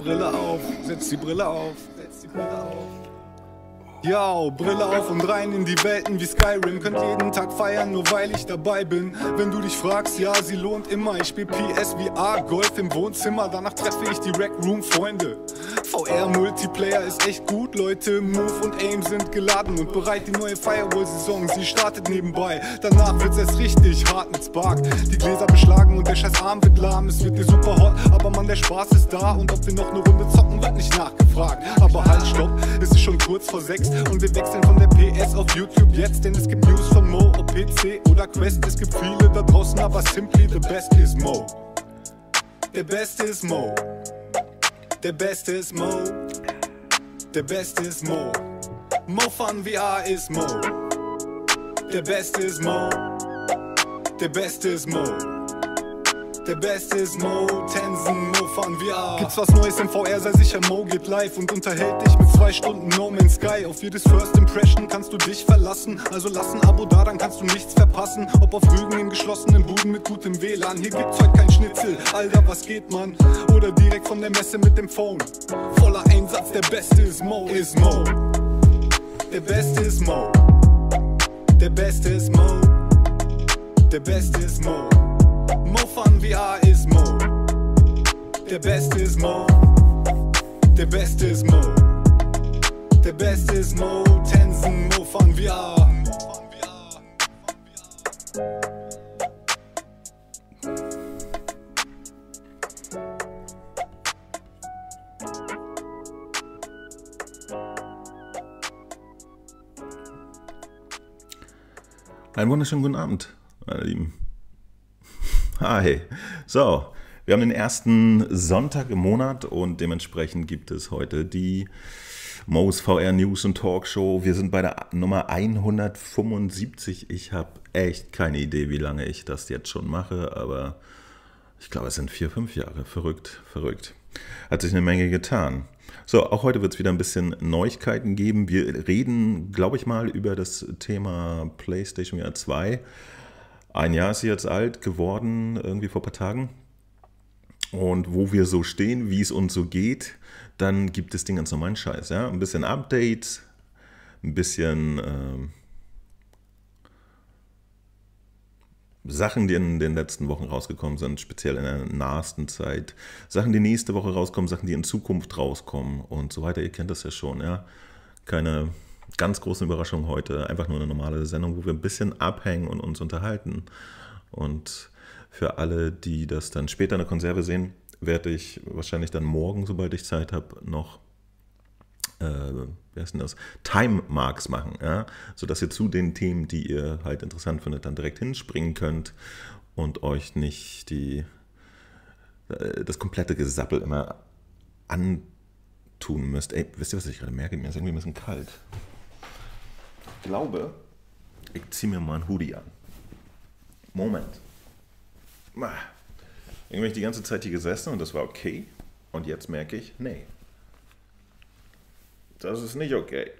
Brille auf, setz die Brille auf, setz die Brille auf. Ja, Brille auf und rein in die Welten wie Skyrim. Könnt jeden Tag feiern, nur weil ich dabei bin. Wenn du dich fragst, ja, sie lohnt immer. Ich spiel PSVR, Golf im Wohnzimmer, danach treffe ich die Rec Room Freunde. VR-Multiplayer ist echt gut, Leute. Move und Aim sind geladen und bereit die neue Firewall-Saison. Sie startet nebenbei. Danach wird's erst richtig hart mit Spark. Die Gläser beschlagen und der scheiß Arm wird lahm. Es wird dir super hot, aber man, der Spaß ist da. Und ob wir noch eine Runde zocken, wird nicht nachgefragt. Aber halt, stopp, es ist schon kurz vor sechs. Und wir wechseln von der PS auf YouTube jetzt, denn es gibt News von Mo, ob PC oder Quest. Es gibt viele da draußen, aber simply the best is Mo. Der beste ist Mo. The best is more. The best is more. More Fun VR is Mo. The best is more. The best is more. The best is Mo. Der Beste ist Mo, Tensen, Mo fahren wir ab. Gibt's was Neues im VR, sei sicher, Mo geht live und unterhält dich mit zwei Stunden No Man's Sky. Auf jedes First Impression kannst du dich verlassen. Also lass ein Abo da, dann kannst du nichts verpassen. Ob auf Rügen im geschlossenen Buden mit gutem WLAN. Hier gibt's heute kein Schnitzel, Alter, was geht, man? Oder direkt von der Messe mit dem Phone. Voller Einsatz, der Beste ist Mo, ist Mo. Der Beste ist Mo. Der Beste ist Mo. Der Beste ist Mo. Mo von VR ist Mo. Der Beste ist Mo. Der Beste ist Mo. Der Beste ist Mo. Tänzen Mo von VR. Einen wunderschönen guten Abend, meine Lieben. Hi. So, wir haben den ersten Sonntag im Monat und dementsprechend gibt es heute die Moos VR News und Talkshow. Wir sind bei der Nummer 175. Ich habe echt keine Idee, wie lange ich das jetzt schon mache, aber ich glaube, es sind vier, fünf Jahre. Verrückt, verrückt. Hat sich eine Menge getan. So, auch heute wird es wieder ein bisschen Neuigkeiten geben. Wir reden, glaube ich mal, über das Thema PlayStation VR 2 ein Jahr ist sie jetzt alt geworden, irgendwie vor ein paar Tagen. Und wo wir so stehen, wie es uns so geht, dann gibt es den ganz normalen Scheiß. Ja? Ein bisschen Updates, ein bisschen äh, Sachen, die in den letzten Wochen rausgekommen sind, speziell in der nahesten Zeit. Sachen, die nächste Woche rauskommen, Sachen, die in Zukunft rauskommen und so weiter. Ihr kennt das ja schon. Ja? Keine ganz große Überraschung heute einfach nur eine normale Sendung, wo wir ein bisschen abhängen und uns unterhalten. Und für alle, die das dann später in der Konserve sehen, werde ich wahrscheinlich dann morgen, sobald ich Zeit habe, noch äh, wie heißt denn das? Time Marks machen, ja? sodass ihr zu den Themen, die ihr halt interessant findet, dann direkt hinspringen könnt und euch nicht die, äh, das komplette Gesappel immer antun müsst. Ey, wisst ihr, was ich gerade merke? Mir ist irgendwie ein bisschen kalt glaube, ich ziehe mir mal einen Hoodie an. Moment. Irgendwie bin ich die ganze Zeit hier gesessen und das war okay. Und jetzt merke ich, nee. Das ist nicht okay.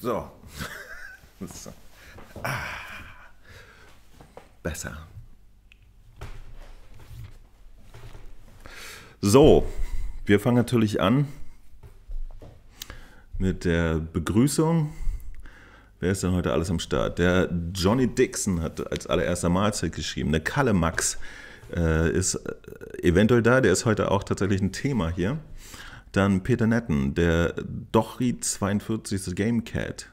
So. so. Ah. Besser. So, wir fangen natürlich an mit der Begrüßung. Wer ist denn heute alles am Start? Der Johnny Dixon hat als allererster Mahlzeit geschrieben. Der Kalle Max äh, ist äh, eventuell da. Der ist heute auch tatsächlich ein Thema hier. Dann Peter Netten, der Dochri 42. Gamecat.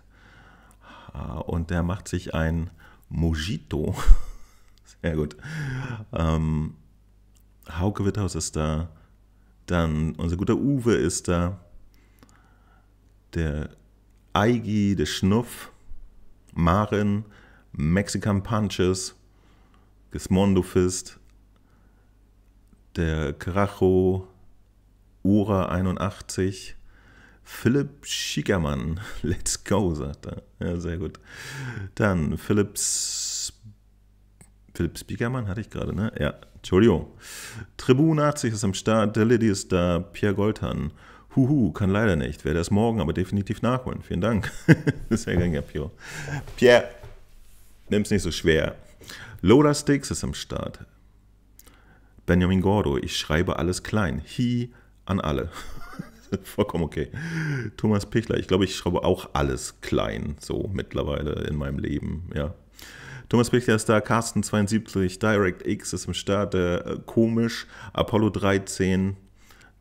Und der macht sich ein Mojito. Sehr gut. Ähm, Hauke Witthaus ist da. Dann unser guter Uwe ist da der Aigi, der Schnuff, Marin, Mexican Punches, Gismondo Fist, der Caracho, Ura 81, Philipp Schickermann, let's go, sagt er. Ja, sehr gut. Dann Philipps. Philipp Spiekermann hatte ich gerade, ne? Ja, Entschuldigung. Tribun 80 ist am Start, der Liddy ist da, Pierre Goldhan. Huhu, kann leider nicht. Werde das morgen aber definitiv nachholen. Vielen Dank. Sehr gerne, Pierre. nimm es nicht so schwer. Lola Sticks ist am Start. Benjamin Gordo, ich schreibe alles klein. Hi an alle. Vollkommen okay. Thomas Pichler, ich glaube, ich schreibe auch alles klein, so mittlerweile in meinem Leben, ja. Thomas Pichler ist da, Carsten72, DirectX ist im Start, äh, komisch, Apollo 13,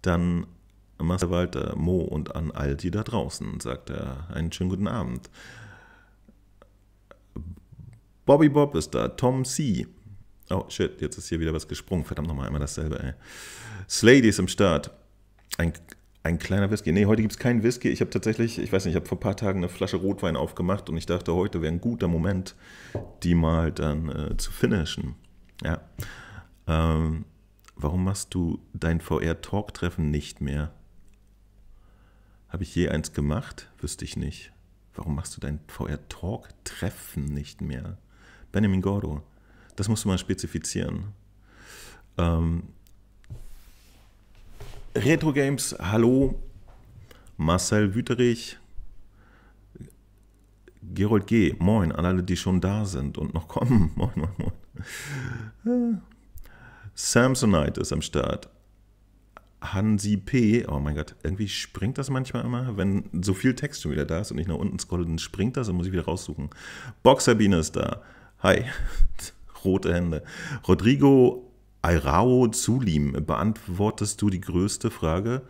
dann Master Walter, äh, Mo und an all die da draußen, sagt er. Einen schönen guten Abend. Bobby Bob ist da, Tom C. Oh shit, jetzt ist hier wieder was gesprungen. Verdammt nochmal einmal dasselbe, ey. Slady ist im Start. Ein, ein kleiner Whisky. Nee, heute gibt es keinen Whisky. Ich habe tatsächlich, ich weiß nicht, ich habe vor ein paar Tagen eine Flasche Rotwein aufgemacht und ich dachte, heute wäre ein guter Moment, die mal dann äh, zu finishen. Ja. Ähm, warum machst du dein VR-Talk-Treffen nicht mehr? Habe ich je eins gemacht? Wüsste ich nicht. Warum machst du dein VR-Talk-Treffen nicht mehr? Benjamin Gordo, das musst du mal spezifizieren. Ähm, Retro Games, hallo. Marcel Wüterich, Gerold G., moin, an alle, die schon da sind und noch kommen. Moin, moin, moin. Samsonite ist am Start. Hansi P. Oh mein Gott, irgendwie springt das manchmal immer, wenn so viel Text schon wieder da ist und ich nach unten scrolle, dann springt das und muss ich wieder raussuchen. Boxerbiene ist da. Hi. Rote Hände. Rodrigo Airao Zulim, beantwortest du die größte Frage?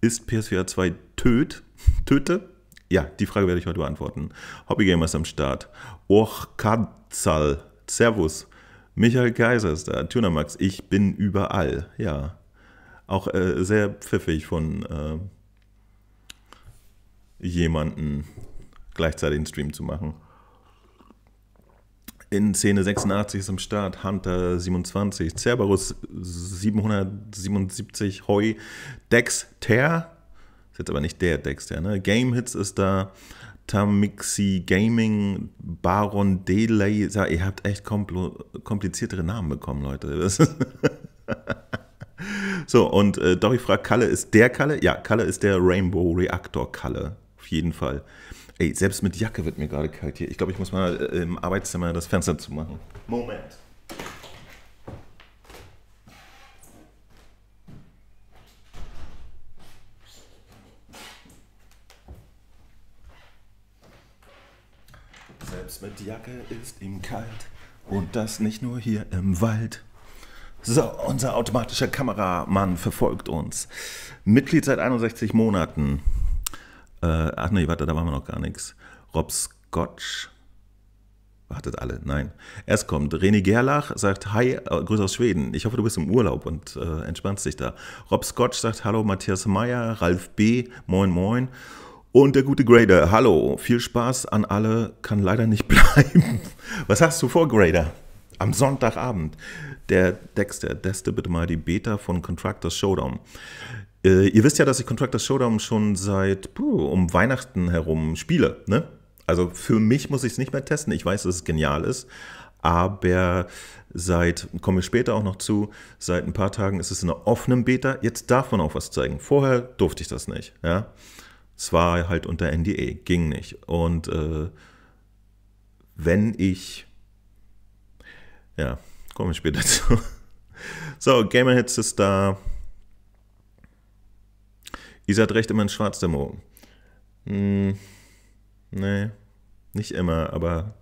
Ist PSVR 2 töt? Töte? Ja, die Frage werde ich heute beantworten. Hobbygamer ist am Start. Och Katzal. Servus. Michael Kaiser ist da. Tunamax, ich bin überall. Ja, auch äh, sehr pfiffig von äh, jemanden gleichzeitig einen Stream zu machen. In Szene 86 ist am Start Hunter 27, Cerberus 777, Hoi, Dexter, ist jetzt aber nicht der Dexter, ne? Game Hits ist da, Tamixi Gaming, Baron Delay, ihr habt echt kompliziertere Namen bekommen, Leute. Das ist So, und äh, Dobby fragt, Kalle ist der Kalle? Ja, Kalle ist der Rainbow Reactor Kalle. Auf jeden Fall. Ey, selbst mit Jacke wird mir gerade kalt hier. Ich glaube, ich muss mal äh, im Arbeitszimmer das Fenster zumachen. Moment. Selbst mit Jacke ist ihm kalt. Und das nicht nur hier im Wald. So, unser automatischer Kameramann verfolgt uns. Mitglied seit 61 Monaten. Äh, ach nee, warte, da machen wir noch gar nichts. Rob Scotch. Wartet alle, nein. Erst kommt René Gerlach, sagt Hi, äh, Grüße aus Schweden. Ich hoffe, du bist im Urlaub und äh, entspannst dich da. Rob Scotch sagt Hallo, Matthias Meyer, Ralf B., Moin, Moin. Und der gute Grader, hallo, viel Spaß an alle, kann leider nicht bleiben. Was hast du vor, Grader? am Sonntagabend. Der Dexter teste bitte mal die Beta von Contractors Showdown. Äh, ihr wisst ja, dass ich Contractors Showdown schon seit puh, um Weihnachten herum spiele. Ne? Also für mich muss ich es nicht mehr testen. Ich weiß, dass es genial ist. Aber seit, komme ich später auch noch zu, seit ein paar Tagen ist es in einer offenen Beta. Jetzt darf man auch was zeigen. Vorher durfte ich das nicht. Ja? Es war halt unter NDA, ging nicht. Und äh, wenn ich ja, kommen wir später zu. So, Gamer Hits ist da. Ihr seid recht immer in Schwarzdemo. Hm, nee, nicht immer, aber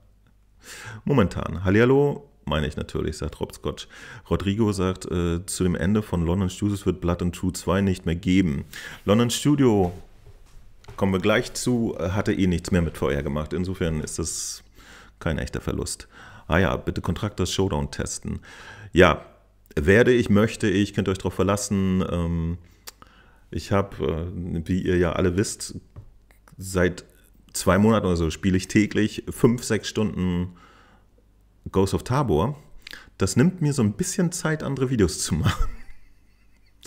momentan. Hallihallo, meine ich natürlich, sagt Rob Scotch. Rodrigo sagt, äh, zu dem Ende von London Studios wird Blood and True 2 nicht mehr geben. London Studio, kommen wir gleich zu, äh, hatte eh nichts mehr mit VR gemacht. Insofern ist das kein echter Verlust. Ah ja, bitte Contractors Showdown testen. Ja, werde ich, möchte ich, könnt ihr euch darauf verlassen. Ähm, ich habe, äh, wie ihr ja alle wisst, seit zwei Monaten oder so spiele ich täglich fünf, sechs Stunden Ghost of Tabor. Das nimmt mir so ein bisschen Zeit, andere Videos zu machen.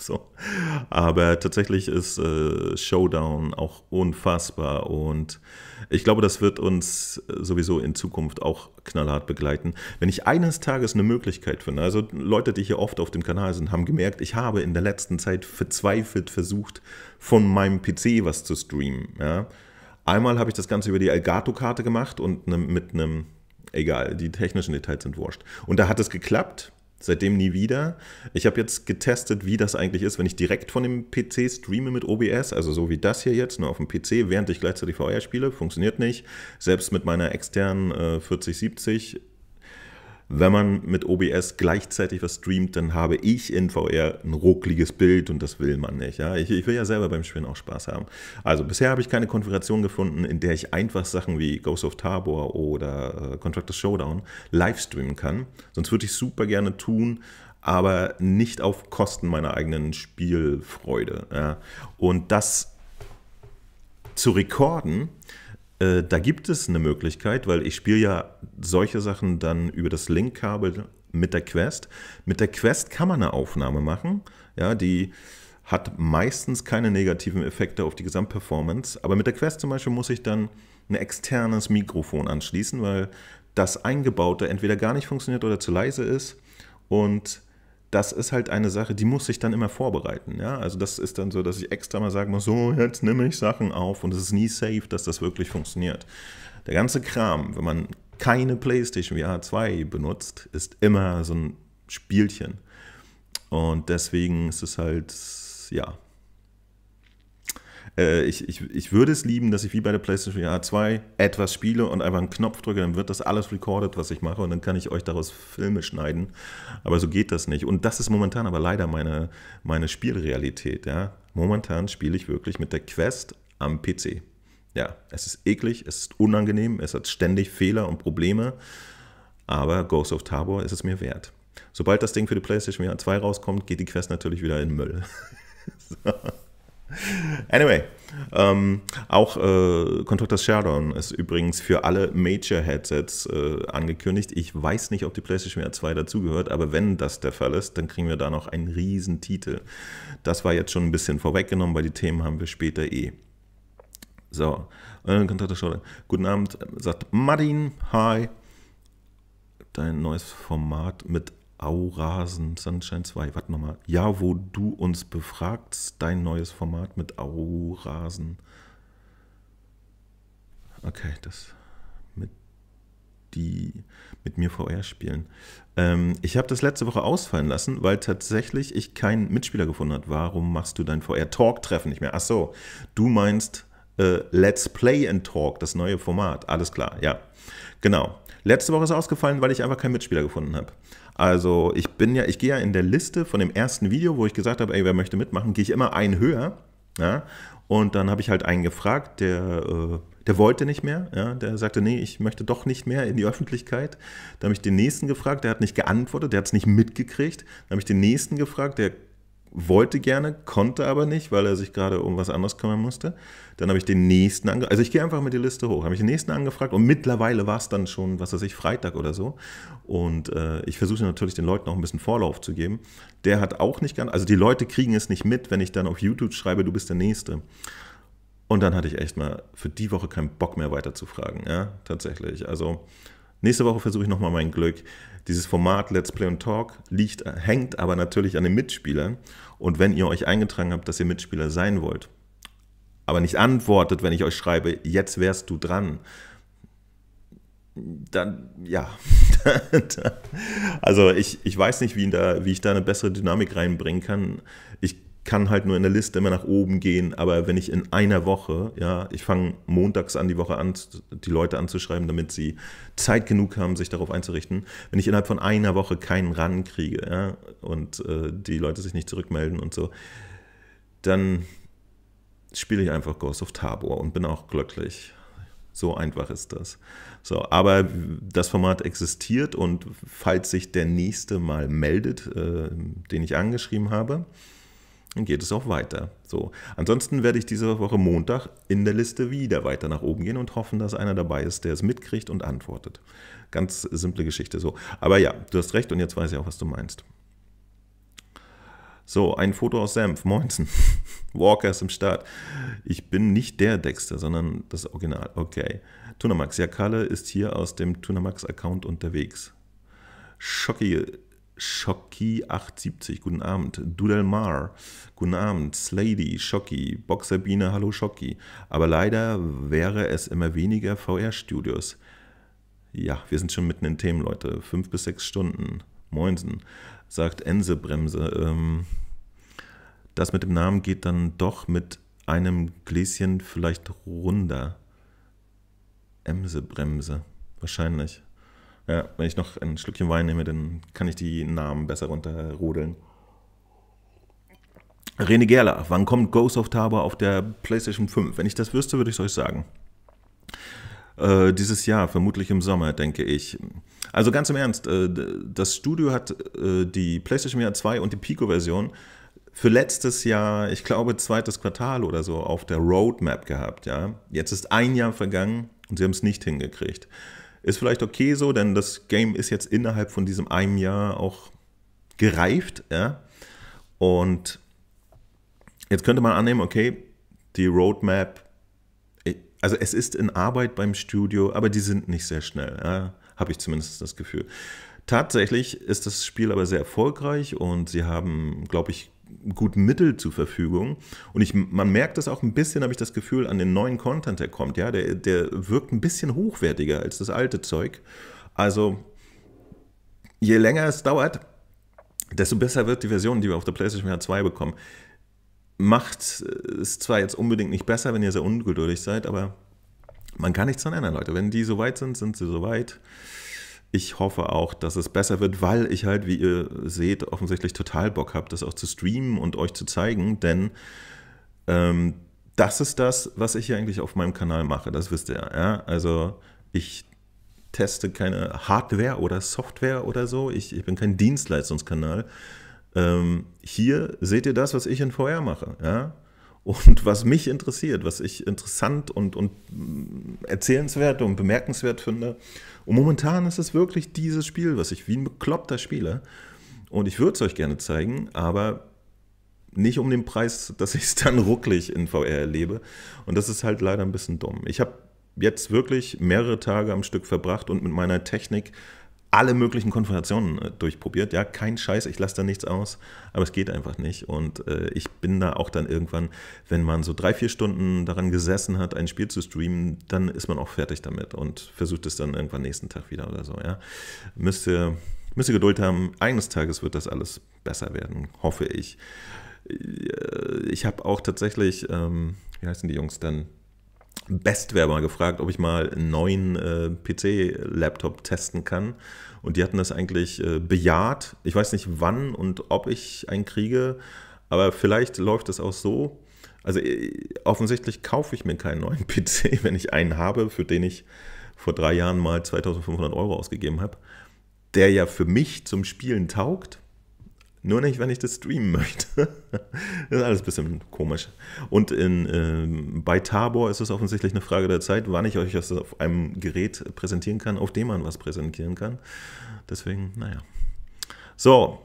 So. Aber tatsächlich ist äh, Showdown auch unfassbar und ich glaube, das wird uns sowieso in Zukunft auch knallhart begleiten. Wenn ich eines Tages eine Möglichkeit finde, also Leute, die hier oft auf dem Kanal sind, haben gemerkt, ich habe in der letzten Zeit verzweifelt versucht, von meinem PC was zu streamen. Ja. Einmal habe ich das Ganze über die Elgato-Karte gemacht und ne, mit einem, egal, die technischen Details sind wurscht. Und da hat es geklappt Seitdem nie wieder. Ich habe jetzt getestet, wie das eigentlich ist, wenn ich direkt von dem PC streame mit OBS, also so wie das hier jetzt, nur auf dem PC, während ich gleichzeitig VR spiele. Funktioniert nicht. Selbst mit meiner externen äh, 4070 wenn man mit OBS gleichzeitig was streamt, dann habe ich in VR ein ruckliges Bild und das will man nicht. Ja? Ich, ich, will ja selber beim Spielen auch Spaß haben. Also bisher habe ich keine Konfiguration gefunden, in der ich einfach Sachen wie Ghost of Tabor oder äh, Contractor Showdown live streamen kann. Sonst würde ich super gerne tun, aber nicht auf Kosten meiner eigenen Spielfreude. Ja? Und das zu rekorden, äh, da gibt es eine Möglichkeit, weil ich spiele ja solche Sachen dann über das Linkkabel mit der Quest. Mit der Quest kann man eine Aufnahme machen, ja, die hat meistens keine negativen Effekte auf die Gesamtperformance. Aber mit der Quest zum Beispiel muss ich dann ein externes Mikrofon anschließen, weil das Eingebaute entweder gar nicht funktioniert oder zu leise ist. Und das ist halt eine Sache, die muss ich dann immer vorbereiten. Ja? Also das ist dann so, dass ich extra mal sagen muss, so, jetzt nehme ich Sachen auf und es ist nie safe, dass das wirklich funktioniert. Der ganze Kram, wenn man keine PlayStation VR 2 benutzt, ist immer so ein Spielchen. Und deswegen ist es halt, ja, äh, ich, ich, ich würde es lieben, dass ich wie bei der PlayStation VR 2 etwas spiele und einfach einen Knopf drücke, dann wird das alles recorded, was ich mache und dann kann ich euch daraus Filme schneiden. Aber so geht das nicht. Und das ist momentan aber leider meine, meine Spielrealität. Ja? Momentan spiele ich wirklich mit der Quest am PC. Ja, es ist eklig, es ist unangenehm, es hat ständig Fehler und Probleme, aber Ghost of Tabor ist es mir wert. Sobald das Ding für die PlayStation 2 rauskommt, geht die Quest natürlich wieder in Müll. so. Anyway, ähm, auch äh, Contractor Shadow ist übrigens für alle Major-Headsets äh, angekündigt. Ich weiß nicht, ob die PlayStation VR 2 dazugehört, aber wenn das der Fall ist, dann kriegen wir da noch einen riesen Titel. Das war jetzt schon ein bisschen vorweggenommen, weil die Themen haben wir später eh. So, äh, Contractor Shadow, guten Abend, sagt Martin, hi. Dein neues Format mit Aurasen Sunshine 2. Warte nochmal. Ja, wo du uns befragst, dein neues Format mit Aurasen. Okay, das mit die mit mir VR spielen. Ähm, ich habe das letzte Woche ausfallen lassen, weil tatsächlich ich keinen Mitspieler gefunden habe. Warum machst du dein VR-Talk-Treffen nicht mehr? Ach so, du meinst äh, Let's Play and Talk, das neue Format. Alles klar, ja. Genau. Letzte Woche ist ausgefallen, weil ich einfach keinen Mitspieler gefunden habe. Also ich bin ja, ich gehe ja in der Liste von dem ersten Video, wo ich gesagt habe, ey, wer möchte mitmachen, gehe ich immer einen höher. Ja? Und dann habe ich halt einen gefragt, der, äh, der wollte nicht mehr. Ja? Der sagte, nee, ich möchte doch nicht mehr in die Öffentlichkeit. Dann habe ich den nächsten gefragt, der hat nicht geantwortet, der hat es nicht mitgekriegt. Dann habe ich den nächsten gefragt, der wollte gerne, konnte aber nicht, weil er sich gerade um was anderes kümmern musste. Dann habe ich den nächsten angefragt. Also ich gehe einfach mit der Liste hoch. Habe ich den nächsten angefragt und mittlerweile war es dann schon, was weiß ich, Freitag oder so. Und äh, ich versuche natürlich den Leuten auch ein bisschen Vorlauf zu geben. Der hat auch nicht ganz, also die Leute kriegen es nicht mit, wenn ich dann auf YouTube schreibe, du bist der Nächste. Und dann hatte ich echt mal für die Woche keinen Bock mehr weiter zu fragen, ja, tatsächlich. Also Nächste Woche versuche ich nochmal mein Glück. Dieses Format Let's Play und Talk liegt, hängt aber natürlich an den Mitspielern. Und wenn ihr euch eingetragen habt, dass ihr Mitspieler sein wollt, aber nicht antwortet, wenn ich euch schreibe, jetzt wärst du dran, dann ja. also ich, ich weiß nicht, wie, da, wie ich da eine bessere Dynamik reinbringen kann kann halt nur in der Liste immer nach oben gehen, aber wenn ich in einer Woche, ja, ich fange montags an, die Woche an, die Leute anzuschreiben, damit sie Zeit genug haben, sich darauf einzurichten, wenn ich innerhalb von einer Woche keinen rankriege ja, und äh, die Leute sich nicht zurückmelden und so, dann spiele ich einfach Ghost of Tabor und bin auch glücklich. So einfach ist das. So, aber das Format existiert und falls sich der nächste mal meldet, äh, den ich angeschrieben habe, dann geht es auch weiter. So. Ansonsten werde ich diese Woche Montag in der Liste wieder weiter nach oben gehen und hoffen, dass einer dabei ist, der es mitkriegt und antwortet. Ganz simple Geschichte so. Aber ja, du hast recht und jetzt weiß ich auch, was du meinst. So, ein Foto aus Senf, Moinsen. Walker ist im Start. Ich bin nicht der Dexter, sondern das Original. Okay. Tunamax, ja, Kalle ist hier aus dem Tunamax-Account unterwegs. Schocki Schocki870, guten Abend. Dudelmar, guten Abend. Slady, Schocki, Boxerbiene, hallo Schocki. Aber leider wäre es immer weniger VR-Studios. Ja, wir sind schon mitten in Themen, Leute. Fünf bis sechs Stunden. Moinsen, sagt Ensebremse. Ähm, das mit dem Namen geht dann doch mit einem Gläschen vielleicht runter. Emsebremse, wahrscheinlich. Ja, wenn ich noch ein Schlückchen Wein nehme, dann kann ich die Namen besser runterrodeln. René Gerler, wann kommt Ghost of Tabor auf der PlayStation 5? Wenn ich das wüsste, würde ich es euch sagen. Äh, dieses Jahr, vermutlich im Sommer, denke ich. Also ganz im Ernst, äh, das Studio hat äh, die PlayStation VR 2 und die Pico-Version für letztes Jahr, ich glaube, zweites Quartal oder so, auf der Roadmap gehabt. Ja? Jetzt ist ein Jahr vergangen und sie haben es nicht hingekriegt. Ist vielleicht okay so, denn das Game ist jetzt innerhalb von diesem einem Jahr auch gereift. Ja? Und jetzt könnte man annehmen, okay, die Roadmap, äh, also es ist in Arbeit beim Studio, aber die sind nicht sehr schnell, ja? habe ich zumindest das Gefühl. Tatsächlich ist das Spiel aber sehr erfolgreich und sie haben, glaube ich, guten Mittel zur Verfügung. Und ich, man merkt das auch ein bisschen, habe ich das Gefühl, an den neuen Content, der kommt. Ja, der, der wirkt ein bisschen hochwertiger als das alte Zeug. Also, je länger es dauert, desto besser wird die Version, die wir auf der PlayStation 2 bekommen. Macht es äh, zwar jetzt unbedingt nicht besser, wenn ihr sehr ungeduldig seid, aber man kann nichts daran ändern, Leute. Wenn die so weit sind, sind sie so weit ich hoffe auch, dass es besser wird, weil ich halt, wie ihr seht, offensichtlich total Bock habe, das auch zu streamen und euch zu zeigen, denn ähm, das ist das, was ich hier eigentlich auf meinem Kanal mache, das wisst ihr. Ja? Also ich teste keine Hardware oder Software oder so, ich, ich bin kein Dienstleistungskanal. Ähm, hier seht ihr das, was ich in VR mache. Ja? und was mich interessiert, was ich interessant und, und erzählenswert und bemerkenswert finde. Und momentan ist es wirklich dieses Spiel, was ich wie ein bekloppter spiele. Und ich würde es euch gerne zeigen, aber nicht um den Preis, dass ich es dann rucklig in VR erlebe. Und das ist halt leider ein bisschen dumm. Ich habe jetzt wirklich mehrere Tage am Stück verbracht und mit meiner Technik alle möglichen Konfrontationen äh, durchprobiert. Ja, kein Scheiß, ich lasse da nichts aus, aber es geht einfach nicht. Und äh, ich bin da auch dann irgendwann, wenn man so drei, vier Stunden daran gesessen hat, ein Spiel zu streamen, dann ist man auch fertig damit und versucht es dann irgendwann nächsten Tag wieder oder so. Ja, müsst ihr, müsst ihr Geduld haben. Eines Tages wird das alles besser werden, hoffe ich. Äh, ich habe auch tatsächlich, ähm, wie heißen die Jungs dann? Bestwerber gefragt, ob ich mal einen neuen äh, PC-Laptop testen kann. Und die hatten das eigentlich äh, bejaht. Ich weiß nicht, wann und ob ich einen kriege, aber vielleicht läuft es auch so. Also äh, offensichtlich kaufe ich mir keinen neuen PC, wenn ich einen habe, für den ich vor drei Jahren mal 2500 Euro ausgegeben habe, der ja für mich zum Spielen taugt nur nicht, wenn ich das streamen möchte. das ist alles ein bisschen komisch. Und in, äh, bei Tabor ist es offensichtlich eine Frage der Zeit, wann ich euch das auf einem Gerät präsentieren kann, auf dem man was präsentieren kann. Deswegen, naja. So,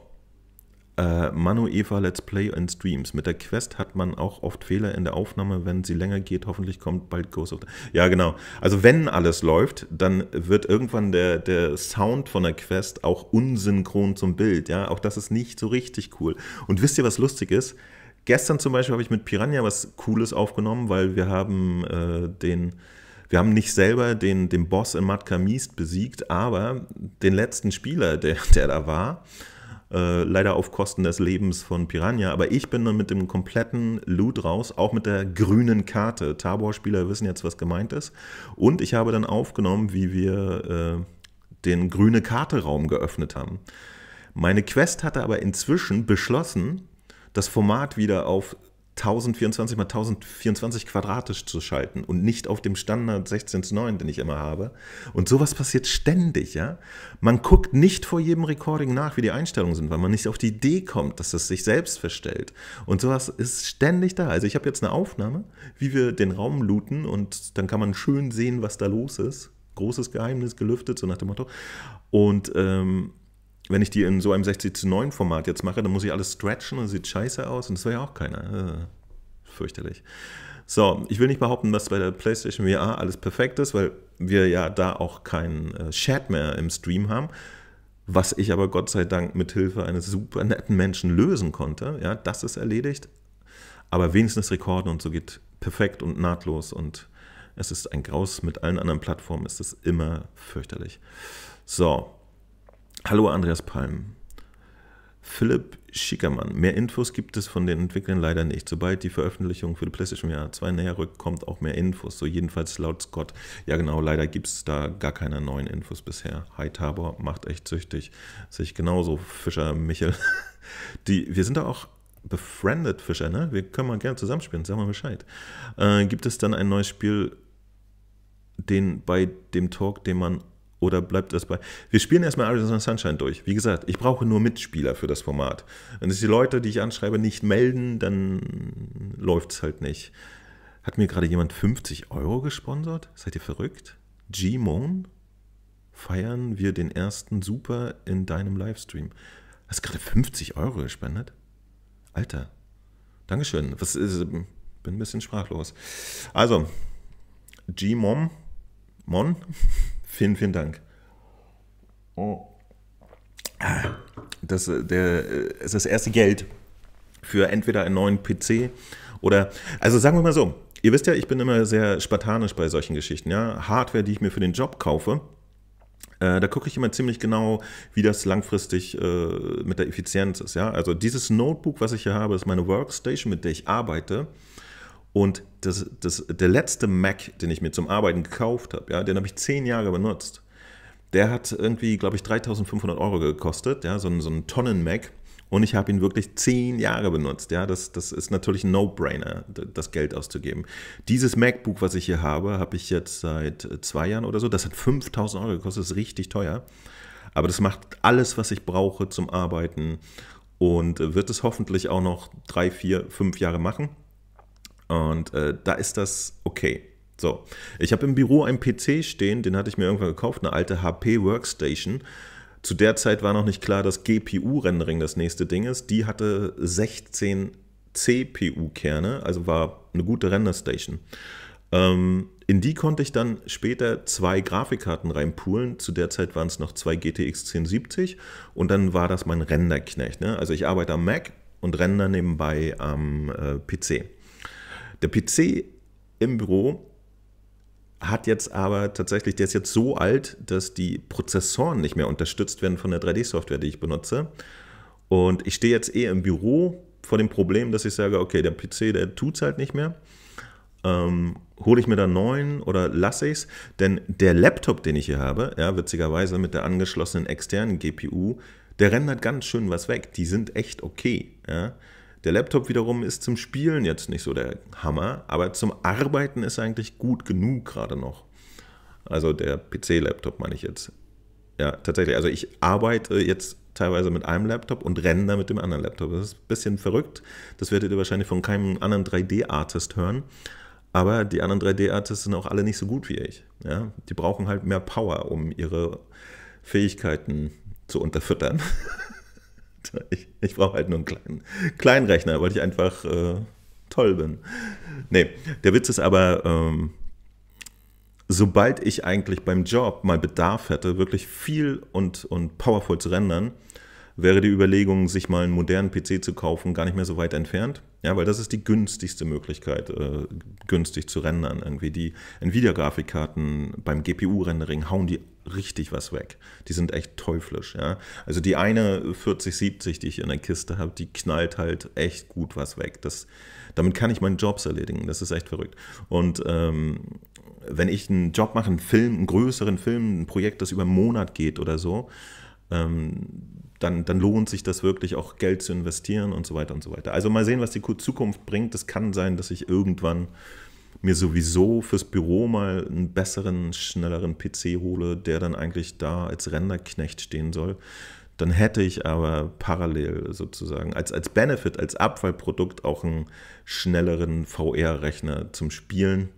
äh, Manu Eva Let's Play and Streams. Mit der Quest hat man auch oft Fehler in der Aufnahme, wenn sie länger geht. Hoffentlich kommt bald Ghost of the Ja, genau. Also wenn alles läuft, dann wird irgendwann der, der Sound von der Quest auch unsynchron zum Bild. Ja, auch das ist nicht so richtig cool. Und wisst ihr, was lustig ist? Gestern zum Beispiel habe ich mit Piranha was Cooles aufgenommen, weil wir haben äh, den wir haben nicht selber den, den Boss in Matka Miest besiegt, aber den letzten Spieler, der, der da war. Äh, leider auf Kosten des Lebens von Piranha. Aber ich bin dann mit dem kompletten Loot raus, auch mit der grünen Karte. Tabor-Spieler wissen jetzt, was gemeint ist. Und ich habe dann aufgenommen, wie wir äh, den grüne Karte-Raum geöffnet haben. Meine Quest hatte aber inzwischen beschlossen, das Format wieder auf 1024 mal 1024 quadratisch zu schalten und nicht auf dem Standard 16 zu 9, den ich immer habe. Und sowas passiert ständig, ja. Man guckt nicht vor jedem Recording nach, wie die Einstellungen sind, weil man nicht auf die Idee kommt, dass es sich selbst verstellt. Und sowas ist ständig da. Also ich habe jetzt eine Aufnahme, wie wir den Raum looten und dann kann man schön sehen, was da los ist. Großes Geheimnis gelüftet, so nach dem Motto. Und ähm, wenn ich die in so einem 60 zu 9 Format jetzt mache, dann muss ich alles stretchen und sieht scheiße aus und das will ja auch keiner. Äh, fürchterlich. So, ich will nicht behaupten, dass bei der PlayStation VR alles perfekt ist, weil wir ja da auch keinen äh, Chat mehr im Stream haben. Was ich aber Gott sei Dank mit Hilfe eines super netten Menschen lösen konnte, ja, das ist erledigt. Aber wenigstens Rekorden und so geht perfekt und nahtlos und es ist ein Graus. Mit allen anderen Plattformen ist es immer fürchterlich. So, Hallo Andreas Palm. Philipp Schickermann. Mehr Infos gibt es von den Entwicklern leider nicht. Sobald die Veröffentlichung für die PlayStation VR 2 näher rückt, kommt auch mehr Infos. So jedenfalls laut Scott. Ja genau, leider gibt es da gar keine neuen Infos bisher. Hi Tabor macht echt süchtig. Sich genauso, Fischer Michel. Die, wir sind da auch befriended, Fischer, ne? Wir können mal gerne zusammenspielen, sag mal Bescheid. Äh, gibt es dann ein neues Spiel, den bei dem Talk, den man oder bleibt das bei. Wir spielen erstmal Arizona Sunshine durch. Wie gesagt, ich brauche nur Mitspieler für das Format. Wenn sich die Leute, die ich anschreibe, nicht melden, dann läuft es halt nicht. Hat mir gerade jemand 50 Euro gesponsert? Seid ihr verrückt? G-Moon? Feiern wir den ersten Super in deinem Livestream. Hast du gerade 50 Euro gespendet? Alter. Dankeschön. Was ist, bin ein bisschen sprachlos. Also, G-Mom. Mon. Vielen, vielen Dank. Oh. Ah, das, äh, der, das äh, ist das erste Geld für entweder einen neuen PC oder, also sagen wir mal so, ihr wisst ja, ich bin immer sehr spartanisch bei solchen Geschichten. Ja? Hardware, die ich mir für den Job kaufe, äh, da gucke ich immer ziemlich genau, wie das langfristig äh, mit der Effizienz ist. Ja? Also dieses Notebook, was ich hier habe, ist meine Workstation, mit der ich arbeite. Und das, das, der letzte Mac, den ich mir zum Arbeiten gekauft habe, ja, den habe ich zehn Jahre benutzt. Der hat irgendwie, glaube ich, 3500 Euro gekostet, ja, so ein, so ein Tonnen-Mac. Und ich habe ihn wirklich zehn Jahre benutzt. Ja, das, das ist natürlich ein No-Brainer, das Geld auszugeben. Dieses MacBook, was ich hier habe, habe ich jetzt seit äh, zwei Jahren oder so. Das hat 5000 Euro gekostet, das ist richtig teuer. Aber das macht alles, was ich brauche zum Arbeiten und äh, wird es hoffentlich auch noch drei, vier, fünf Jahre machen. Und äh, da ist das okay. So, ich habe im Büro einen PC stehen, den hatte ich mir irgendwann gekauft, eine alte HP Workstation. Zu der Zeit war noch nicht klar, dass GPU-Rendering das nächste Ding ist. Die hatte 16 CPU-Kerne, also war eine gute Renderstation. Ähm, in die konnte ich dann später zwei Grafikkarten reinpoolen. Zu der Zeit waren es noch zwei GTX 1070 und dann war das mein Renderknecht. Ne? Also ich arbeite am Mac und render nebenbei am äh, PC. Der PC im Büro hat jetzt aber tatsächlich, der ist jetzt so alt, dass die Prozessoren nicht mehr unterstützt werden von der 3D-Software, die ich benutze. Und ich stehe jetzt eher im Büro vor dem Problem, dass ich sage, okay, der PC, der tut es halt nicht mehr. Ähm, hole ich mir da einen neuen oder lasse ich es? Denn der Laptop, den ich hier habe, ja, witzigerweise mit der angeschlossenen externen GPU, der rendert ganz schön was weg. Die sind echt okay. Ja. Der Laptop wiederum ist zum Spielen jetzt nicht so der Hammer, aber zum Arbeiten ist eigentlich gut genug gerade noch. Also der PC-Laptop meine ich jetzt. Ja, tatsächlich. Also ich arbeite jetzt teilweise mit einem Laptop und renne da mit dem anderen Laptop. Das ist ein bisschen verrückt. Das werdet ihr wahrscheinlich von keinem anderen 3D-Artist hören. Aber die anderen 3D-Artists sind auch alle nicht so gut wie ich. Ja? Die brauchen halt mehr Power, um ihre Fähigkeiten zu unterfüttern. Ich, ich brauche halt nur einen kleinen, kleinen Rechner, weil ich einfach äh, toll bin. Nee, der Witz ist aber, ähm, sobald ich eigentlich beim Job mal Bedarf hätte, wirklich viel und, und powerful zu rendern, wäre die Überlegung, sich mal einen modernen PC zu kaufen, gar nicht mehr so weit entfernt. Ja, weil das ist die günstigste Möglichkeit, äh, günstig zu rendern. Irgendwie die Nvidia-Grafikkarten beim GPU-Rendering hauen die richtig was weg. Die sind echt teuflisch. Ja? Also die eine 4070, die ich in der Kiste habe, die knallt halt echt gut was weg. Das, damit kann ich meinen Jobs erledigen. Das ist echt verrückt. Und ähm, wenn ich einen Job mache, einen Film, einen größeren Film, ein Projekt, das über einen Monat geht oder so, ähm, dann, dann lohnt sich das wirklich auch Geld zu investieren und so weiter und so weiter. Also mal sehen, was die Zukunft bringt. Es kann sein, dass ich irgendwann mir sowieso fürs Büro mal einen besseren, schnelleren PC hole, der dann eigentlich da als Renderknecht stehen soll. Dann hätte ich aber parallel sozusagen als, als Benefit, als Abfallprodukt auch einen schnelleren VR-Rechner zum Spielen.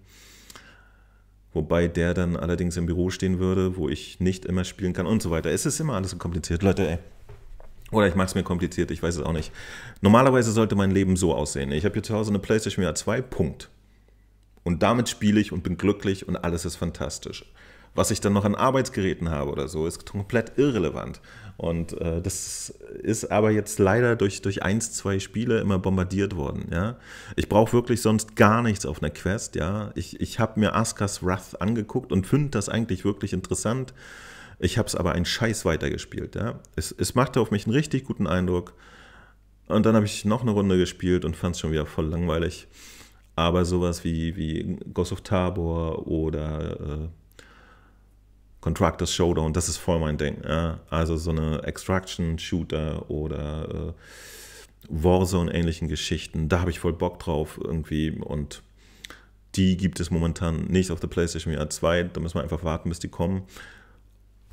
Wobei der dann allerdings im Büro stehen würde, wo ich nicht immer spielen kann und so weiter. Es ist immer alles so kompliziert, Leute, ey. Oder ich mache es mir kompliziert, ich weiß es auch nicht. Normalerweise sollte mein Leben so aussehen. Ich habe hier zu Hause eine PlayStation VR 2, Punkt. Und damit spiele ich und bin glücklich und alles ist fantastisch. Was ich dann noch an Arbeitsgeräten habe oder so, ist komplett irrelevant. Und äh, das ist aber jetzt leider durch, durch eins, zwei Spiele immer bombardiert worden. Ja? Ich brauche wirklich sonst gar nichts auf einer Quest. Ja? Ich, ich habe mir Askas Wrath angeguckt und finde das eigentlich wirklich interessant. Ich habe es aber einen Scheiß weitergespielt. Ja? Es, es machte auf mich einen richtig guten Eindruck. Und dann habe ich noch eine Runde gespielt und fand es schon wieder voll langweilig. Aber sowas wie, wie Ghost of Tabor oder äh, Contractors Showdown, das ist voll mein Ding. Ja? Also so eine Extraction-Shooter oder äh, Warzone-ähnlichen Geschichten, da habe ich voll Bock drauf irgendwie. Und die gibt es momentan nicht auf der PlayStation VR 2. Da müssen wir einfach warten, bis die kommen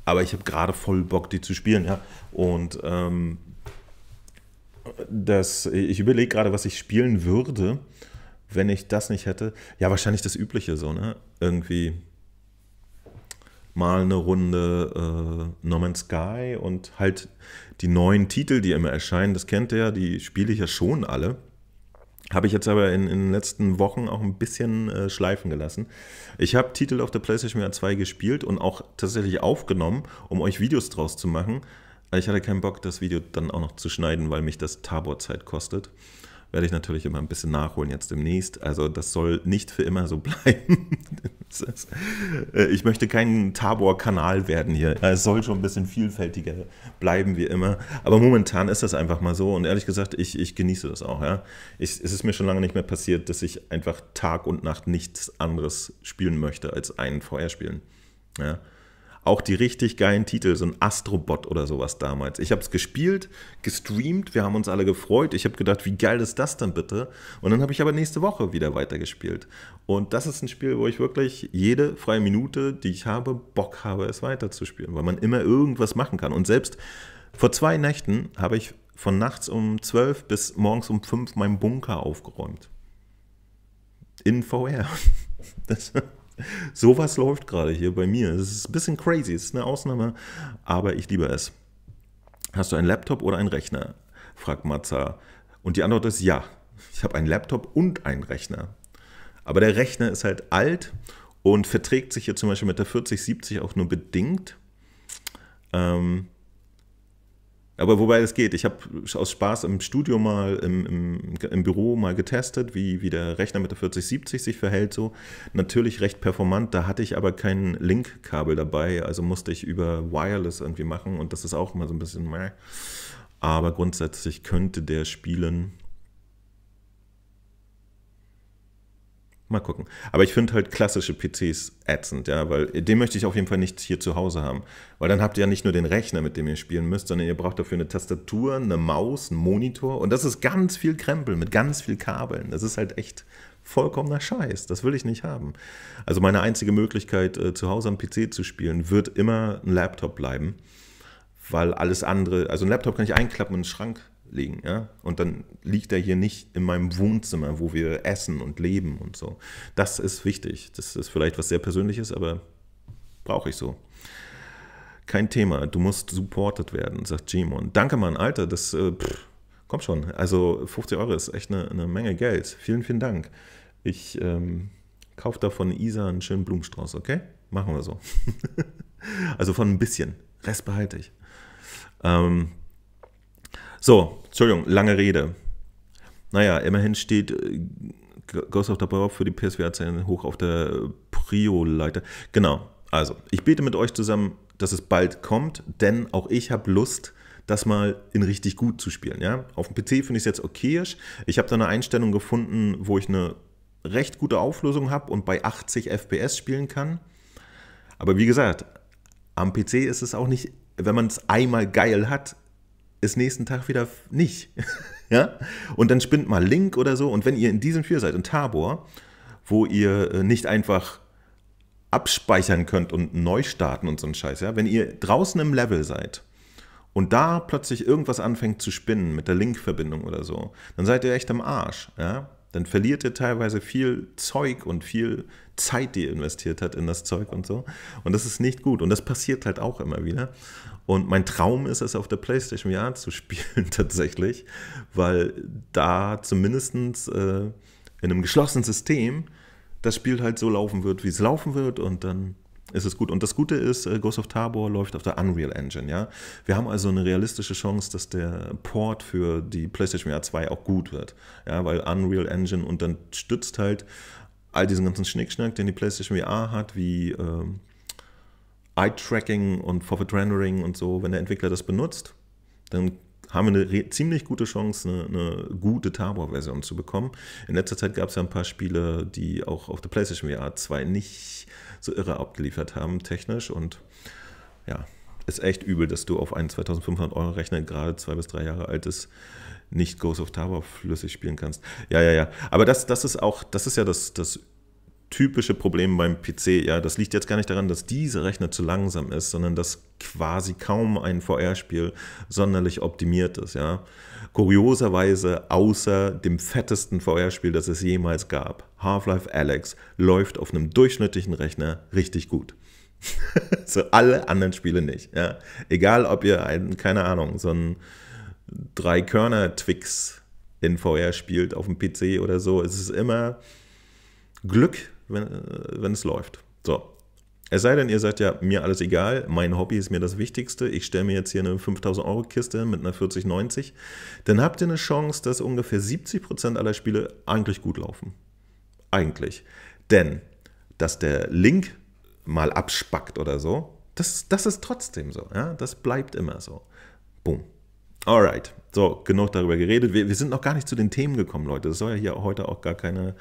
aber ich habe gerade voll Bock, die zu spielen, ja. Und ähm, das, ich überlege gerade, was ich spielen würde, wenn ich das nicht hätte. Ja, wahrscheinlich das Übliche so, ne? Irgendwie mal eine Runde äh, No Man's Sky und halt die neuen Titel, die immer erscheinen, das kennt ihr ja, die spiele ich ja schon alle. Habe ich jetzt aber in, in, den letzten Wochen auch ein bisschen äh, schleifen gelassen. Ich habe Titel auf der PlayStation VR 2 gespielt und auch tatsächlich aufgenommen, um euch Videos draus zu machen. Ich hatte keinen Bock, das Video dann auch noch zu schneiden, weil mich das Tabor-Zeit kostet werde ich natürlich immer ein bisschen nachholen jetzt demnächst. Also das soll nicht für immer so bleiben. Äh, ich möchte kein Tabor-Kanal werden hier. Äh, es soll schon ein bisschen vielfältiger bleiben wie immer. Aber momentan ist das einfach mal so und ehrlich gesagt, ich, ich genieße das auch. Ja? Ich, es ist mir schon lange nicht mehr passiert, dass ich einfach Tag und Nacht nichts anderes spielen möchte als ein VR-Spielen. Ja? auch die richtig geilen Titel, so ein Astrobot oder sowas damals. Ich habe es gespielt, gestreamt, wir haben uns alle gefreut. Ich habe gedacht, wie geil ist das denn bitte? Und dann habe ich aber nächste Woche wieder weitergespielt. Und das ist ein Spiel, wo ich wirklich jede freie Minute, die ich habe, Bock habe, es weiterzuspielen, weil man immer irgendwas machen kann. Und selbst vor zwei Nächten habe ich von nachts um 12 bis morgens um 5 meinen Bunker aufgeräumt. In VR. Das Sowas läuft gerade hier bei mir. Es ist ein bisschen crazy, es ist eine Ausnahme, aber ich liebe es. Hast du einen Laptop oder einen Rechner? fragt Matza. Und die Antwort ist ja. Ich habe einen Laptop und einen Rechner. Aber der Rechner ist halt alt und verträgt sich hier zum Beispiel mit der 4070 auch nur bedingt. Ähm, aber wobei es geht. Ich habe aus Spaß im Studio mal, im, im, im, Büro mal getestet, wie, wie der Rechner mit der 4070 sich verhält. So natürlich recht performant. Da hatte ich aber kein Link-Kabel dabei, also musste ich über Wireless irgendwie machen und das ist auch mal so ein bisschen. Meh. Aber grundsätzlich könnte der spielen Mal gucken. Aber ich finde halt klassische PCs ätzend, ja, weil den möchte ich auf jeden Fall nicht hier zu Hause haben. Weil dann habt ihr ja nicht nur den Rechner, mit dem ihr spielen müsst, sondern ihr braucht dafür eine Tastatur, eine Maus, einen Monitor und das ist ganz viel Krempel mit ganz viel Kabeln. Das ist halt echt vollkommener Scheiß. Das will ich nicht haben. Also meine einzige Möglichkeit, äh, zu Hause am PC zu spielen, wird immer ein Laptop bleiben, weil alles andere, also ein Laptop kann ich einklappen in den Schrank legen. Ja? Und dann liegt er hier nicht in meinem Wohnzimmer, wo wir essen und leben und so. Das ist wichtig. Das ist vielleicht was sehr Persönliches, aber brauche ich so. Kein Thema, du musst supported werden, sagt Jimon. Danke, Mann, Alter, das äh, pff, kommt schon. Also 50 Euro ist echt eine, eine Menge Geld. Vielen, vielen Dank. Ich ähm, kaufe da von Isa einen schönen Blumenstrauß, okay? Machen wir so. also von ein bisschen. Rest behalte ich. Ähm, so, Entschuldigung, lange Rede. Naja, immerhin steht äh, Ghost of the Bob für die PSVR 10 hoch auf der Prio-Leiter. Genau, also ich bete mit euch zusammen, dass es bald kommt, denn auch ich habe Lust, das mal in richtig gut zu spielen. Ja? Auf dem PC finde ich es jetzt okayisch. Ich habe da eine Einstellung gefunden, wo ich eine recht gute Auflösung habe und bei 80 FPS spielen kann. Aber wie gesagt, am PC ist es auch nicht, wenn man es einmal geil hat, ist nächsten Tag wieder nicht. ja? Und dann spinnt mal Link oder so. Und wenn ihr in diesem Spiel seid, in Tabor, wo ihr äh, nicht einfach abspeichern könnt und neu starten und so ein Scheiß, ja, wenn ihr draußen im Level seid und da plötzlich irgendwas anfängt zu spinnen mit der Link-Verbindung oder so, dann seid ihr echt am Arsch, ja? dann verliert ihr teilweise viel Zeug und viel Zeit, die ihr investiert habt in das Zeug und so. Und das ist nicht gut. Und das passiert halt auch immer wieder. Und mein Traum ist es, auf der PlayStation VR zu spielen tatsächlich, weil da zumindest äh, in einem geschlossenen System das Spiel halt so laufen wird, wie es laufen wird und dann ist es gut. Und das Gute ist, äh, Ghost of Tabor läuft auf der Unreal Engine, ja. Wir haben also eine realistische Chance, dass der Port für die PlayStation VR 2 auch gut wird, ja, weil Unreal Engine unterstützt halt all diesen ganzen Schnickschnack, den die PlayStation VR hat, wie äh, Eye-Tracking und Forward Rendering und so, wenn der Entwickler das benutzt, dann haben wir eine ziemlich gute Chance, eine, eine gute Tabor-Version zu bekommen. In letzter Zeit gab es ja ein paar Spiele, die auch auf der PlayStation VR 2 nicht so irre abgeliefert haben, technisch. Und ja, ist echt übel, dass du auf einen 2500 Euro Rechner, gerade zwei bis drei Jahre altes, nicht Ghost of Tower flüssig spielen kannst. Ja, ja, ja. Aber das, das ist auch, das ist ja das, das typische Problem beim PC. Ja, das liegt jetzt gar nicht daran, dass dieser Rechner zu langsam ist, sondern dass quasi kaum ein VR-Spiel sonderlich optimiert ist. Ja, Kurioserweise außer dem fettesten VR-Spiel, das es jemals gab, Half-Life Alex, läuft auf einem durchschnittlichen Rechner richtig gut. so alle anderen Spiele nicht. Ja. Egal, ob ihr einen, keine Ahnung, so ein Drei-Körner-Twix in VR spielt auf dem PC oder so, es ist immer Glück, wenn, äh, wenn es läuft. So, es sei denn, ihr sagt ja mir alles egal, mein Hobby ist mir das Wichtigste, ich stelle mir jetzt hier eine 5000-Euro-Kiste mit einer 4090, dann habt ihr eine Chance, dass ungefähr 70% aller Spiele eigentlich gut laufen. Eigentlich. Denn, dass der Link mal abspackt oder so, das, das ist trotzdem so. Ja? Das bleibt immer so. Boom. Alright, so, genug darüber geredet. Wir, wir, sind noch gar nicht zu den Themen gekommen, Leute. Das soll ja hier heute auch gar keine.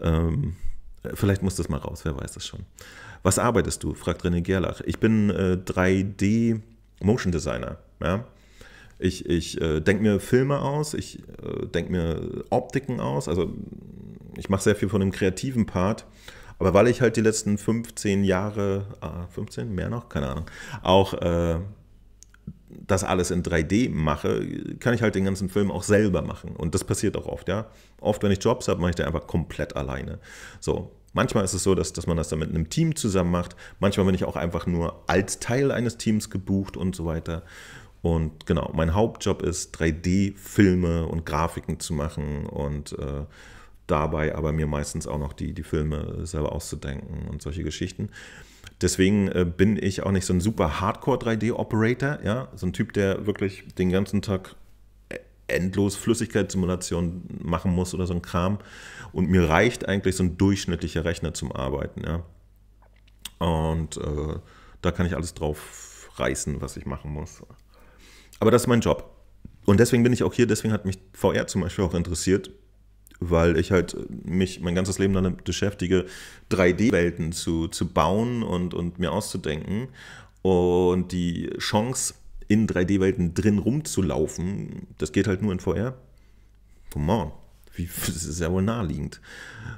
Ähm, vielleicht muss das mal raus, wer weiß das schon. Was arbeitest du? fragt René Gerlach. Ich bin äh, 3D Motion Designer. Ja? Ich, ich äh, denke mir Filme aus, ich äh, denke mir Optiken aus. Also ich mache sehr viel von dem kreativen Part. Aber weil ich halt die letzten 15 Jahre, ah, 15, mehr noch, keine Ahnung, auch äh, das alles in 3D mache, kann ich halt den ganzen Film auch selber machen. Und das passiert auch oft, ja. Oft, wenn ich Jobs habe, mache ich den einfach komplett alleine. So, Manchmal ist es so, dass, dass man das dann mit einem Team zusammen macht. Manchmal bin ich auch einfach nur als Teil eines Teams gebucht und so weiter. Und genau, mein Hauptjob ist, 3D-Filme und Grafiken zu machen und äh, dabei aber mir meistens auch noch die, die Filme selber auszudenken und solche Geschichten. Deswegen äh, bin ich auch nicht so ein super Hardcore 3D-Operator, ja, so ein Typ, der wirklich den ganzen Tag e-, endlos Flüssigkeitssimulationen machen muss oder so ein Kram, und mir reicht eigentlich so ein durchschnittlicher Rechner zum Arbeiten. Ja? Und äh, da kann ich alles drauf reißen, was ich machen muss. Aber das ist mein Job. Und deswegen bin ich auch hier, deswegen hat mich VR zum Beispiel auch interessiert, weil ich halt mich mein ganzes Leben damit beschäftige, 3D-Welten zu, zu bauen und, und mir auszudenken. Und die Chance, in 3D-Welten drin rumzulaufen, das geht halt nur in VR. Come on wie, das ist ja wohl naheliegend.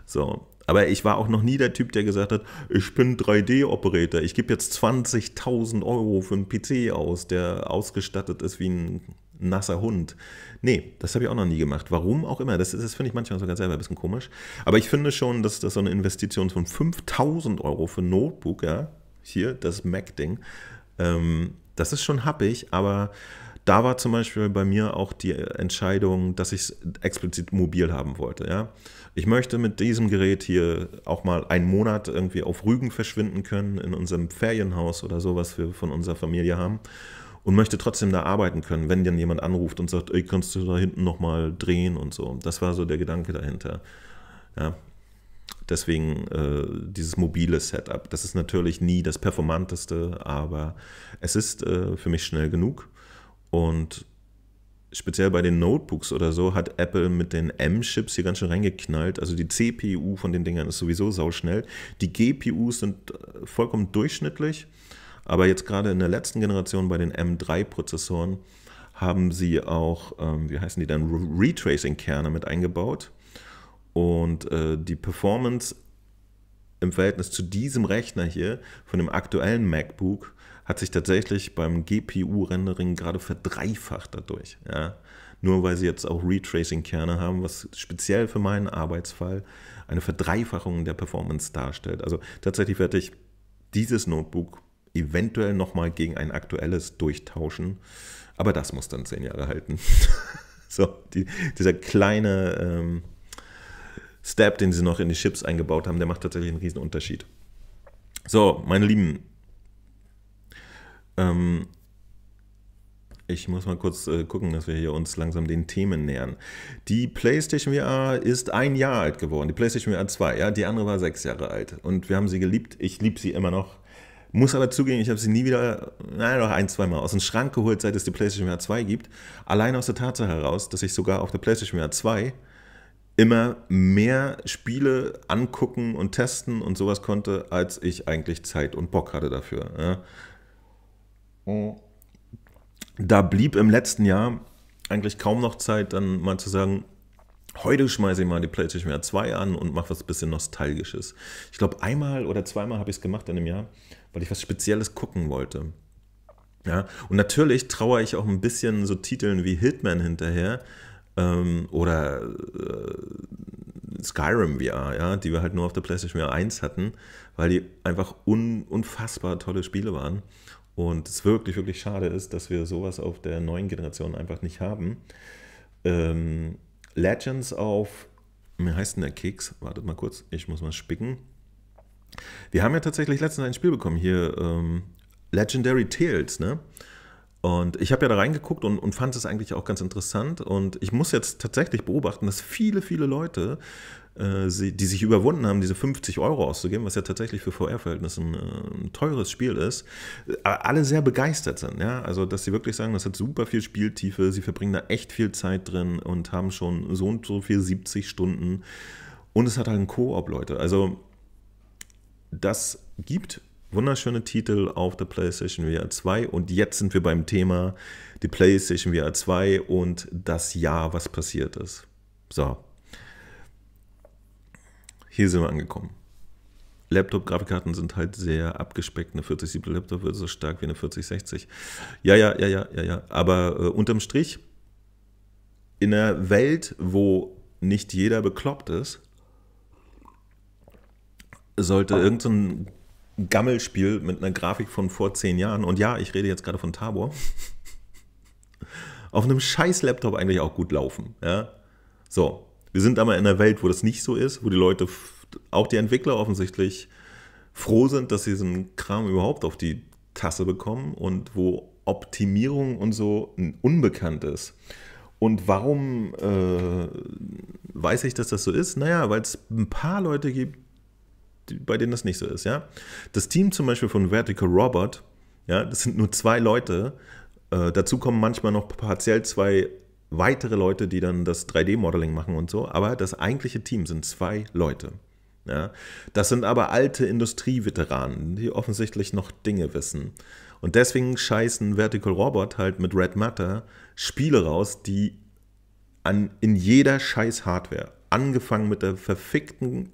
So. Aber ich war auch noch nie der Typ, der gesagt hat, ich bin 3D-Operator, ich gebe jetzt 20.000 Euro für einen PC aus, der ausgestattet ist wie ein nasser Hund. Nee, das habe ich auch noch nie gemacht. Warum auch immer. Das, das finde ich manchmal sogar selber ein bisschen komisch. Aber ich finde schon, dass, das so eine Investition von 5000 Euro für ein Notebook, ja, hier das Mac-Ding, ähm, das ist schon happig, aber da war zum Beispiel bei mir auch die Entscheidung, dass ich es explizit mobil haben wollte. Ja? Ich möchte mit diesem Gerät hier auch mal einen Monat irgendwie auf Rügen verschwinden können, in unserem Ferienhaus oder so, was wir von unserer Familie haben. Und möchte trotzdem da arbeiten können, wenn dann jemand anruft und sagt, ey, kannst du da hinten nochmal drehen und so. Das war so der Gedanke dahinter. Ja, Deswegen äh, dieses mobile Setup. Das ist natürlich nie das performanteste, aber es ist äh, für mich schnell genug. Und speziell bei den Notebooks oder so hat Apple mit den M-Chips hier ganz schön reingeknallt. Also die CPU von den Dingern ist sowieso sauschnell. Die GPUs sind äh, vollkommen durchschnittlich. Aber jetzt gerade in der letzten Generation bei den M3-Prozessoren haben sie auch, ähm, wie heißen die dann, Retracing-Kerne mit eingebaut. Und äh, die Performance im Verhältnis zu diesem Rechner hier, von dem aktuellen MacBook, hat sich tatsächlich beim GPU-Rendering gerade verdreifacht dadurch. Ja? Nur weil sie jetzt auch Retracing-Kerne haben, was speziell für meinen Arbeitsfall eine Verdreifachung der Performance darstellt. Also tatsächlich werde ich dieses Notebook eventuell nochmal gegen ein aktuelles durchtauschen. Aber das muss dann zehn Jahre halten. so, die, dieser kleine ähm, Step, den sie noch in die Chips eingebaut haben, der macht tatsächlich einen riesen Unterschied. So, meine Lieben, ähm, ich muss mal kurz äh, gucken, dass wir hier uns langsam den Themen nähern. Die PlayStation VR ist ein Jahr alt geworden, die PlayStation VR 2, ja, die andere war sechs Jahre alt und wir haben sie geliebt, ich liebe sie immer noch. Muss aber zugeben, ich habe sie nie wieder, naja, noch ein, zweimal aus dem Schrank geholt, seit es die PlayStation VR 2 gibt. Allein aus der Tatsache heraus, dass ich sogar auf der PlayStation VR 2 immer mehr Spiele angucken und testen und sowas konnte, als ich eigentlich Zeit und Bock hatte dafür. Ja. Da blieb im letzten Jahr eigentlich kaum noch Zeit, dann mal zu sagen, heute schmeiße ich mal die PlayStation VR 2 an und mache was ein bisschen Nostalgisches. Ich glaube, einmal oder zweimal habe ich es gemacht in einem Jahr, weil ich was Spezielles gucken wollte. Ja, und natürlich traue ich auch ein bisschen so Titeln wie Hitman hinterher ähm, oder äh, Skyrim VR, ja, die wir halt nur auf der PlayStation VR 1 hatten, weil die einfach un unfassbar tolle Spiele waren. Und es wirklich, wirklich schade ist, dass wir sowas auf der neuen Generation einfach nicht haben. Ähm, Legends auf, wie heißt denn der Keks? Wartet mal kurz, ich muss mal spicken. Wir haben ja tatsächlich letztens ein Spiel bekommen hier, ähm, Legendary Tales, ne? Und ich habe ja da reingeguckt und, und fand es eigentlich auch ganz interessant. Und ich muss jetzt tatsächlich beobachten, dass viele, viele Leute äh, die sich überwunden haben, diese 50 Euro auszugeben, was ja tatsächlich für VR-Verhältnisse ein, äh, ein, teures Spiel ist, äh, alle sehr begeistert sind. Ja? Also, dass sie wirklich sagen, das hat super viel Spieltiefe, sie verbringen da echt viel Zeit drin und haben schon so und so viel 70 Stunden. Und es hat halt einen Koop, Leute. Also, das gibt wunderschöne Titel auf der PlayStation VR 2. Und jetzt sind wir beim Thema die PlayStation VR 2 und das Jahr, was passiert ist. So, hier sind wir angekommen. Laptop-Grafikkarten sind halt sehr abgespeckt. Eine 4070 Laptop wird so stark wie eine 4060. Ja, ja, ja, ja, ja, ja. Aber äh, unterm Strich, in einer Welt, wo nicht jeder bekloppt ist, sollte irgendein so Gammelspiel mit einer Grafik von vor zehn Jahren, und ja, ich rede jetzt gerade von Tabor, auf einem scheiß Laptop eigentlich auch gut laufen. Ja? So, wir sind aber in einer Welt, wo das nicht so ist, wo die Leute, auch die Entwickler offensichtlich, froh sind, dass sie diesen Kram überhaupt auf die Tasse bekommen und wo Optimierung und so unbekannt ist. Und warum äh, weiß ich, dass das so ist? Naja, weil es ein paar Leute gibt, bei denen das nicht so ist, ja. Das Team zum Beispiel von Vertical Robot, ja, das sind nur zwei Leute. Äh, dazu kommen manchmal noch partiell zwei weitere Leute, die dann das 3D-Modeling machen und so, aber das eigentliche Team sind zwei Leute. Ja? Das sind aber alte Industrieveteranen, die offensichtlich noch Dinge wissen. Und deswegen scheißen Vertical Robot halt mit Red Matter Spiele raus, die an, in jeder scheiß Hardware, angefangen mit der verfickten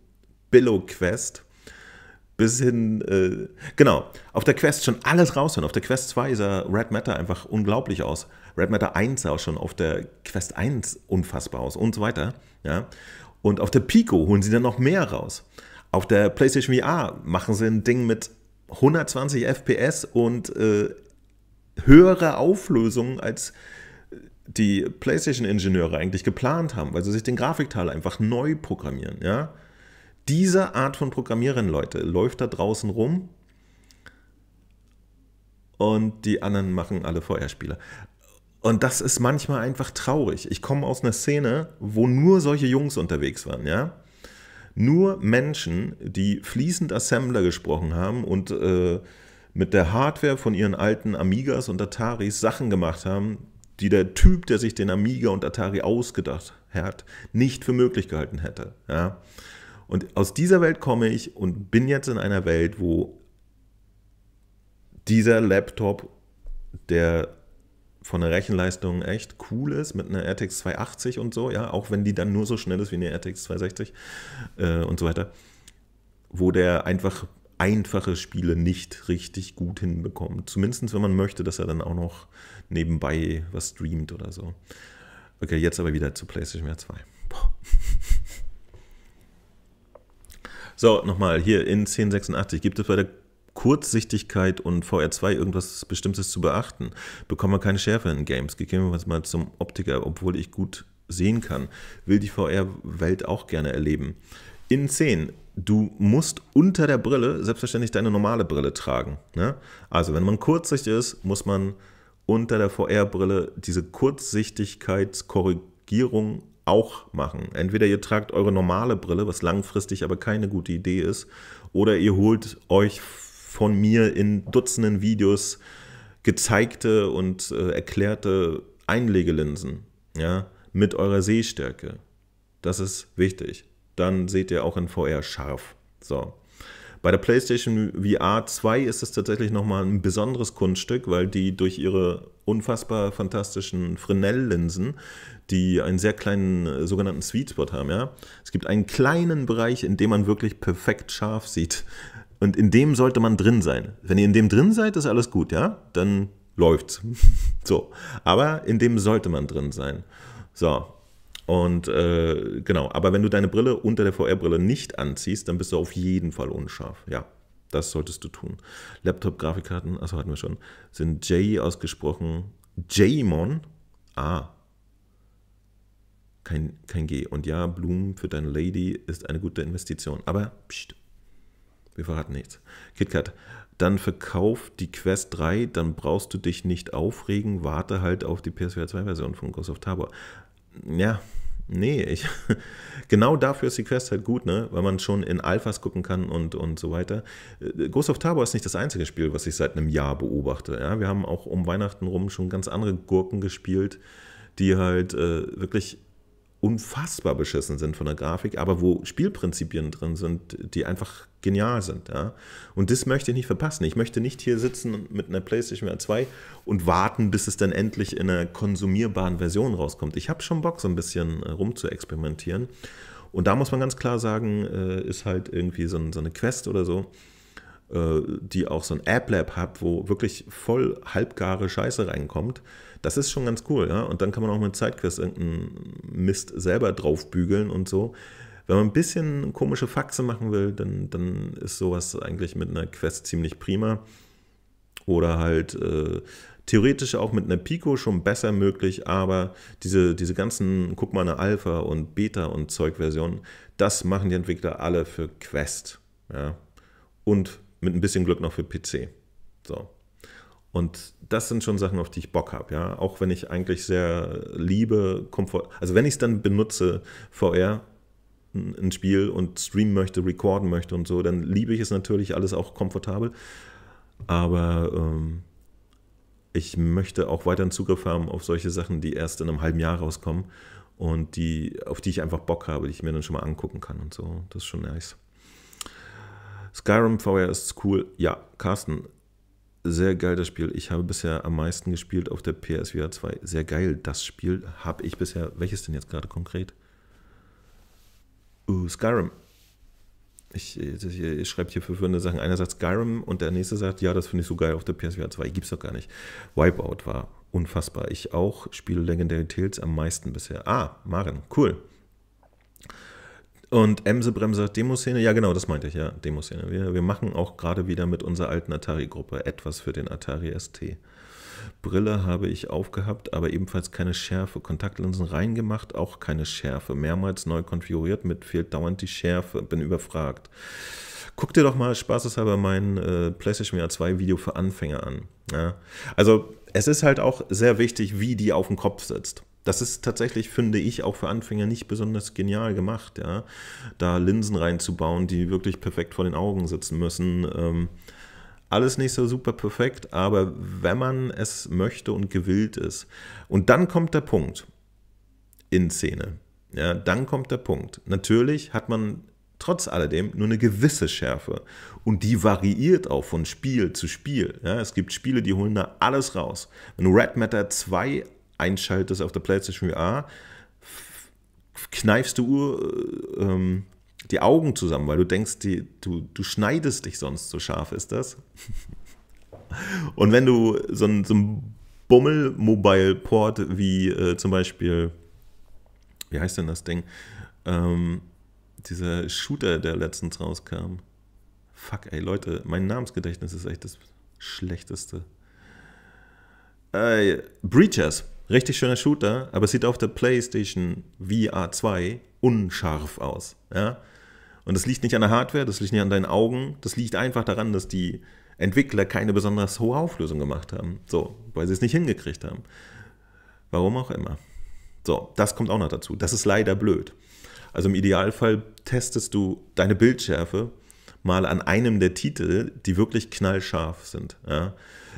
Billow Quest, bis hin, äh, genau, auf der Quest schon alles raus sind. auf der Quest 2 sah Red Matter einfach unglaublich aus. Red Matter 1 sah auch schon auf der Quest 1 unfassbar aus und so weiter. Ja? Und auf der Pico holen sie dann noch mehr raus. Auf der PlayStation VR machen sie ein Ding mit 120 FPS und äh, höherer Auflösung als äh, die PlayStation-Ingenieure eigentlich geplant haben, weil sie sich den Grafikteil einfach neu programmieren. Ja? Diese Art von Programmieren, Leute, läuft da draußen rum und die anderen machen alle Feuerspiele. Und das ist manchmal einfach traurig. Ich komme aus einer Szene, wo nur solche Jungs unterwegs waren, ja. Nur Menschen, die fließend Assembler gesprochen haben und äh, mit der Hardware von ihren alten Amigas und Ataris Sachen gemacht haben, die der Typ, der sich den Amiga und Atari ausgedacht hat, nicht für möglich gehalten hätte. Ja? Und aus dieser Welt komme ich und bin jetzt in einer Welt, wo dieser Laptop der von der Rechenleistung echt cool ist mit einer RTX 280 und so, ja, auch wenn die dann nur so schnell ist wie eine RTX 260 äh, und so weiter, wo der einfach einfache Spiele nicht richtig gut hinbekommt. Zumindest wenn man möchte, dass er dann auch noch nebenbei was streamt oder so. Okay, jetzt aber wieder zu PlayStation VR 2. Boah. So, nochmal hier in 1086 gibt es bei der Kurzsichtigkeit und VR2 irgendwas Bestimmtes zu beachten, bekommen wir keine Schärfe in Games. Gehen wir mal zum Optiker, obwohl ich gut sehen kann, will die VR-Welt auch gerne erleben. In 10, du musst unter der Brille selbstverständlich deine normale Brille tragen. Ne? Also wenn man kurzsichtig ist, muss man unter der VR-Brille diese Kurzsichtigkeitskorrigierung auch machen. Entweder ihr tragt eure normale Brille, was langfristig aber keine gute Idee ist, oder ihr holt euch von mir in Dutzenden Videos gezeigte und äh, erklärte Einlegelinsen ja, mit eurer Sehstärke. Das ist wichtig. Dann seht ihr auch in VR scharf. So. Bei der PlayStation VR 2 ist es tatsächlich nochmal ein besonderes Kunststück, weil die durch ihre unfassbar fantastischen Fresnel-Linsen, die einen sehr kleinen äh, sogenannten Sweet Spot haben, ja. Es gibt einen kleinen Bereich, in dem man wirklich perfekt scharf sieht. Und in dem sollte man drin sein. Wenn ihr in dem drin seid, ist alles gut, ja? Dann läuft's. so. Aber in dem sollte man drin sein. So. Und äh, genau, aber wenn du deine Brille unter der VR-Brille nicht anziehst, dann bist du auf jeden Fall unscharf. Ja, das solltest du tun. Laptop-Grafikkarten, achso, hatten wir schon, sind J ausgesprochen. Jmon. Ah. Kein, kein G. Und ja, Blumen für deine Lady ist eine gute Investition. Aber pst, wir verraten nichts. KitKat. Dann verkauf die Quest 3, dann brauchst du dich nicht aufregen, warte halt auf die PSVR 2 Version von Ghost of Tabor. Ja, nee, ich, genau dafür ist die Quest halt gut, ne? weil man schon in Alphas gucken kann und, und so weiter. Äh, Ghost of Tabor ist nicht das einzige Spiel, was ich seit einem Jahr beobachte. Ja? Wir haben auch um Weihnachten rum schon ganz andere Gurken gespielt, die halt äh, wirklich unfassbar beschissen sind von der Grafik, aber wo Spielprinzipien drin sind, die einfach genial sind. Ja? Und das möchte ich nicht verpassen. Ich möchte nicht hier sitzen mit einer PlayStation 2 und warten, bis es dann endlich in einer konsumierbaren Version rauskommt. Ich habe schon Bock, so ein bisschen äh, rum zu experimentieren. Und da muss man ganz klar sagen, äh, ist halt irgendwie so, eine Quest oder so, äh, die auch so ein App-Lab hat, wo wirklich voll halbgare Scheiße reinkommt das ist schon ganz cool, ja. Und dann kann man auch mit Zeitquest irgendeinen Mist selber draufbügeln und so. Wenn man ein bisschen komische Faxe machen will, dann, dann ist sowas eigentlich mit einer Quest ziemlich prima. Oder halt äh, theoretisch auch mit einer Pico schon besser möglich, aber diese, diese ganzen, guck mal, eine Alpha und Beta und Zeugversion, das machen die Entwickler alle für Quest. Ja. Und mit ein bisschen Glück noch für PC. So. Und das sind schon Sachen, auf die ich Bock habe, ja. Auch wenn ich eigentlich sehr liebe, Komfort. Also wenn ich es dann benutze, VR, ein Spiel und streamen möchte, recorden möchte und so, dann liebe ich es natürlich alles auch komfortabel. Aber ähm, ich möchte auch weiterhin Zugriff haben auf solche Sachen, die erst in einem halben Jahr rauskommen und die, auf die ich einfach Bock habe, die ich mir dann schon mal angucken kann und so. Das ist schon nice. Skyrim VR ist cool. Ja, Carsten, sehr geil das Spiel. Ich habe bisher am meisten gespielt auf der PSVR 2. Sehr geil das Spiel habe ich bisher. Welches denn jetzt gerade konkret? Uh, Skyrim. Ich, ich, ich schreibe hier verwirrende Sachen. Einer sagt Skyrim und der nächste sagt, ja, das finde ich so geil auf der PSVR 2. Gibt es doch gar nicht. Wipeout war unfassbar. Ich auch spiele Legendary Tales am meisten bisher. Ah, Maren, cool. Und Emsebremser Demoszene, ja genau, das meinte ich, ja, Demoszene. Wir, wir machen auch gerade wieder mit unserer alten Atari-Gruppe etwas für den Atari ST. Brille habe ich aufgehabt, aber ebenfalls keine Schärfe. Kontaktlinsen reingemacht, auch keine Schärfe. Mehrmals neu konfiguriert, mit fehlt dauernd die Schärfe, bin überfragt. Guck dir doch mal spaßeshalber mein äh, PlayStation VR 2 Video für Anfänger an. Ja? Also es ist halt auch sehr wichtig, wie die auf dem Kopf sitzt. Das ist tatsächlich, finde ich, auch für Anfänger nicht besonders genial gemacht, ja. Da Linsen reinzubauen, die wirklich perfekt vor den Augen sitzen müssen. Ähm, alles nicht so super perfekt, aber wenn man es möchte und gewillt ist. Und dann kommt der Punkt in Szene. Ja, dann kommt der Punkt. Natürlich hat man trotz alledem nur eine gewisse Schärfe. Und die variiert auch von Spiel zu Spiel. Ja, es gibt Spiele, die holen da alles raus. Wenn du Red Matter 2 einschaltest auf der PlayStation VR, kneifst du äh, ähm, die Augen zusammen, weil du denkst, die, du, du schneidest dich sonst, so scharf ist das. Und wenn du so ein, so ein Bummel-Mobile-Port wie äh, zum Beispiel, wie heißt denn das Ding? Ähm, dieser Shooter, der letztens rauskam. Fuck, ey, Leute, mein Namensgedächtnis ist echt das Schlechteste. Äh, Breachers. Richtig schöner Shooter, aber sieht auf der PlayStation VR 2 unscharf aus. Ja? Und das liegt nicht an der Hardware, das liegt nicht an deinen Augen, das liegt einfach daran, dass die Entwickler keine besonders hohe Auflösung gemacht haben. So, weil sie es nicht hingekriegt haben. Warum auch immer. So, das kommt auch noch dazu. Das ist leider blöd. Also im Idealfall testest du deine Bildschärfe mal an einem der Titel, die wirklich knallscharf sind. Ja?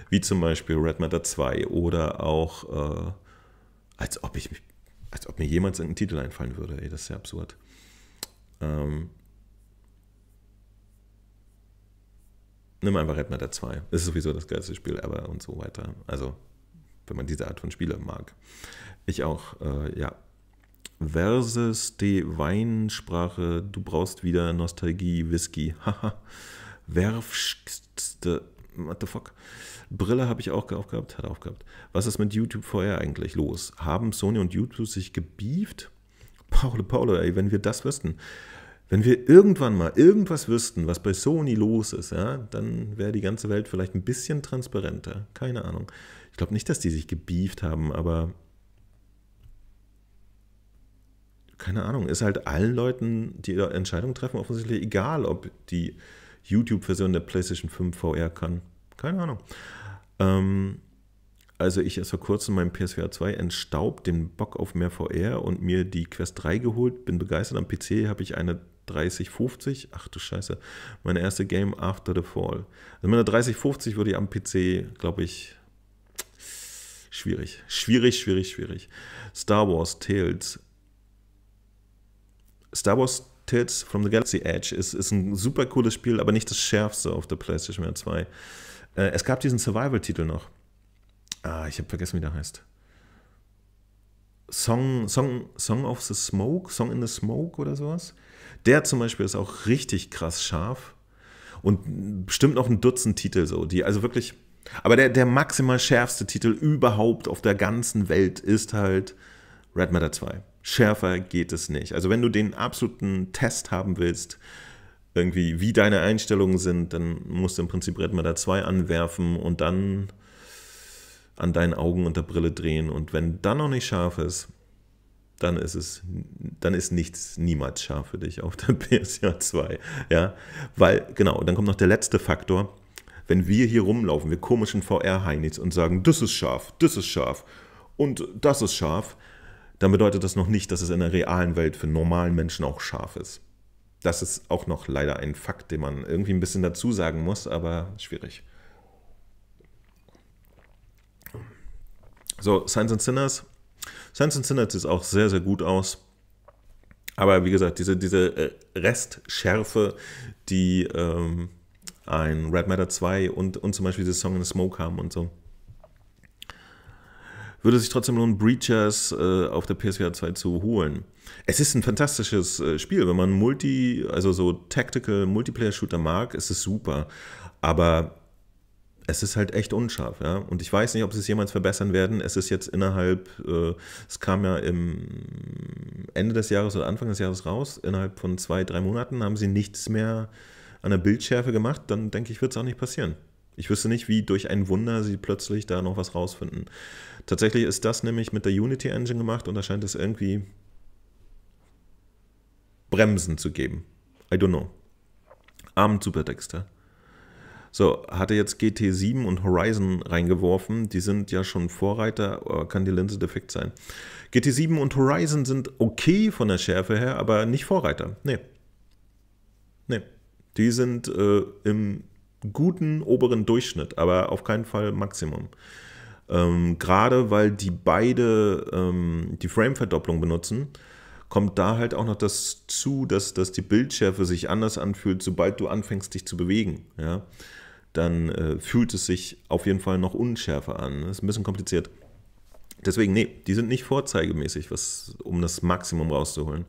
Wie zum Beispiel Red Matter 2 oder auch äh, als ob, ich, als ob mir jemals einen Titel einfallen würde. Ey, das ist ja absurd. Ähm, nimm einfach Red Matter 2. Das ist sowieso das geilste Spiel ever und so weiter. Also, wenn man diese Art von Spiele mag. Ich auch, äh, ja. Versus die Weinsprache, du brauchst wieder Nostalgie, Whisky. Haha. Werfste. What the fuck? Brille habe ich auch aufgehabt, hat auch gehabt. Was ist mit YouTube VR eigentlich los? Haben Sony und YouTube sich gebieft? Paule, Paule, ey, wenn wir das wüssten. Wenn wir irgendwann mal irgendwas wüssten, was bei Sony los ist, ja, dann wäre die ganze Welt vielleicht ein bisschen transparenter. Keine Ahnung. Ich glaube nicht, dass die sich gebieft haben, aber keine Ahnung, ist halt allen Leuten, die Entscheidungen treffen, offensichtlich egal, ob die YouTube-Version der PlayStation 5 VR kann. Keine Ahnung. Ähm, also ich erst vor kurzem meinen PSVR 2 entstaubt, den Bock auf mehr VR und mir die Quest 3 geholt, bin begeistert. Am PC habe ich eine 3050. Ach du Scheiße, meine erste Game After the Fall. Also mit einer 3050 würde ich am PC, glaube ich, schwierig. Schwierig, schwierig, schwierig. Star Wars Tales. Star Wars Tales from the Galaxy Edge ist, ist ein super cooles Spiel, aber nicht das schärfste auf der PlayStation 2. Äh, es gab diesen Survival-Titel noch. Ah, ich habe vergessen, wie der heißt. Song, Song, Song of the Smoke, Song in the Smoke oder sowas. Der zum Beispiel ist auch richtig krass scharf. Und bestimmt noch ein Dutzend Titel so, die also wirklich. Aber der, der maximal schärfste Titel überhaupt auf der ganzen Welt ist halt Red Matter 2. Schärfer geht es nicht. Also wenn du den absoluten Test haben willst, irgendwie, wie deine Einstellungen sind, dann musst du im Prinzip Red Matter 2 anwerfen und dann an deinen Augen und der Brille drehen. Und wenn dann noch nicht scharf ist, dann ist es, dann ist nichts niemals scharf für dich auf der PSJ 2. Ja, weil, genau, dann kommt noch der letzte Faktor. Wenn wir hier rumlaufen, wir komischen VR-Heinis und sagen, das ist scharf, das ist scharf und das ist scharf, dann bedeutet das noch nicht, dass es in der realen Welt für normalen Menschen auch scharf ist. Das ist auch noch leider ein Fakt, den man irgendwie ein bisschen dazu sagen muss, aber schwierig. So, Science and Sinners. Science and Sinners sieht auch sehr, sehr gut aus. Aber wie gesagt, diese, diese äh, Restschärfe, die ähm, ein Red Matter 2 und, und zum Beispiel diese Song in the Smoke haben und so, würde sich trotzdem lohnen, Breachers äh, auf der PSVR 2 zu holen. Es ist ein fantastisches äh, Spiel. Wenn man Multi, also so Tactical Multiplayer-Shooter mag, ist es super. Aber es ist halt echt unscharf, ja. Und ich weiß nicht, ob sie es jemals verbessern werden. Es ist jetzt innerhalb, äh, es kam ja im Ende des Jahres oder Anfang des Jahres raus, innerhalb von zwei, drei Monaten haben sie nichts mehr an der Bildschärfe gemacht, dann denke ich, wird es auch nicht passieren. Ich wüsste nicht, wie durch ein Wunder sie plötzlich da noch was rausfinden. Tatsächlich ist das nämlich mit der Unity Engine gemacht und da scheint es irgendwie Bremsen zu geben. I don't know. Armen Supertexter. So, hatte jetzt GT7 und Horizon reingeworfen. Die sind ja schon Vorreiter, kann die Linse defekt sein. GT7 und Horizon sind okay von der Schärfe her, aber nicht Vorreiter. Nee. Nee. Die sind äh, im guten oberen Durchschnitt, aber auf keinen Fall Maximum. Ähm, Gerade weil die beide ähm, die Frame-Verdopplung benutzen, kommt da halt auch noch das zu, dass, dass die Bildschärfe sich anders anfühlt, sobald du anfängst, dich zu bewegen. Ja? Dann äh, fühlt es sich auf jeden Fall noch unschärfer an. Das ist ein bisschen kompliziert. Deswegen, nee, die sind nicht vorzeigemäßig, was, um das Maximum rauszuholen.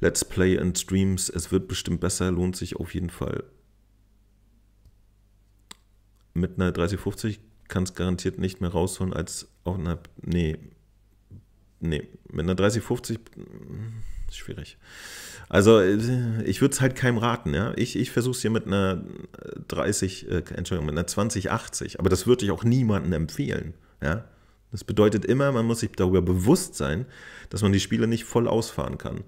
Let's Play and Streams, es wird bestimmt besser, lohnt sich auf jeden Fall mit einer 3050 kannst garantiert nicht mehr rausholen als auf einer. Nee. Nee, mit einer 3050 hm, ist schwierig. Also äh, ich würde es halt keinem raten, ja. Ich, ich versuche es hier mit einer 30, äh, Entschuldigung, mit einer 2080, aber das würde ich auch niemandem empfehlen, ja. Das bedeutet immer, man muss sich darüber bewusst sein, dass man die Spiele nicht voll ausfahren kann.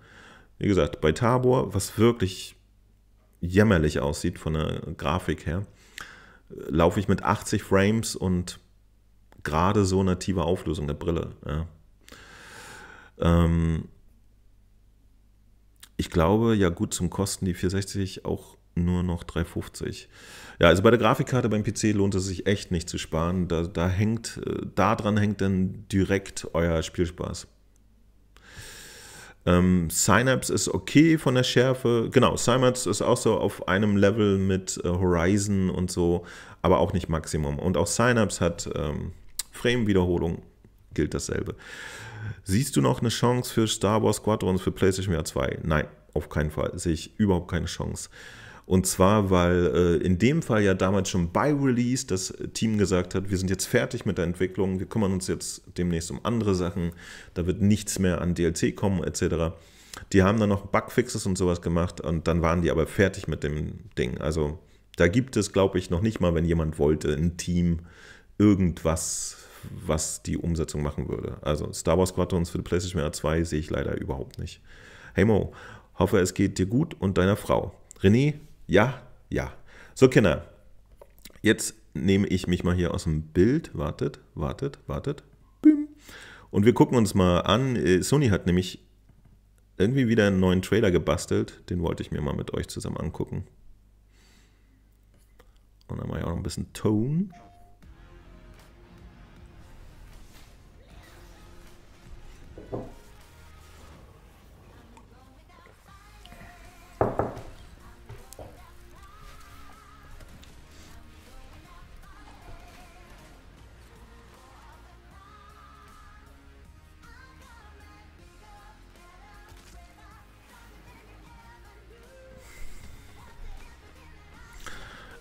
Wie gesagt, bei Tabor, was wirklich jämmerlich aussieht von der Grafik her, laufe ich mit 80 Frames und gerade so native Auflösung der Brille. Ja. Ähm, ich glaube, ja gut, zum Kosten die 460 auch nur noch 350. Ja, also bei der Grafikkarte beim PC lohnt es sich echt nicht zu sparen. Da, da hängt, äh, daran hängt dann direkt euer Spielspaß. Ähm, Synapse ist okay von der Schärfe. Genau, Synapse ist auch so auf einem Level mit äh, Horizon und so, aber auch nicht Maximum. Und auch Synapse hat ähm, Frame-Wiederholung, gilt dasselbe. Siehst du noch eine Chance für Star Wars Squadrons für PlayStation VR 2? Nein, auf keinen Fall. Sehe ich überhaupt keine Chance. Und zwar, weil äh, in dem Fall ja damals schon bei Release das Team gesagt hat, wir sind jetzt fertig mit der Entwicklung, wir kümmern uns jetzt demnächst um andere Sachen, da wird nichts mehr an DLC kommen etc. Die haben dann noch Bugfixes und sowas gemacht und dann waren die aber fertig mit dem Ding. Also da gibt es, glaube ich, noch nicht mal, wenn jemand wollte, ein Team irgendwas, was die Umsetzung machen würde. Also Star Wars Squadrons für die PlayStation 2 sehe ich leider überhaupt nicht. Hey Mo, hoffe es geht dir gut und deiner Frau. René, ja, ja. So, Kinder, jetzt nehme ich mich mal hier aus dem Bild. Wartet, wartet, wartet. Bim. Und wir gucken uns mal an. Äh, Sony hat nämlich irgendwie wieder einen neuen Trailer gebastelt. Den wollte ich mir mal mit euch zusammen angucken. Und dann mache ich auch noch ein bisschen Tone.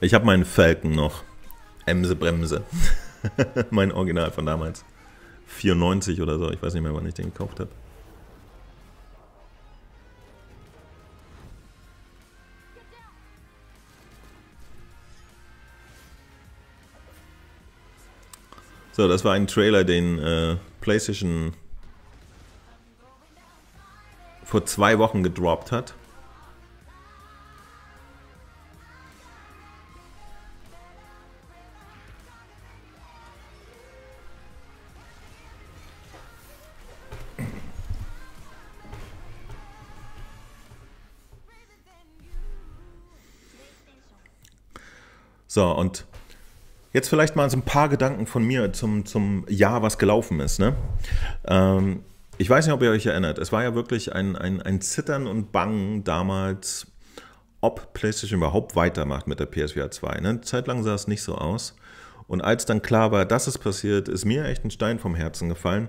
Ich habe meinen Falcon noch. Emse Bremse. mein Original von damals. 94 oder so. Ich weiß nicht mehr, wann ich den gekauft habe. So, das war ein Trailer, den äh, PlayStation vor zwei Wochen gedroppt hat. So, und jetzt vielleicht mal so ein paar Gedanken von mir zum, zum Jahr, was gelaufen ist. Ne? Ähm, ich weiß nicht, ob ihr euch erinnert. Es war ja wirklich ein, ein, ein Zittern und Bangen damals, ob PlayStation überhaupt weitermacht mit der PSVR 2. Ne? Zeitlang sah es nicht so aus. Und als dann klar war, dass es passiert, ist mir echt ein Stein vom Herzen gefallen.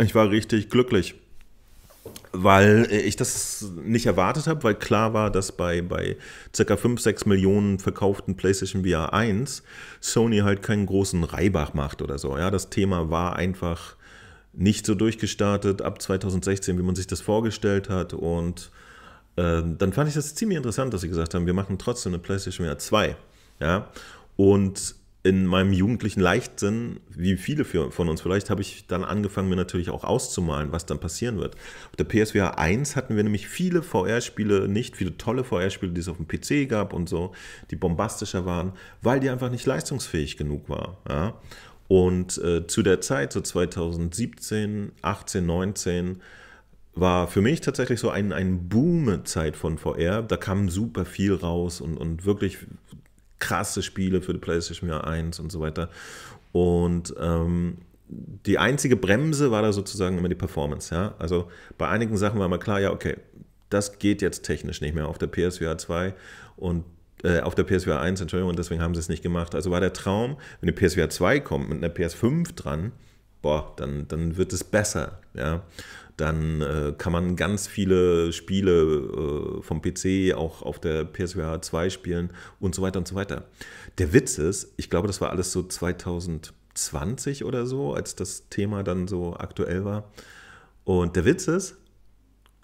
Ich war richtig glücklich weil äh, ich das nicht erwartet habe, weil klar war, dass bei, bei ca. 5, 6 Millionen verkauften PlayStation VR 1 Sony halt keinen großen Reibach macht oder so. Ja, das Thema war einfach nicht so durchgestartet ab 2016, wie man sich das vorgestellt hat. Und äh, dann fand ich das ziemlich interessant, dass sie gesagt haben, wir machen trotzdem eine PlayStation VR 2. Ja, und in meinem jugendlichen Leichtsinn, wie viele von uns vielleicht, habe ich dann angefangen, mir natürlich auch auszumalen, was dann passieren wird. Auf der PSVR 1 hatten wir nämlich viele VR-Spiele nicht, viele tolle VR-Spiele, die es auf dem PC gab und so, die bombastischer waren, weil die einfach nicht leistungsfähig genug war. Ja? Und äh, zu der Zeit, so 2017, 18, 19, war für mich tatsächlich so ein, ein Boom-Zeit von VR. Da kam super viel raus und, und wirklich krasse Spiele für die PlayStation 1 und so weiter. Und ähm, die einzige Bremse war da sozusagen immer die Performance. Ja? Also bei einigen Sachen war mal klar, ja, okay, das geht jetzt technisch nicht mehr auf der PSVR 2 und äh, auf der PSVR 1, Entschuldigung, und deswegen haben sie es nicht gemacht. Also war der Traum, wenn die PSVR 2 kommt mit einer PS5 dran, boah, dann, dann wird es besser. Ja? dann äh, kann man ganz viele Spiele äh, vom PC auch auf der PSVR 2 spielen und so weiter und so weiter. Der Witz ist, ich glaube, das war alles so 2020 oder so, als das Thema dann so aktuell war. Und der Witz ist,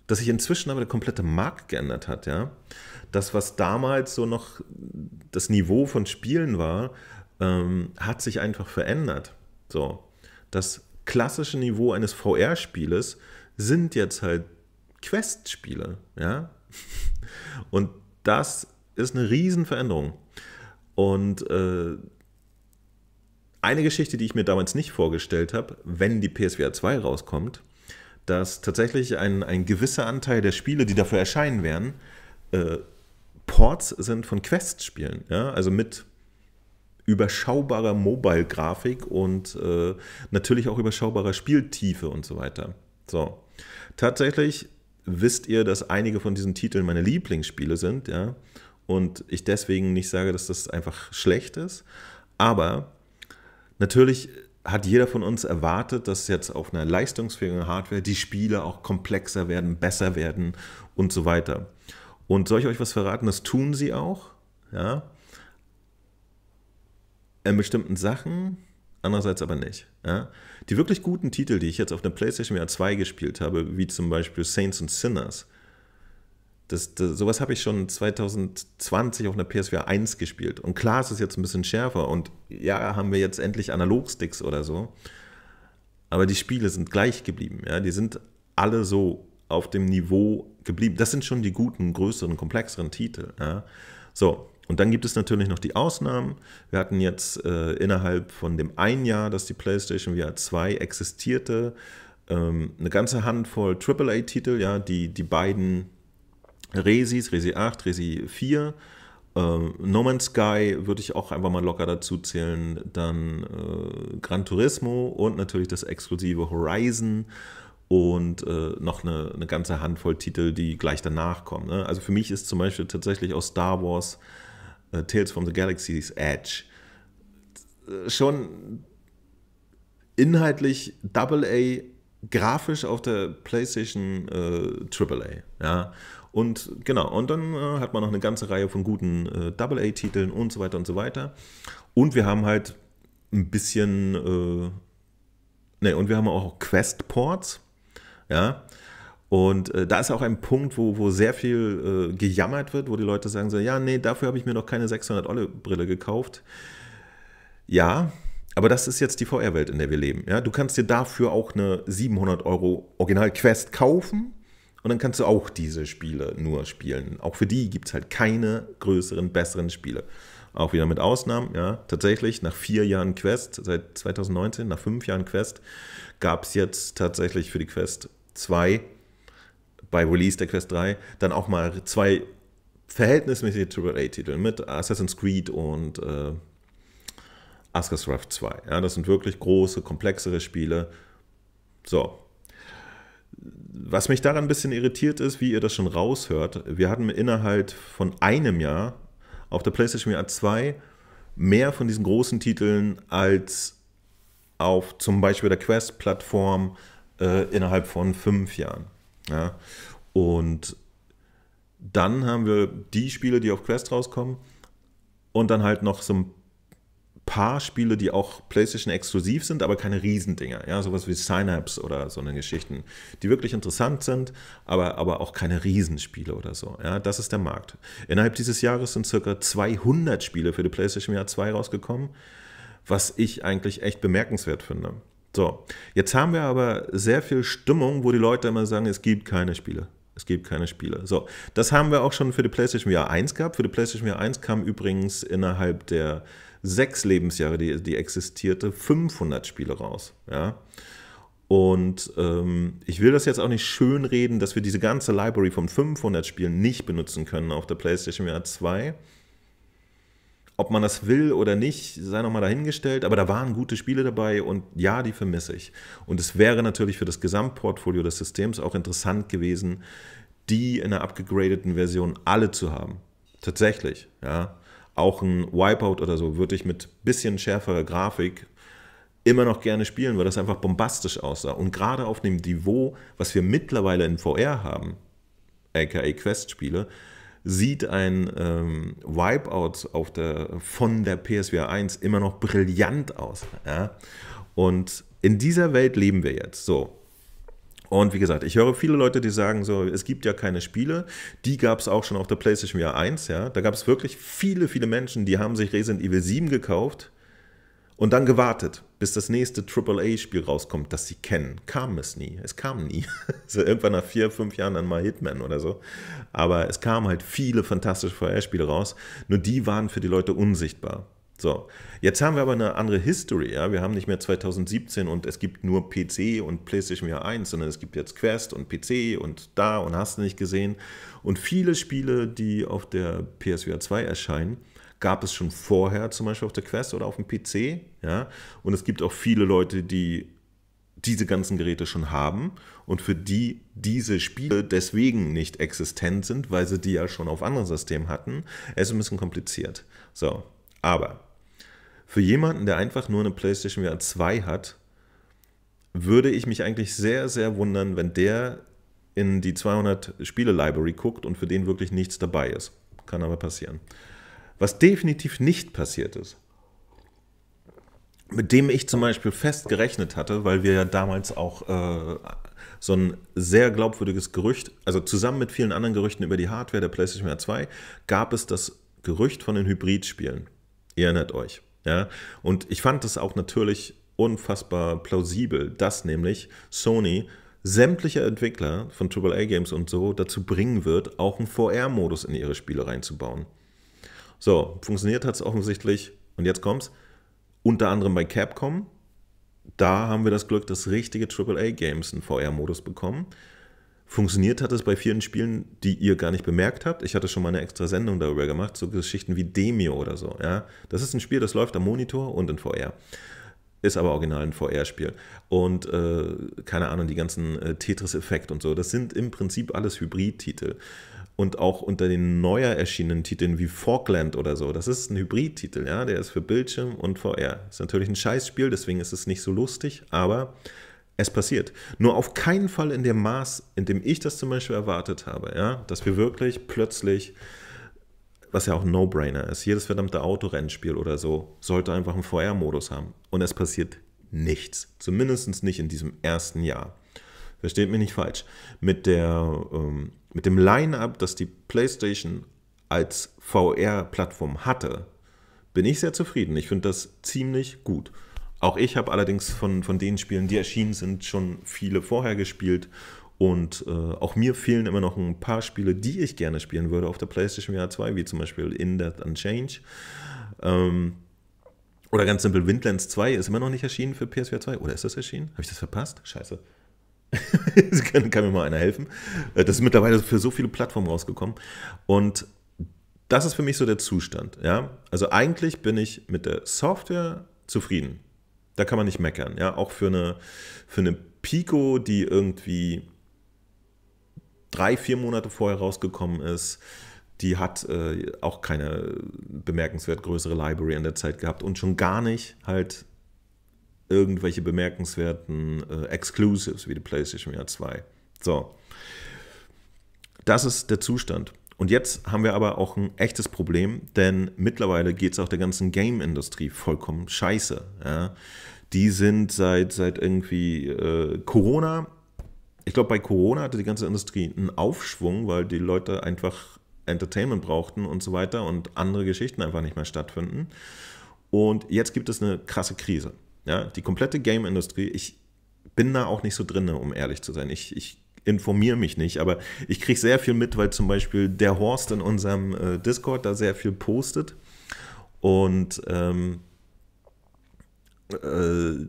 dass sich inzwischen aber der komplette Markt geändert hat, ja. Das, was damals so noch das Niveau von Spielen war, ähm, hat sich einfach verändert. So, das klassische Niveau eines VR-Spieles sind jetzt halt Quest-Spiele, ja. Und das ist eine Riesenveränderung. Und äh, eine Geschichte, die ich mir damals nicht vorgestellt habe, wenn die PSVR 2 rauskommt, dass tatsächlich ein, ein gewisser Anteil der Spiele, die dafür erscheinen werden, äh, Ports sind von Quest-Spielen. Ja? Also mit überschaubarer Mobile-Grafik und äh, natürlich auch überschaubarer Spieltiefe und so weiter. So. Tatsächlich wisst ihr, dass einige von diesen Titeln meine Lieblingsspiele sind, ja. Und ich deswegen nicht sage, dass das einfach schlecht ist. Aber natürlich hat jeder von uns erwartet, dass jetzt auf einer leistungsfähigen Hardware die Spiele auch komplexer werden, besser werden und so weiter. Und soll ich euch was verraten? Das tun sie auch. Ja. In bestimmten Sachen andererseits aber nicht. Ja? Die wirklich guten Titel, die ich jetzt auf der PlayStation VR 2 gespielt habe, wie zum Beispiel Saints and Sinners, das, das, sowas habe ich schon 2020 auf einer PSVR 1 gespielt. Und klar, ist es jetzt ein bisschen schärfer und ja, haben wir jetzt endlich Analogsticks oder so. Aber die Spiele sind gleich geblieben. Ja? Die sind alle so auf dem Niveau geblieben. Das sind schon die guten, größeren, komplexeren Titel. Ja? So, und dann gibt es natürlich noch die Ausnahmen. Wir hatten jetzt äh, innerhalb von dem einen Jahr, dass die PlayStation VR 2 existierte, ähm, eine ganze Handvoll AAA-Titel, ja, die, die beiden Resis, Resi 8, Resi 4, ähm, No Man's Sky würde ich auch einfach mal locker dazu zählen, dann äh, Gran Turismo und natürlich das exklusive Horizon und äh, noch eine, eine, ganze Handvoll Titel, die gleich danach kommen. Ne? Also für mich ist zum Beispiel tatsächlich aus Star Wars äh, Tales from the Galaxy's Edge. Schon inhaltlich Double A, grafisch auf der PlayStation äh, A. Ja? Und genau, und dann äh, hat man noch eine ganze Reihe von guten äh, A titeln und so weiter und so weiter. Und wir haben halt ein bisschen, äh, ne, und wir haben auch Quest-Ports. Ja, und äh, da ist auch ein Punkt, wo, wo sehr viel äh, gejammert wird, wo die Leute sagen so, ja, nee, dafür habe ich mir noch keine 600-Olle-Brille gekauft. Ja, aber das ist jetzt die VR-Welt, in der wir leben. Ja, du kannst dir dafür auch eine 700 Euro Original-Quest kaufen und dann kannst du auch diese Spiele nur spielen. Auch für die gibt es halt keine größeren, besseren Spiele. Auch wieder mit Ausnahmen, ja. Tatsächlich, nach vier Jahren Quest, seit 2019, nach fünf Jahren Quest, gab es jetzt tatsächlich für die Quest 2 bei Release der Quest 3 dann auch mal zwei verhältnismäßige AAA-Titel mit Assassin's Creed und äh, Asgard's Wrath 2. Ja, das sind wirklich große, komplexere Spiele. So. Was mich daran ein bisschen irritiert ist, wie ihr das schon raushört, wir hatten innerhalb von einem Jahr auf der PlayStation VR 2 mehr von diesen großen Titeln als auf zum Beispiel der Quest-Plattform äh, innerhalb von fünf Jahren. Ja? Und dann haben wir die Spiele, die auf Quest rauskommen und dann halt noch so ein paar Spiele, die auch PlayStation exklusiv sind, aber keine Riesendinger. Ja, sowas wie Synapse oder so eine Geschichten, die wirklich interessant sind, aber, aber auch keine Riesenspiele oder so. Ja, das ist der Markt. Innerhalb dieses Jahres sind circa 200 Spiele für die PlayStation Jahr 2 rausgekommen, was ich eigentlich echt bemerkenswert finde. So, jetzt haben wir aber sehr viel Stimmung, wo die Leute immer sagen, es gibt keine Spiele. Es gibt keine Spiele. So, das haben wir auch schon für die PlayStation VR 1 gehabt. Für die PlayStation VR 1 kam übrigens innerhalb der sechs Lebensjahre, die, die existierte, 500 Spiele raus. Ja. Und ähm, ich will das jetzt auch nicht schönreden, dass wir diese ganze Library von 500 Spielen nicht benutzen können auf der PlayStation VR 2. Ob man das will oder nicht, sei nochmal dahingestellt. Aber da waren gute Spiele dabei und ja, die vermisse ich. Und es wäre natürlich für das Gesamtportfolio des Systems auch interessant gewesen, die in einer abgegradeten Version alle zu haben. Tatsächlich, ja. Auch ein Wipeout oder so würde ich mit bisschen schärferer Grafik immer noch gerne spielen, weil das einfach bombastisch aussah. Und gerade auf dem Niveau, was wir mittlerweile in VR haben, aka Quest-Spiele, sieht ein ähm, Wipeout auf der, von der PSVR 1 immer noch brillant aus. Ja? Und in dieser Welt leben wir jetzt. So, und wie gesagt, ich höre viele Leute, die sagen so, es gibt ja keine Spiele. Die gab es auch schon auf der PlayStation VR 1, ja. Da gab es wirklich viele, viele Menschen, die haben sich Resident Evil 7 gekauft, und dann gewartet, bis das nächste AAA-Spiel rauskommt, das sie kennen. Kam es nie. Es kam nie. also irgendwann nach vier, fünf Jahren dann mal Hitman oder so. Aber es kamen halt viele fantastische VR-Spiele raus. Nur die waren für die Leute unsichtbar. So, jetzt haben wir aber eine andere History. Ja? Wir haben nicht mehr 2017 und es gibt nur PC und PlayStation VR 1, sondern es gibt jetzt Quest und PC und da und hast du nicht gesehen. Und viele Spiele, die auf der PSVR 2 erscheinen, gab es schon vorher, zum Beispiel auf der Quest oder auf dem PC. Ja? Und es gibt auch viele Leute, die diese ganzen Geräte schon haben und für die diese Spiele deswegen nicht existent sind, weil sie die ja schon auf anderen Systemen hatten. Es ist ein bisschen kompliziert. So, aber für jemanden, der einfach nur eine PlayStation VR 2 hat, würde ich mich eigentlich sehr, sehr wundern, wenn der in die 200 Spiele-Library guckt und für den wirklich nichts dabei ist. Kann aber passieren was definitiv nicht passiert ist, mit dem ich zum Beispiel fest gerechnet hatte, weil wir ja damals auch äh, so ein sehr glaubwürdiges Gerücht, also zusammen mit vielen anderen Gerüchten über die Hardware der PlayStation 2, gab es das Gerücht von den Hybrid-Spielen. Ihr erinnert euch. Ja? Und ich fand das auch natürlich unfassbar plausibel, dass nämlich Sony sämtliche Entwickler von AAA-Games und so dazu bringen wird, auch einen VR-Modus in ihre Spiele reinzubauen. So, funktioniert hat es offensichtlich. Und jetzt kommt's. Unter anderem bei Capcom. Da haben wir das Glück, dass richtige AAA-Games einen VR-Modus bekommen. Funktioniert hat es bei vielen Spielen, die ihr gar nicht bemerkt habt. Ich hatte schon mal eine extra Sendung darüber gemacht, so Geschichten wie Demio oder so. Ja? Das ist ein Spiel, das läuft am Monitor und in VR. Ist aber original ein VR-Spiel. Und äh, keine Ahnung, die ganzen äh, Tetris-Effekt und so. Das sind im Prinzip alles Hybrid-Titel und auch unter den neuer erschienenen Titeln wie Falkland oder so. Das ist ein Hybrid-Titel, ja, der ist für Bildschirm und VR. Ist natürlich ein Scheißspiel, deswegen ist es nicht so lustig, aber es passiert. Nur auf keinen Fall in dem Maß, in dem ich das zum Beispiel erwartet habe, ja, dass wir wirklich plötzlich, was ja auch ein No-Brainer ist, jedes verdammte Autorennspiel oder so, sollte einfach einen VR-Modus haben. Und es passiert nichts. Zumindest nicht in diesem ersten Jahr versteht mich nicht falsch, mit, der, ähm, mit dem Line-up, das die PlayStation als VR-Plattform hatte, bin ich sehr zufrieden. Ich finde das ziemlich gut. Auch ich habe allerdings von, von den Spielen, die erschienen sind, schon viele vorher gespielt. Und äh, auch mir fehlen immer noch ein paar Spiele, die ich gerne spielen würde auf der PlayStation VR 2, wie zum Beispiel In Death and Ähm, oder ganz simpel, Windlands 2 ist immer noch nicht erschienen für PSVR 2. Oder ist das erschienen? Habe ich das verpasst? Scheiße. kann, kann mir mal einer helfen. Äh, das ist mittlerweile für so viele Plattformen rausgekommen. Und das ist für mich so der Zustand. Ja? Also eigentlich bin ich mit der Software zufrieden. Da kann man nicht meckern. Ja? Auch für eine, für eine Pico, die irgendwie drei, vier Monate vorher rausgekommen ist, die hat äh, auch keine bemerkenswert größere Library in der Zeit gehabt und schon gar nicht halt irgendwelche bemerkenswerten äh, Exclusives wie die PlayStation VR 2. So. Das ist der Zustand. Und jetzt haben wir aber auch ein echtes Problem, denn mittlerweile geht es auch der ganzen Game-Industrie vollkommen scheiße. Ja? Die sind seit, seit irgendwie äh, Corona, ich glaube, bei Corona hatte die ganze Industrie einen Aufschwung, weil die Leute einfach Entertainment brauchten und so weiter und andere Geschichten einfach nicht mehr stattfinden. Und jetzt gibt es eine krasse Krise. Ja, die komplette Game-Industrie, ich bin da auch nicht so drin, um ehrlich zu sein. Ich, ich informiere mich nicht, aber ich kriege sehr viel mit, weil zum Beispiel der Horst in unserem äh, Discord da sehr viel postet. Und ähm, äh,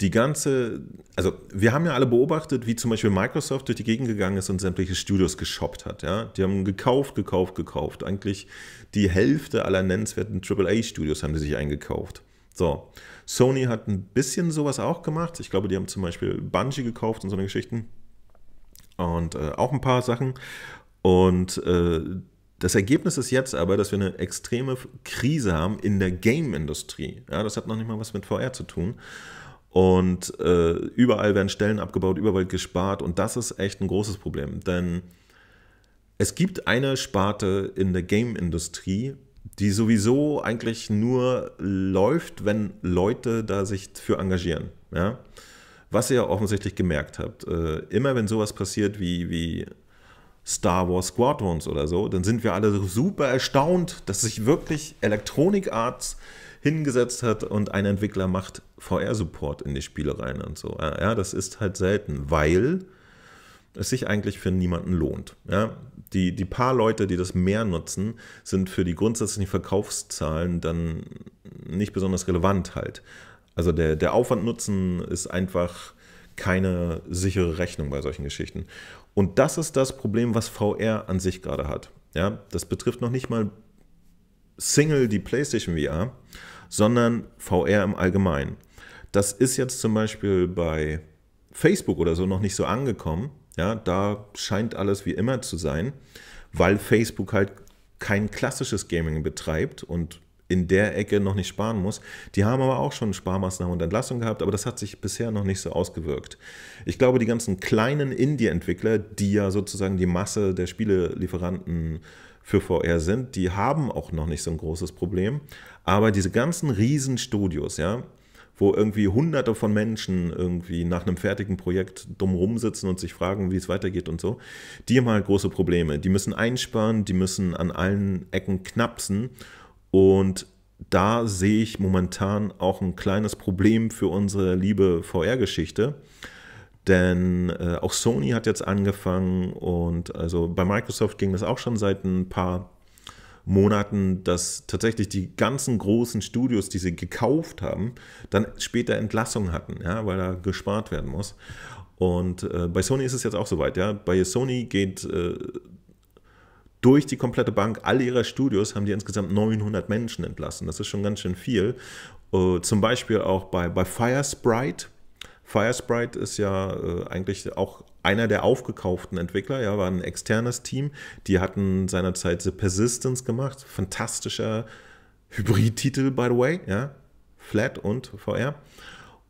die ganze, also wir haben ja alle beobachtet, wie zum Beispiel Microsoft durch die Gegend gegangen ist und sämtliche Studios geshoppt hat. Ja? Die haben gekauft, gekauft, gekauft. Eigentlich die Hälfte aller nennenswerten AAA-Studios haben sie sich eingekauft. So. Sony hat ein bisschen sowas auch gemacht. Ich glaube, die haben zum Beispiel Bungie gekauft und so eine Geschichten. Und äh, auch ein paar Sachen. Und äh, das Ergebnis ist jetzt aber, dass wir eine extreme Krise haben in der Game-Industrie. Ja, das hat noch nicht mal was mit VR zu tun. Und äh, überall werden Stellen abgebaut, überall gespart. Und das ist echt ein großes Problem. Denn es gibt eine Sparte in der Game-Industrie, die sowieso eigentlich nur läuft, wenn Leute da sich für engagieren. Ja? Was ihr offensichtlich gemerkt habt, äh, immer wenn sowas passiert wie, wie Star Wars Squadrons oder so, dann sind wir alle super erstaunt, dass sich wirklich Electronic Arts hingesetzt hat und ein Entwickler macht VR-Support in die Spiele rein und so. Ja, das ist halt selten, weil es sich eigentlich für niemanden lohnt. Ja, die, die paar Leute, die das mehr nutzen, sind für die grundsätzlichen Verkaufszahlen dann nicht besonders relevant halt. Also der, der Aufwand-Nutzen ist einfach keine sichere Rechnung bei solchen Geschichten. Und das ist das Problem, was VR an sich gerade hat. Ja, das betrifft noch nicht mal Single die PlayStation VR, sondern VR im Allgemeinen. Das ist jetzt zum Beispiel bei Facebook oder so noch nicht so angekommen, ja, da scheint alles wie immer zu sein, weil Facebook halt kein klassisches Gaming betreibt und in der Ecke noch nicht sparen muss. Die haben aber auch schon Sparmaßnahmen und Entlassungen gehabt, aber das hat sich bisher noch nicht so ausgewirkt. Ich glaube, die ganzen kleinen Indie-Entwickler, die ja sozusagen die Masse der Spielelieferanten für VR sind, die haben auch noch nicht so ein großes Problem. Aber diese ganzen Riesenstudios, ja, wo irgendwie hunderte von Menschen irgendwie nach einem fertigen Projekt dumm rumsitzen und sich fragen, wie es weitergeht und so, die haben halt große Probleme. Die müssen einsparen, die müssen an allen Ecken knapsen und da sehe ich momentan auch ein kleines Problem für unsere liebe VR-Geschichte. Denn äh, auch Sony hat jetzt angefangen und also bei Microsoft ging das auch schon seit ein paar Monaten, dass tatsächlich die ganzen großen Studios, die sie gekauft haben, dann später Entlassungen hatten, ja, weil da gespart werden muss. Und äh, bei Sony ist es jetzt auch soweit, ja. Bei Sony geht äh, durch die komplette Bank, alle ihrer Studios haben die insgesamt 900 Menschen entlassen. Das ist schon ganz schön viel. Äh, zum Beispiel auch bei, bei Firesprite. Firesprite ist ja äh, eigentlich auch einer der aufgekauften Entwickler, ja, war ein externes Team. Die hatten seinerzeit The Persistence gemacht. Fantastischer Hybrid-Titel, by the way, ja. Flat und VR.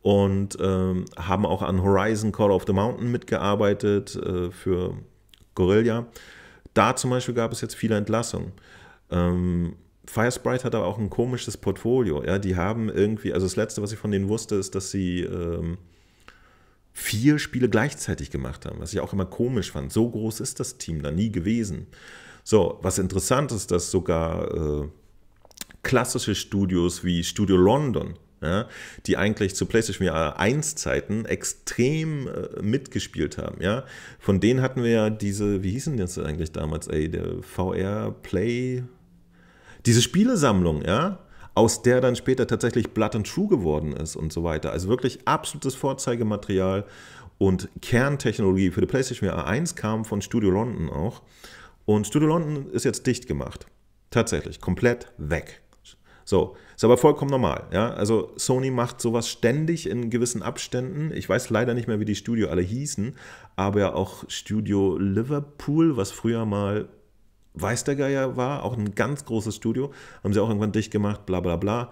Und ähm, haben auch an Horizon Call of the Mountain mitgearbeitet äh, für Gorilla. Da zum Beispiel gab es jetzt viele Entlassungen. Ähm, Firesprite hat aber auch ein komisches Portfolio. Ja, die haben irgendwie, also das letzte, was ich von denen wusste, ist, dass sie ähm, vier Spiele gleichzeitig gemacht haben, was ich auch immer komisch fand. So groß ist das Team da nie gewesen. So, was interessant ist, dass sogar äh, klassische Studios wie Studio London, ja, die eigentlich zu PlayStation 1 äh, Zeiten extrem äh, mitgespielt haben. Ja? Von denen hatten wir ja diese, wie hießen die jetzt eigentlich damals, ey, der VR Play, diese Spielesammlung, ja, aus der dann später tatsächlich Blood and True geworden ist und so weiter. Also wirklich absolutes Vorzeigematerial und Kerntechnologie für die PlayStation VR 1 kam von Studio London auch. Und Studio London ist jetzt dicht gemacht. Tatsächlich, komplett weg. So, ist aber vollkommen normal. Ja? Also Sony macht sowas ständig in gewissen Abständen. Ich weiß leider nicht mehr, wie die Studio alle hießen, aber ja auch Studio Liverpool, was früher mal weiß der Geier war, auch ein ganz großes Studio, haben sie auch irgendwann dicht gemacht, bla bla bla.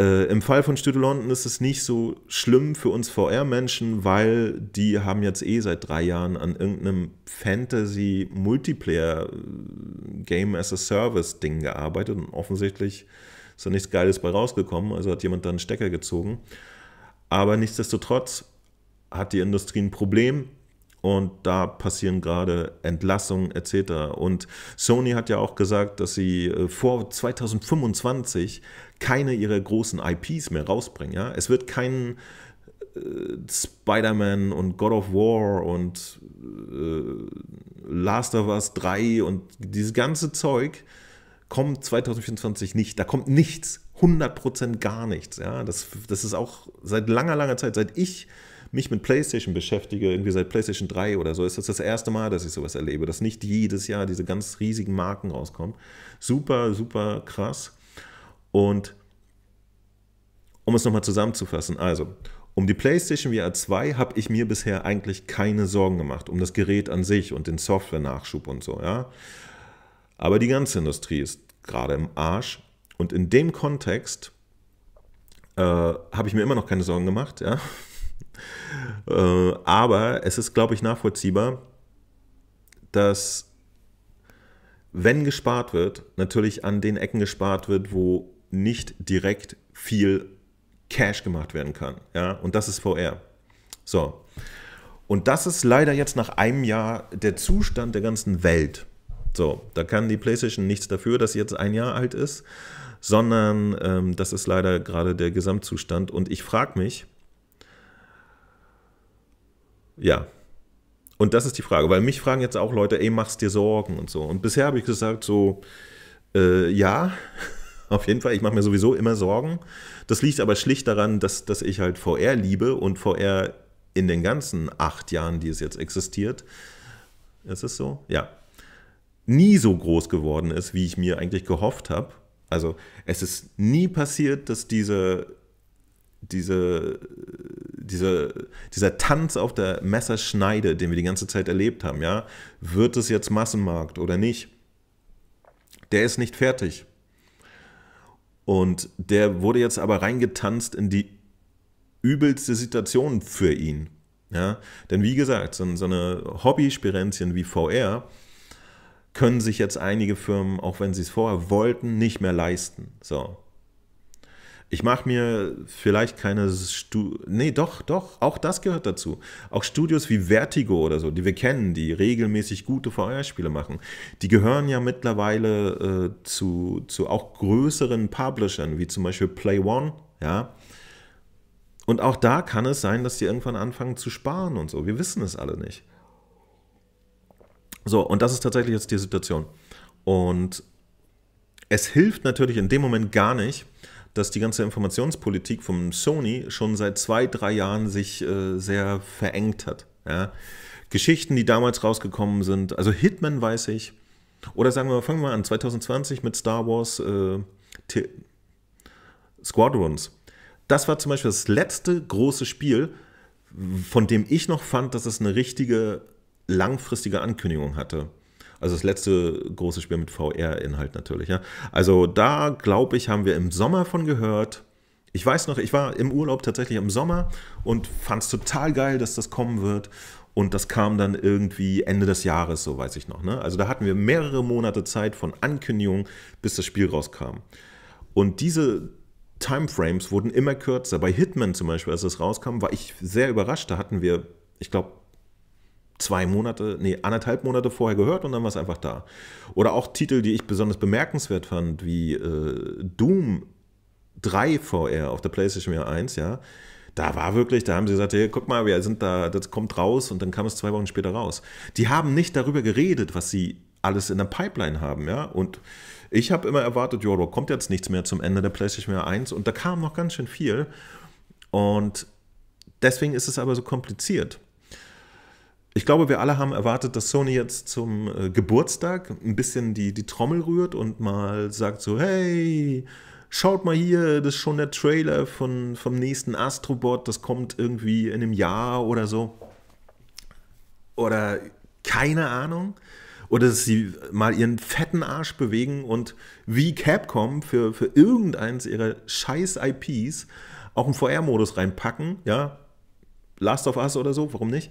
Äh, Im Fall von Studio London ist es nicht so schlimm für uns VR-Menschen, weil die haben jetzt eh seit drei Jahren an irgendeinem Fantasy-Multiplayer-Game as a Service-Ding gearbeitet und offensichtlich ist da nichts Geiles bei rausgekommen, also hat jemand da einen Stecker gezogen. Aber nichtsdestotrotz hat die Industrie ein Problem, und da passieren gerade Entlassungen etc. Und Sony hat ja auch gesagt, dass sie äh, vor 2025 keine ihrer großen IPs mehr rausbringen. Ja? Es wird kein äh, Spider-Man und God of War und äh, Last of Us 3 und dieses ganze Zeug kommt 2024 nicht. Da kommt nichts. 100% gar nichts. Ja? Das, das ist auch seit langer, langer Zeit, seit ich mich mit PlayStation beschäftige, irgendwie seit PlayStation 3 oder so, ist das das erste Mal, dass ich sowas erlebe, dass nicht jedes Jahr diese ganz riesigen Marken rauskommen. Super, super krass. Und um es nochmal zusammenzufassen, also um die PlayStation VR 2 habe ich mir bisher eigentlich keine Sorgen gemacht, um das Gerät an sich und den Software-Nachschub und so, ja. Aber die ganze Industrie ist gerade im Arsch. Und in dem Kontext äh, habe ich mir immer noch keine Sorgen gemacht, ja. Äh, aber es ist, glaube ich, nachvollziehbar, dass wenn gespart wird, natürlich an den Ecken gespart wird, wo nicht direkt viel Cash gemacht werden kann. Ja? Und das ist VR. So. Und das ist leider jetzt nach einem Jahr der Zustand der ganzen Welt. So, da kann die PlayStation nichts dafür, dass sie jetzt ein Jahr alt ist, sondern ähm, das ist leider gerade der Gesamtzustand. Und ich frage mich, ja. Und das ist die Frage, weil mich fragen jetzt auch Leute, ey, machst dir Sorgen und so. Und bisher habe ich gesagt, so, äh, ja, auf jeden Fall, ich mache mir sowieso immer Sorgen. Das liegt aber schlicht daran, dass, dass ich halt VR liebe und VR in den ganzen acht Jahren, die es jetzt existiert, ist es so? Ja. Nie so groß geworden ist, wie ich mir eigentlich gehofft habe. Also es ist nie passiert, dass diese, diese dieser, dieser Tanz auf der Messerschneide, den wir die ganze Zeit erlebt haben, ja, wird es jetzt Massenmarkt oder nicht? Der ist nicht fertig. Und der wurde jetzt aber reingetanzt in die übelste Situation für ihn. Ja? Denn wie gesagt, so, so eine Hobbyspirenzchen wie VR können sich jetzt einige Firmen, auch wenn sie es vorher wollten, nicht mehr leisten. So. Ich mache mir vielleicht keine Stu Nee, doch, doch, auch das gehört dazu. Auch Studios wie Vertigo oder so, die wir kennen, die regelmäßig gute VR-Spiele machen, die gehören ja mittlerweile äh, zu, zu auch größeren Publishern, wie zum Beispiel Play One, ja. Und auch da kann es sein, dass die irgendwann anfangen zu sparen und so. Wir wissen es alle nicht. So, und das ist tatsächlich jetzt die Situation. Und es hilft natürlich in dem Moment gar nicht, dass die ganze Informationspolitik von Sony schon seit zwei, drei Jahren sich äh, sehr verengt hat. Ja? Geschichten, die damals rausgekommen sind, also Hitman weiß ich, oder sagen wir mal, fangen wir an, 2020 mit Star Wars äh, Squadrons. Das war zum Beispiel das letzte große Spiel, von dem ich noch fand, dass es eine richtige langfristige Ankündigung hatte. Also das letzte große Spiel mit VR-Inhalt natürlich. Ja. Also da, glaube ich, haben wir im Sommer von gehört. Ich weiß noch, ich war im Urlaub tatsächlich im Sommer und fand es total geil, dass das kommen wird. Und das kam dann irgendwie Ende des Jahres, so weiß ich noch. Ne? Also da hatten wir mehrere Monate Zeit von Ankündigung, bis das Spiel rauskam. Und diese Timeframes wurden immer kürzer. Bei Hitman zum Beispiel, als das rauskam, war ich sehr überrascht. Da hatten wir, ich glaube, zwei Monate, nee, anderthalb Monate vorher gehört und dann war es einfach da. Oder auch Titel, die ich besonders bemerkenswert fand, wie äh, Doom 3 VR auf der PlayStation 1, ja. Da war wirklich, da haben sie gesagt, hey, guck mal, wir sind da, das kommt raus und dann kam es zwei Wochen später raus. Die haben nicht darüber geredet, was sie alles in der Pipeline haben, ja. Und ich habe immer erwartet, jo, da kommt jetzt nichts mehr zum Ende der PlayStation 1 und da kam noch ganz schön viel. Und deswegen ist es aber so kompliziert ich glaube, wir alle haben erwartet, dass Sony jetzt zum äh, Geburtstag ein bisschen die, die Trommel rührt und mal sagt so, hey, schaut mal hier, das ist schon der Trailer von, vom nächsten Astrobot, das kommt irgendwie in einem Jahr oder so. Oder keine Ahnung. Oder dass sie mal ihren fetten Arsch bewegen und wie Capcom für, für irgendeins ihrer scheiß IPs auch einen VR-Modus reinpacken, ja. Last of Us oder so, warum nicht?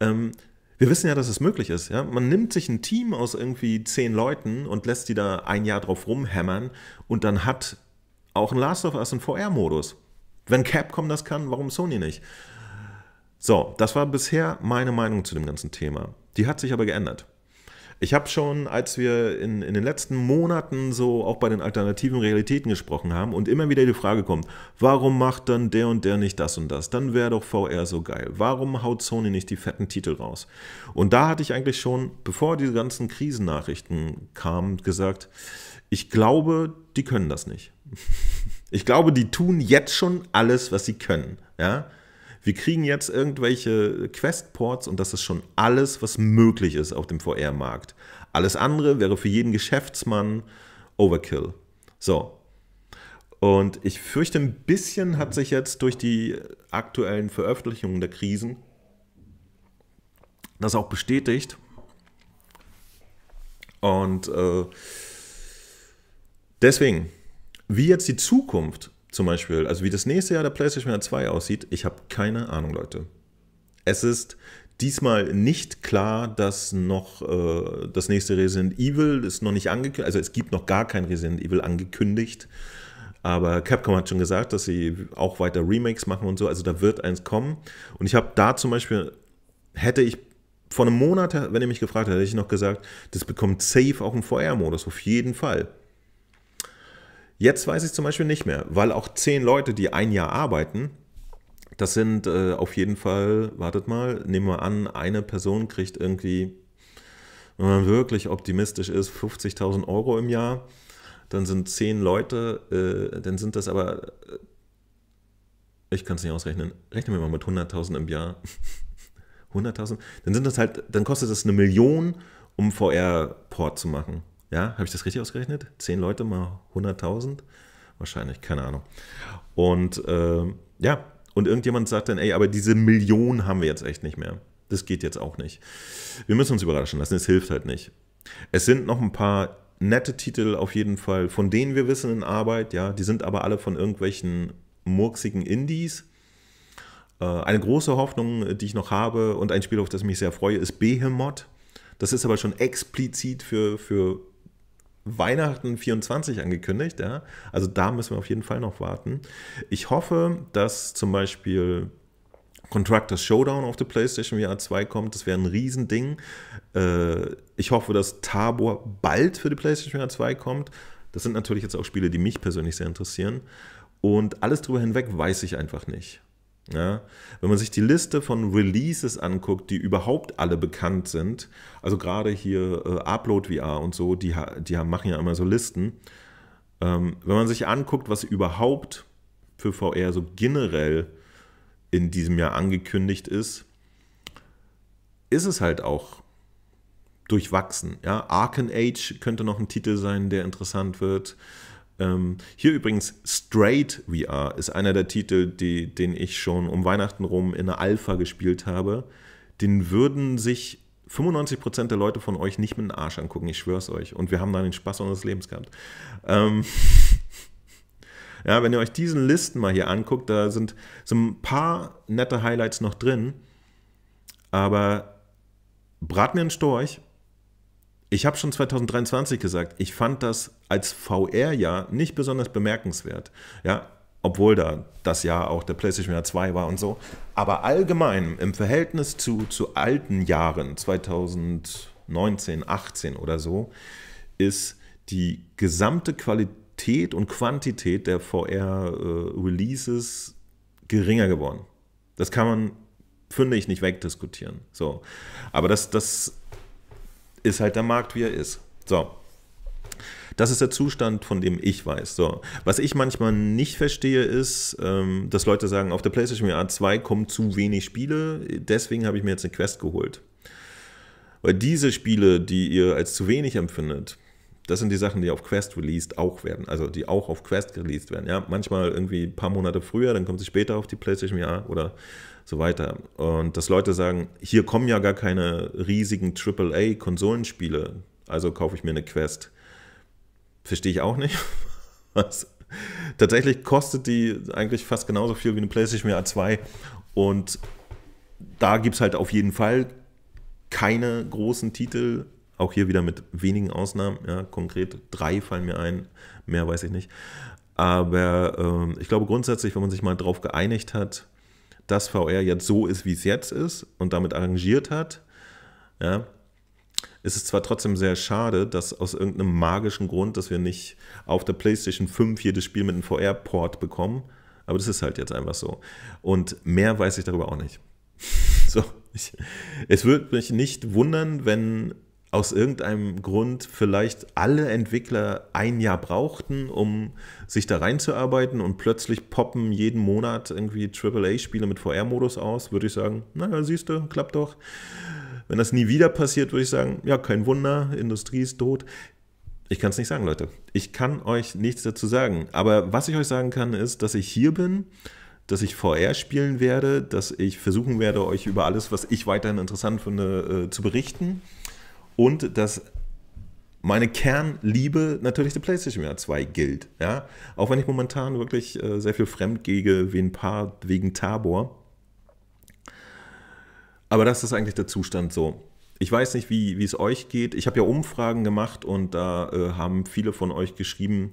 Ähm, wir wissen ja, dass es möglich ist. Ja? Man nimmt sich ein Team aus irgendwie zehn Leuten und lässt die da ein Jahr drauf rumhämmern und dann hat auch ein Last of Us einen VR-Modus. Wenn Capcom das kann, warum Sony nicht? So, das war bisher meine Meinung zu dem ganzen Thema. Die hat sich aber geändert. Ich habe schon, als wir in, in den letzten Monaten so auch bei den alternativen Realitäten gesprochen haben und immer wieder die Frage kommt, warum macht dann der und der nicht das und das? Dann wäre doch VR so geil. Warum haut Sony nicht die fetten Titel raus? Und da hatte ich eigentlich schon, bevor diese ganzen Krisennachrichten kamen, gesagt, ich glaube, die können das nicht. Ich glaube, die tun jetzt schon alles, was sie können. Ja? wir kriegen jetzt irgendwelche Questports und das ist schon alles, was möglich ist auf dem VR-Markt. Alles andere wäre für jeden Geschäftsmann Overkill. So. Und ich fürchte, ein bisschen hat sich jetzt durch die aktuellen Veröffentlichungen der Krisen das auch bestätigt. Und äh, deswegen, wie jetzt die Zukunft zum Beispiel, also wie das nächste Jahr der PlayStation 2 aussieht, ich habe keine Ahnung, Leute. Es ist diesmal nicht klar, dass noch äh, das nächste Resident Evil ist noch nicht angekündigt, also es gibt noch gar kein Resident Evil angekündigt. Aber Capcom hat schon gesagt, dass sie auch weiter Remakes machen und so, also da wird eins kommen. Und ich habe da zum Beispiel, hätte ich vor einem Monat, wenn ihr mich gefragt hättet, hätte ich noch gesagt, das bekommt safe auch im VR-Modus, auf jeden Fall. Jetzt weiß ich zum Beispiel nicht mehr, weil auch zehn Leute, die ein Jahr arbeiten, das sind äh, auf jeden Fall, wartet mal, nehmen wir an, eine Person kriegt irgendwie, wenn man wirklich optimistisch ist, 50.000 Euro im Jahr. Dann sind zehn Leute, äh, dann sind das aber, äh, ich kann es nicht ausrechnen, rechnen wir mal mit 100.000 im Jahr. 100.000, dann sind das halt, dann kostet das eine Million, um VR-Port zu machen. Ja, habe ich das richtig ausgerechnet? Zehn Leute mal 100.000? Wahrscheinlich, keine Ahnung. Und äh, ja, und irgendjemand sagt dann, ey, aber diese Million haben wir jetzt echt nicht mehr. Das geht jetzt auch nicht. Wir müssen uns überraschen lassen, es hilft halt nicht. Es sind noch ein paar nette Titel auf jeden Fall, von denen wir wissen in Arbeit, ja, die sind aber alle von irgendwelchen murksigen Indies. Äh, eine große Hoffnung, die ich noch habe und ein Spiel, auf das ich mich sehr freue, ist Behemoth. Das ist aber schon explizit für, für Weihnachten 24 angekündigt. Ja? Also da müssen wir auf jeden Fall noch warten. Ich hoffe, dass zum Beispiel Contractors Showdown auf der PlayStation VR 2 kommt. Das wäre ein Riesending. Äh, ich hoffe, dass Tabor bald für die PlayStation VR 2 kommt. Das sind natürlich jetzt auch Spiele, die mich persönlich sehr interessieren. Und alles darüber hinweg weiß ich einfach nicht. Ja, wenn man sich die Liste von Releases anguckt, die überhaupt alle bekannt sind, also gerade hier äh, Upload VR und so, die, die haben, machen ja immer so Listen. Ähm, wenn man sich anguckt, was überhaupt für VR so generell in diesem Jahr angekündigt ist, ist es halt auch durchwachsen. Ja? Arcan Age könnte noch ein Titel sein, der interessant wird. Ähm, hier übrigens Straight VR ist einer der Titel, die, den ich schon um Weihnachten rum in der Alpha gespielt habe. Den würden sich 95% der Leute von euch nicht mit dem Arsch angucken, ich schwör's euch. Und wir haben dann den Spaß unseres Lebens gehabt. Ähm, ja, wenn ihr euch diesen Listen mal hier anguckt, da sind, so ein paar nette Highlights noch drin. Aber Brat mir einen Storch ich habe schon 2023 gesagt, ich fand das als VR-Jahr nicht besonders bemerkenswert. Ja, obwohl da das Jahr auch der PlayStation 2 war und so. Aber allgemein im Verhältnis zu, zu alten Jahren, 2019, 18 oder so, ist die gesamte Qualität und Quantität der VR-Releases äh, geringer geworden. Das kann man, finde ich, nicht wegdiskutieren. So. Aber das, das ist halt der Markt, wie er ist. So. Das ist der Zustand, von dem ich weiß. So. Was ich manchmal nicht verstehe, ist, ähm, dass Leute sagen, auf der PlayStation VR 2 kommen zu wenig Spiele, deswegen habe ich mir jetzt eine Quest geholt. Weil diese Spiele, die ihr als zu wenig empfindet, das sind die Sachen, die auf Quest released auch werden, also die auch auf Quest released werden. Ja, manchmal irgendwie ein paar Monate früher, dann kommt sie später auf die PlayStation VR oder so weiter. Und dass Leute sagen, hier kommen ja gar keine riesigen AAA-Konsolenspiele, also kaufe ich mir eine Quest. Verstehe ich auch nicht. Was? Tatsächlich kostet die eigentlich fast genauso viel wie eine PlayStation VR 2 und da gibt es halt auf jeden Fall keine großen Titel, auch hier wieder mit wenigen Ausnahmen, ja, konkret drei fallen mir ein, mehr weiß ich nicht. Aber ähm, ich glaube grundsätzlich, wenn man sich mal darauf geeinigt hat, dass VR jetzt so ist, wie es jetzt ist und damit arrangiert hat, ja, ist es zwar trotzdem sehr schade, dass aus irgendeinem magischen Grund, dass wir nicht auf der PlayStation 5 jedes Spiel mit einem VR-Port bekommen, aber das ist halt jetzt einfach so. Und mehr weiß ich darüber auch nicht. So, ich, es würde mich nicht wundern, wenn aus irgendeinem Grund vielleicht alle Entwickler ein Jahr brauchten, um sich da reinzuarbeiten und plötzlich poppen jeden Monat irgendwie AAA-Spiele mit VR-Modus aus, würde ich sagen, naja, siehst du, klappt doch. Wenn das nie wieder passiert, würde ich sagen, ja, kein Wunder, Industrie ist tot. Ich kann es nicht sagen, Leute. Ich kann euch nichts dazu sagen. Aber was ich euch sagen kann, ist, dass ich hier bin, dass ich VR spielen werde, dass ich versuchen werde, euch über alles, was ich weiterhin interessant finde, äh, zu berichten und dass meine Kernliebe natürlich der PlayStation VR 2 gilt. Ja? Auch wenn ich momentan wirklich äh, sehr viel fremd gehe, wie ein paar wegen Tabor. Aber das ist eigentlich der Zustand so. Ich weiß nicht, wie, wie es euch geht. Ich habe ja Umfragen gemacht und da äh, haben viele von euch geschrieben,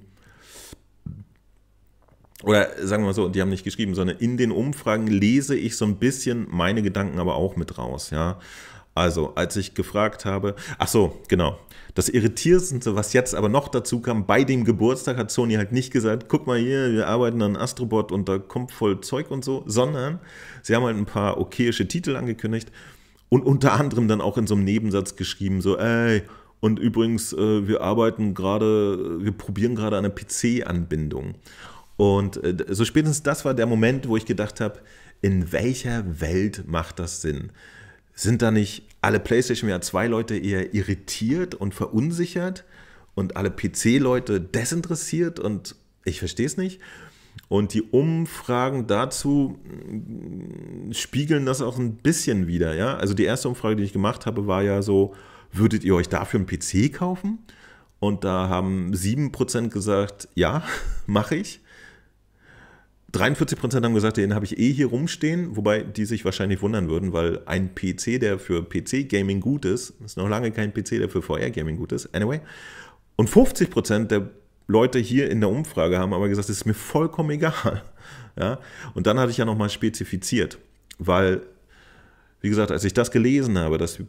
oder sagen wir mal so, die haben nicht geschrieben, sondern in den Umfragen lese ich so ein bisschen meine Gedanken aber auch mit raus. Ja? Also, als ich gefragt habe, ach so, genau. Das Irritierendste, was jetzt aber noch dazu kam, bei dem Geburtstag hat Sony halt nicht gesagt, guck mal hier, wir arbeiten an Astrobot und da kommt voll Zeug und so, sondern sie haben halt ein paar okayische Titel angekündigt und unter anderem dann auch in so einem Nebensatz geschrieben, so, ey, und übrigens, äh, wir arbeiten gerade, wir probieren gerade eine PC-Anbindung. Und äh, so spätestens das war der Moment, wo ich gedacht habe, in welcher Welt macht das Sinn? Sind da nicht alle PlayStation VR 2 Leute eher irritiert und verunsichert und alle PC-Leute desinteressiert und ich verstehe es nicht. Und die Umfragen dazu mm, spiegeln das auch ein bisschen wieder. Ja? Also die erste Umfrage, die ich gemacht habe, war ja so, würdet ihr euch dafür einen PC kaufen? Und da haben 7% gesagt, ja, mache ich. 43 Prozent haben gesagt, den habe ich eh hier rumstehen, wobei die sich wahrscheinlich wundern würden, weil ein PC, der für PC-Gaming gut ist, ist noch lange kein PC, der für VR-Gaming gut ist. Anyway. Und 50 Prozent der Leute hier in der Umfrage haben aber gesagt, es ist mir vollkommen egal. Ja? Und dann hatte ich ja nochmal spezifiziert, weil, wie gesagt, als ich das gelesen habe, dass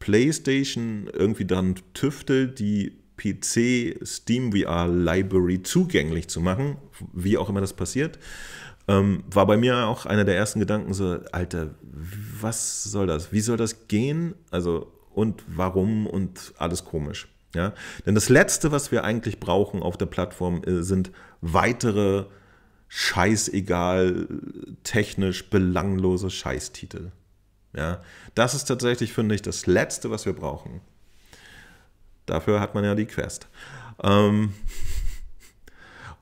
PlayStation irgendwie dann tüftelt, die PC Steam VR Library zugänglich zu machen, wie auch immer das passiert. Ähm, war bei mir auch einer der ersten Gedanken so, Alter, was soll das? Wie soll das gehen? Also und warum und alles komisch. Ja? Denn das Letzte, was wir eigentlich brauchen auf der Plattform, äh, sind weitere scheißegal, technisch belanglose Scheißtitel. Ja? Das ist tatsächlich, finde ich, das Letzte, was wir brauchen. Dafür hat man ja die Quest. Ähm,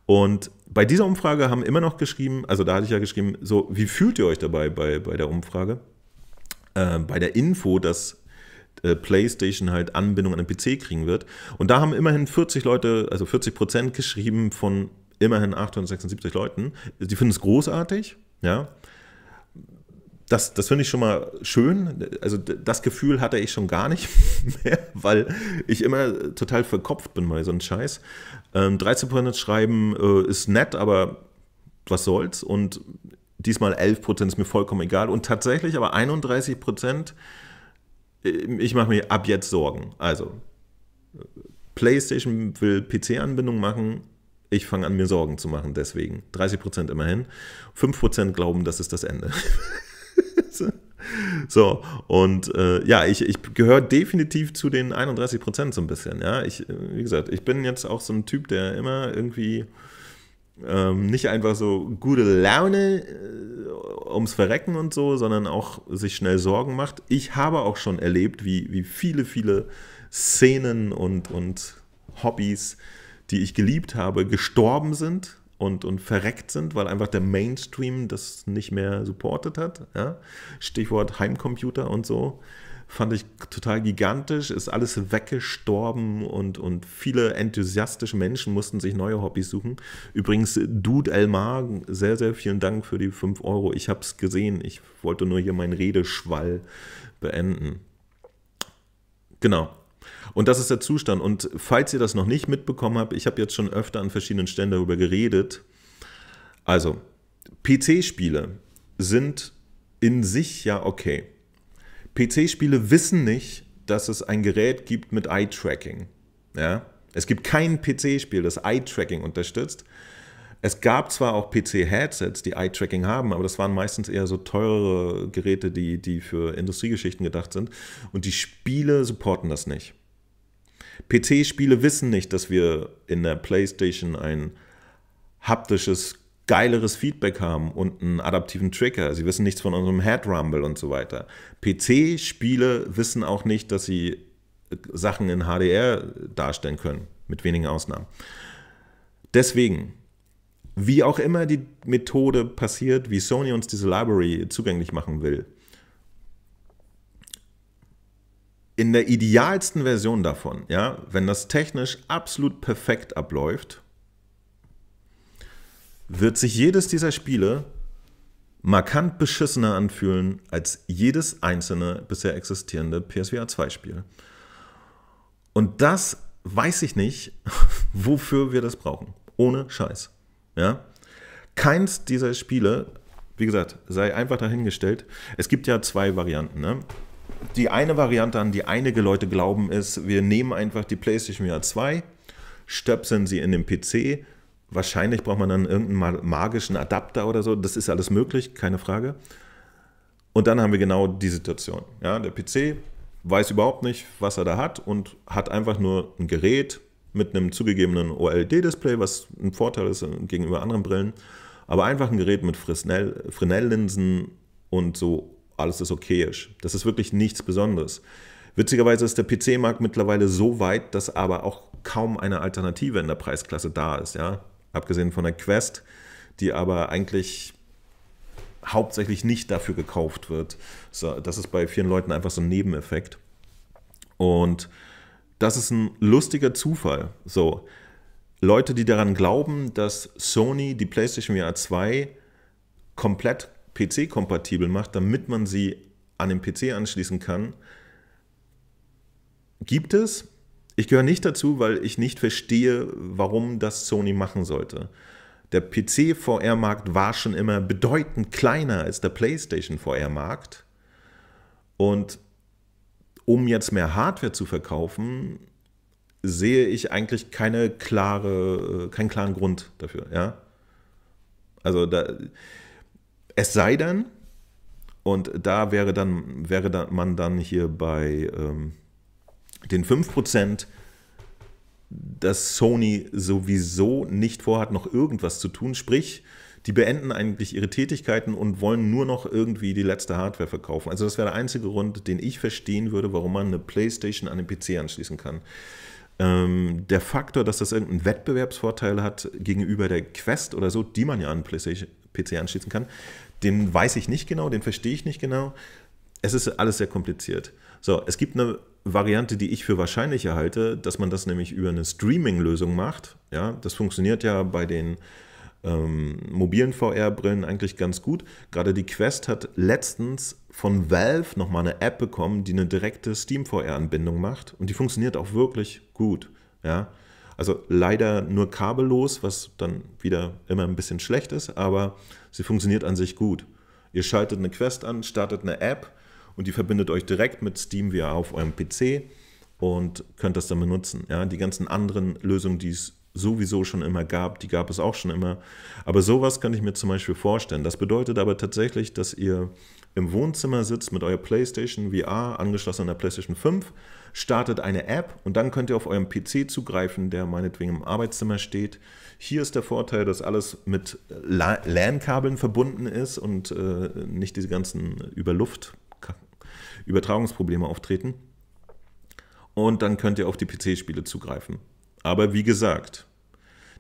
und bei dieser Umfrage haben immer noch geschrieben, also da hatte ich ja geschrieben, so, wie fühlt ihr euch dabei bei, bei der Umfrage? Äh, bei der Info, dass äh, PlayStation halt Anbindung an den PC kriegen wird. Und da haben immerhin 40 Leute, also 40 Prozent geschrieben von immerhin 876 Leuten. Die finden es großartig, ja das, das finde ich schon mal schön. Also das Gefühl hatte ich schon gar nicht mehr, weil ich immer total verkopft bin bei so einem Scheiß. Ähm, 13% schreiben äh, ist nett, aber was soll's. Und diesmal 11% ist mir vollkommen egal. Und tatsächlich aber 31%, äh, ich mache mir ab jetzt Sorgen. Also PlayStation will PC-Anbindung machen, ich fange an, mir Sorgen zu machen, deswegen. 30 Prozent immerhin. 5 Prozent glauben, das ist das Ende. So, und äh, ja, ich, ich gehöre definitiv zu den 31 Prozent so ein bisschen. Ja, ich, äh, wie gesagt, ich bin jetzt auch so ein Typ, der immer irgendwie ähm, nicht einfach so gute Laune äh, ums Verrecken und so, sondern auch sich schnell Sorgen macht. Ich habe auch schon erlebt, wie, wie viele, viele Szenen und, und Hobbys, die ich geliebt habe, gestorben sind und, und verreckt sind, weil einfach der Mainstream das nicht mehr supportet hat. Ja? Stichwort Heimcomputer und so. Fand ich total gigantisch, ist alles weggestorben und, und viele enthusiastische Menschen mussten sich neue Hobbys suchen. Übrigens, Dude Elmar, sehr, sehr vielen Dank für die 5 Euro. Ich habe es gesehen, ich wollte nur hier meinen Redeschwall beenden. Genau, und das ist der Zustand. Und falls ihr das noch nicht mitbekommen habt, ich habe jetzt schon öfter an verschiedenen Stellen darüber geredet. Also, PC-Spiele sind in sich ja okay. PC-Spiele wissen nicht, dass es ein Gerät gibt mit Eye-Tracking. Ja? Es gibt kein PC-Spiel, das Eye-Tracking unterstützt. Es gab zwar auch PC-Headsets, die Eye-Tracking haben, aber das waren meistens eher so teure Geräte, die, die für Industriegeschichten gedacht sind. Und die Spiele supporten das nicht. PC-Spiele wissen nicht, dass wir in der PlayStation ein haptisches, geileres Feedback haben und einen adaptiven Trigger. Sie wissen nichts von unserem Head Rumble und so weiter. PC-Spiele wissen auch nicht, dass sie äh, Sachen in HDR darstellen können, mit wenigen Ausnahmen. Deswegen, wie auch immer die Methode passiert, wie Sony uns diese Library zugänglich machen will, in der idealsten Version davon, ja, wenn das technisch absolut perfekt abläuft, wird sich jedes dieser Spiele markant beschissener anfühlen als jedes einzelne bisher existierende PSVR 2 Spiel. Und das weiß ich nicht, wofür wir das brauchen. Ohne Scheiß. Ja? Keins dieser Spiele, wie gesagt, sei einfach dahingestellt. Es gibt ja zwei Varianten. Ne? die eine Variante, an die einige Leute glauben, ist, wir nehmen einfach die PlayStation VR 2, stöpseln sie in den PC. Wahrscheinlich braucht man dann irgendeinen magischen Adapter oder so. Das ist alles möglich, keine Frage. Und dann haben wir genau die Situation. Ja, der PC weiß überhaupt nicht, was er da hat und hat einfach nur ein Gerät mit einem zugegebenen OLED-Display, was ein Vorteil ist äh, gegenüber anderen Brillen, aber einfach ein Gerät mit Fresnel-Linsen und so alles ist okayisch. Das ist wirklich nichts Besonderes. Witzigerweise ist der PC-Markt mittlerweile so weit, dass aber auch kaum eine Alternative in der Preisklasse da ist. Ja? Abgesehen von der Quest, die aber eigentlich hauptsächlich nicht dafür gekauft wird. So, das ist bei vielen Leuten einfach so ein Nebeneffekt. Und das ist ein lustiger Zufall. So, Leute, die daran glauben, dass Sony die PlayStation VR 2 komplett PC-kompatibel macht, damit man sie an den PC anschließen kann, gibt es. Ich gehöre nicht dazu, weil ich nicht verstehe, warum das Sony machen sollte. Der PC-VR-Markt war schon immer bedeutend kleiner als der PlayStation-VR-Markt. Und um jetzt mehr Hardware zu verkaufen, sehe ich eigentlich keine klare, keinen klaren Grund dafür. Ja? Also da, es sei denn, und da wäre, dann, wäre man dann hier bei ähm, den 5%, dass Sony sowieso nicht vorhat, noch irgendwas zu tun. Sprich, die beenden eigentlich ihre Tätigkeiten und wollen nur noch irgendwie die letzte Hardware verkaufen. Also das wäre der einzige Grund, den ich verstehen würde, warum man eine PlayStation an den PC anschließen kann. Ähm, der Faktor, dass das irgendeinen Wettbewerbsvorteil hat gegenüber der Quest oder so, die man ja an PlayStation, PC anschließen kann. Den weiß ich nicht genau, den verstehe ich nicht genau. Es ist alles sehr kompliziert. So, es gibt eine Variante, die ich für wahrscheinlicher halte, dass man das nämlich über eine Streaming-Lösung macht. Ja, das funktioniert ja bei den ähm, mobilen VR-Brillen eigentlich ganz gut. Gerade die Quest hat letztens von Valve nochmal eine App bekommen, die eine direkte Steam VR-Anbindung macht und die funktioniert auch wirklich gut. Ja, also leider nur kabellos, was dann wieder immer ein bisschen schlecht ist, aber sie funktioniert an sich gut. Ihr schaltet eine Quest an, startet eine App und die verbindet euch direkt mit SteamVR auf eurem PC und könnt das dann benutzen. Ja, die ganzen anderen Lösungen, die es sowieso schon immer gab, die gab es auch schon immer. Aber sowas kann ich mir zum Beispiel vorstellen. Das bedeutet aber tatsächlich, dass ihr im Wohnzimmer sitzt mit eurer PlayStation VR angeschlossen an der PlayStation 5, startet eine App und dann könnt ihr auf eurem PC zugreifen, der meinetwegen im Arbeitszimmer steht. Hier ist der Vorteil, dass alles mit LAN-Kabeln verbunden ist und äh, nicht diese ganzen über Luft Übertragungsprobleme auftreten. Und dann könnt ihr auf die PC-Spiele zugreifen. Aber wie gesagt,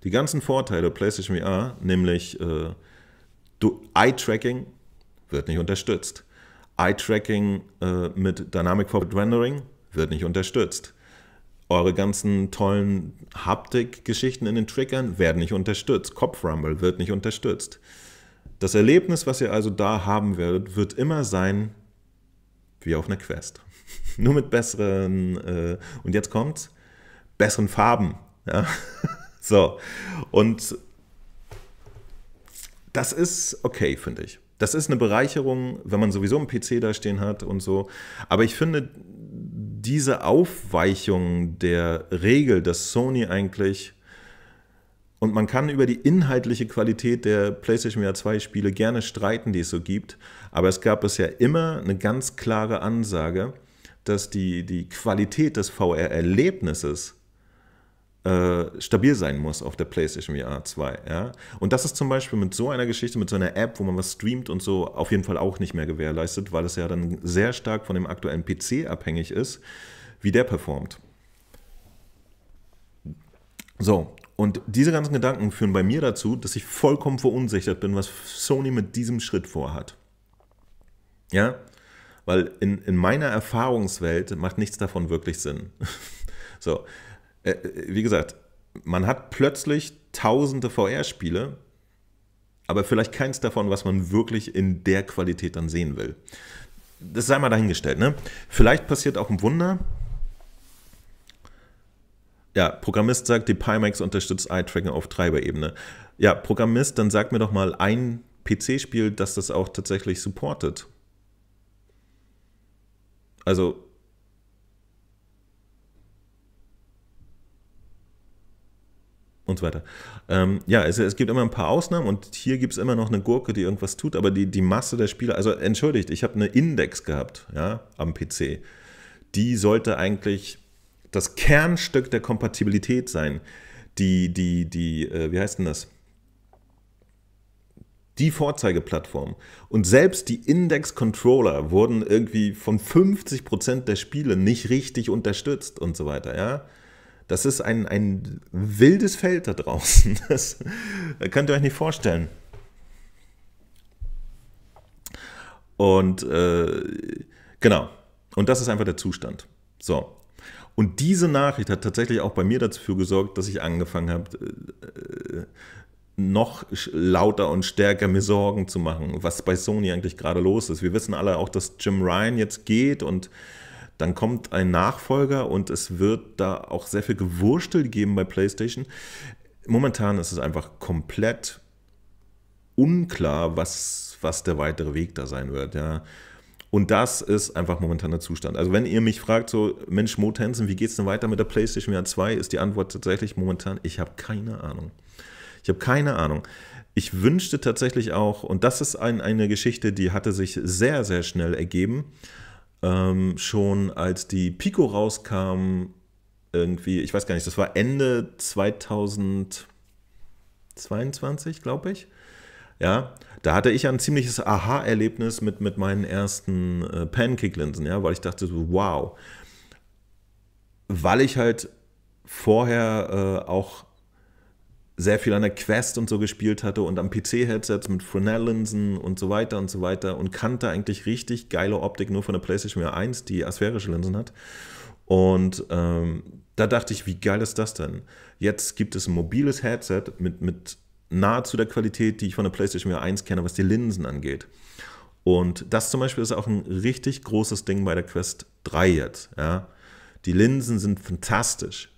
die ganzen Vorteile PlayStation VR, nämlich äh, Eye-Tracking, wird nicht unterstützt. Eye-Tracking äh, mit Dynamic Forward Rendering wird nicht unterstützt. Eure ganzen tollen Haptik-Geschichten in den Triggern werden nicht unterstützt. Kopfrumble wird nicht unterstützt. Das Erlebnis, was ihr also da haben werdet, wird immer sein wie auf einer Quest. Nur mit besseren, äh, und jetzt kommt's, besseren Farben. Ja? so, und das ist okay, finde ich. Das ist eine Bereicherung, wenn man sowieso einen PC da stehen hat und so. Aber ich finde, diese Aufweichung der Regel, dass Sony eigentlich und man kann über die inhaltliche Qualität der PlayStation VR 2 Spiele gerne streiten, die es so gibt, aber es gab bisher immer eine ganz klare Ansage, dass die, die Qualität des VR-Erlebnisses äh, stabil sein muss auf der PlayStation VR 2. Ja? Und das ist zum Beispiel mit so einer Geschichte, mit so einer App, wo man was streamt und so, auf jeden Fall auch nicht mehr gewährleistet, weil es ja dann sehr stark von dem aktuellen PC abhängig ist, wie der performt. So, und diese ganzen Gedanken führen bei mir dazu, dass ich vollkommen verunsichert bin, was Sony mit diesem Schritt vorhat. Ja? Weil in, in meiner Erfahrungswelt macht nichts davon wirklich Sinn. so, äh, wie gesagt, man hat plötzlich tausende VR-Spiele, aber vielleicht keins davon, was man wirklich in der Qualität dann sehen will. Das sei mal dahingestellt, ne? Vielleicht passiert auch ein Wunder. Ja, Programmist sagt, die Pimax unterstützt Eye-Tracking auf Treiberebene. Ja, Programmist, dann sag mir doch mal ein PC-Spiel, das das auch tatsächlich supportet. Also und so weiter. Ähm, ja, es, es, gibt immer ein paar Ausnahmen und hier gibt es immer noch eine Gurke, die irgendwas tut, aber die, die Masse der Spieler, also entschuldigt, ich habe eine Index gehabt ja, am PC. Die sollte eigentlich das Kernstück der Kompatibilität sein. Die, die, die, äh, wie heißt denn das? Die Vorzeigeplattform. Und selbst die Index-Controller wurden irgendwie von 50% der Spiele nicht richtig unterstützt und so weiter, ja. Das ist ein, ein wildes Feld da draußen. Das könnt ihr euch nicht vorstellen. Und äh, genau. Und das ist einfach der Zustand. So. Und diese Nachricht hat tatsächlich auch bei mir dafür gesorgt, dass ich angefangen habe, äh, noch lauter und stärker mir Sorgen zu machen, was bei Sony eigentlich gerade los ist. Wir wissen alle auch, dass Jim Ryan jetzt geht und dann kommt ein Nachfolger und es wird da auch sehr viel gewurstelt geben bei PlayStation. Momentan ist es einfach komplett unklar, was, was der weitere Weg da sein wird. Ja. Und das ist einfach momentan der Zustand. Also wenn ihr mich fragt, so, Mensch, Mo Tansen, wie geht's denn weiter mit der PlayStation VR 2, ist die Antwort tatsächlich momentan, ich habe keine Ahnung. Ich habe keine Ahnung. Ich wünschte tatsächlich auch, und das ist ein, eine Geschichte, die hatte sich sehr, sehr schnell ergeben, ähm, schon als die Pico rauskam, irgendwie, ich weiß gar nicht, das war Ende 2022, glaube ich. Ja, da hatte ich ein ziemliches Aha-Erlebnis mit, mit meinen ersten äh, Pancake-Linsen, ja, weil ich dachte so, wow. Weil ich halt vorher äh, auch sehr viel an der Quest und so gespielt hatte und am PC-Headsets mit Fresnel-Linsen und so weiter und so weiter und kannte eigentlich richtig geile Optik nur von der PlayStation 1, die asphärische Linsen hat. Und ähm, da dachte ich, wie geil ist das denn? Jetzt gibt es ein mobiles Headset mit, mit nahezu der Qualität, die ich von der PlayStation 1 kenne, was die Linsen angeht. Und das zum Beispiel ist auch ein richtig großes Ding bei der Quest 3 jetzt. Ja? Die Linsen sind fantastisch.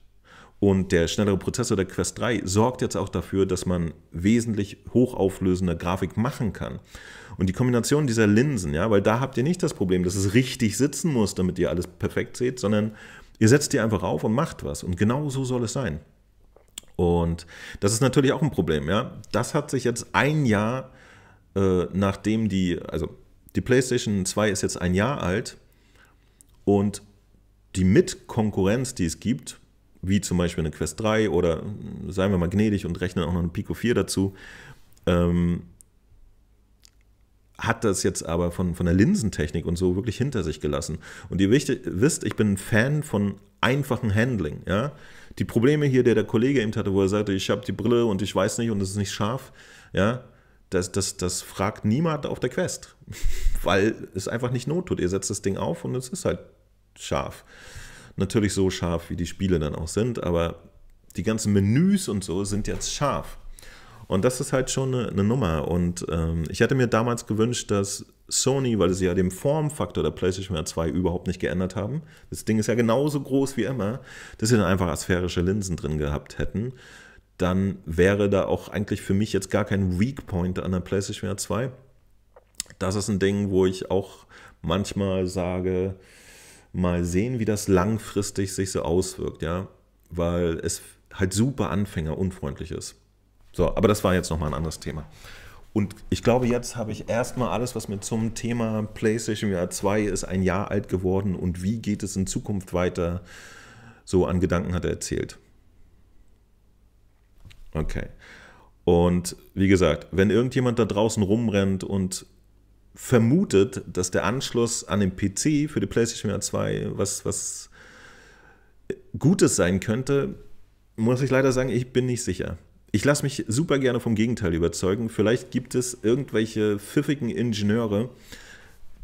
Und der schnellere Prozessor der Quest 3 sorgt jetzt auch dafür, dass man wesentlich hochauflösende Grafik machen kann. Und die Kombination dieser Linsen, ja, weil da habt ihr nicht das Problem, dass es richtig sitzen muss, damit ihr alles perfekt seht, sondern ihr setzt die einfach auf und macht was. Und genau so soll es sein. Und das ist natürlich auch ein Problem, ja. Das hat sich jetzt ein Jahr, äh, nachdem die, also die PlayStation 2 ist jetzt ein Jahr alt und die Mitkonkurrenz, die es gibt, wie zum Beispiel eine Quest 3 oder mm, seien wir mal gnädig und rechnen auch noch eine Pico 4 dazu, ähm, hat das jetzt aber von, von der Linsentechnik und so wirklich hinter sich gelassen. Und ihr wisst, ich bin ein Fan von einfachen Handling. Ja? Die Probleme hier, der der Kollege eben hatte, wo er sagte, ich habe die Brille und ich weiß nicht und es ist nicht scharf, ja, das, das, das fragt niemand auf der Quest, weil es einfach nicht not tut. Ihr setzt das Ding auf und es ist halt scharf. Natürlich so scharf, wie die Spiele dann auch sind, aber die ganzen Menüs und so sind jetzt scharf. Und das ist halt schon eine, eine Nummer. Und ähm, ich hätte mir damals gewünscht, dass Sony, weil sie ja den Formfaktor der PlayStation 2 überhaupt nicht geändert haben, das Ding ist ja genauso groß wie immer, dass sie dann einfach asphärische Linsen drin gehabt hätten, dann wäre da auch eigentlich für mich jetzt gar kein Weak Point an der PlayStation 2. Das ist ein Ding, wo ich auch manchmal sage, mal sehen, wie das langfristig sich so auswirkt, ja, weil es halt super Anfänger unfreundlich ist. So, aber das war jetzt nochmal ein anderes Thema. Und ich glaube, jetzt habe ich erstmal alles, was mir zum Thema PlayStation VR 2 ist, ein Jahr alt geworden und wie geht es in Zukunft weiter, so an Gedanken hat er erzählt. Okay. Und wie gesagt, wenn irgendjemand da draußen rumrennt und vermutet, dass der Anschluss an den PC für die PlayStation 2 was, was Gutes sein könnte, muss ich leider sagen, ich bin nicht sicher. Ich lasse mich super gerne vom Gegenteil überzeugen. Vielleicht gibt es irgendwelche pfiffigen Ingenieure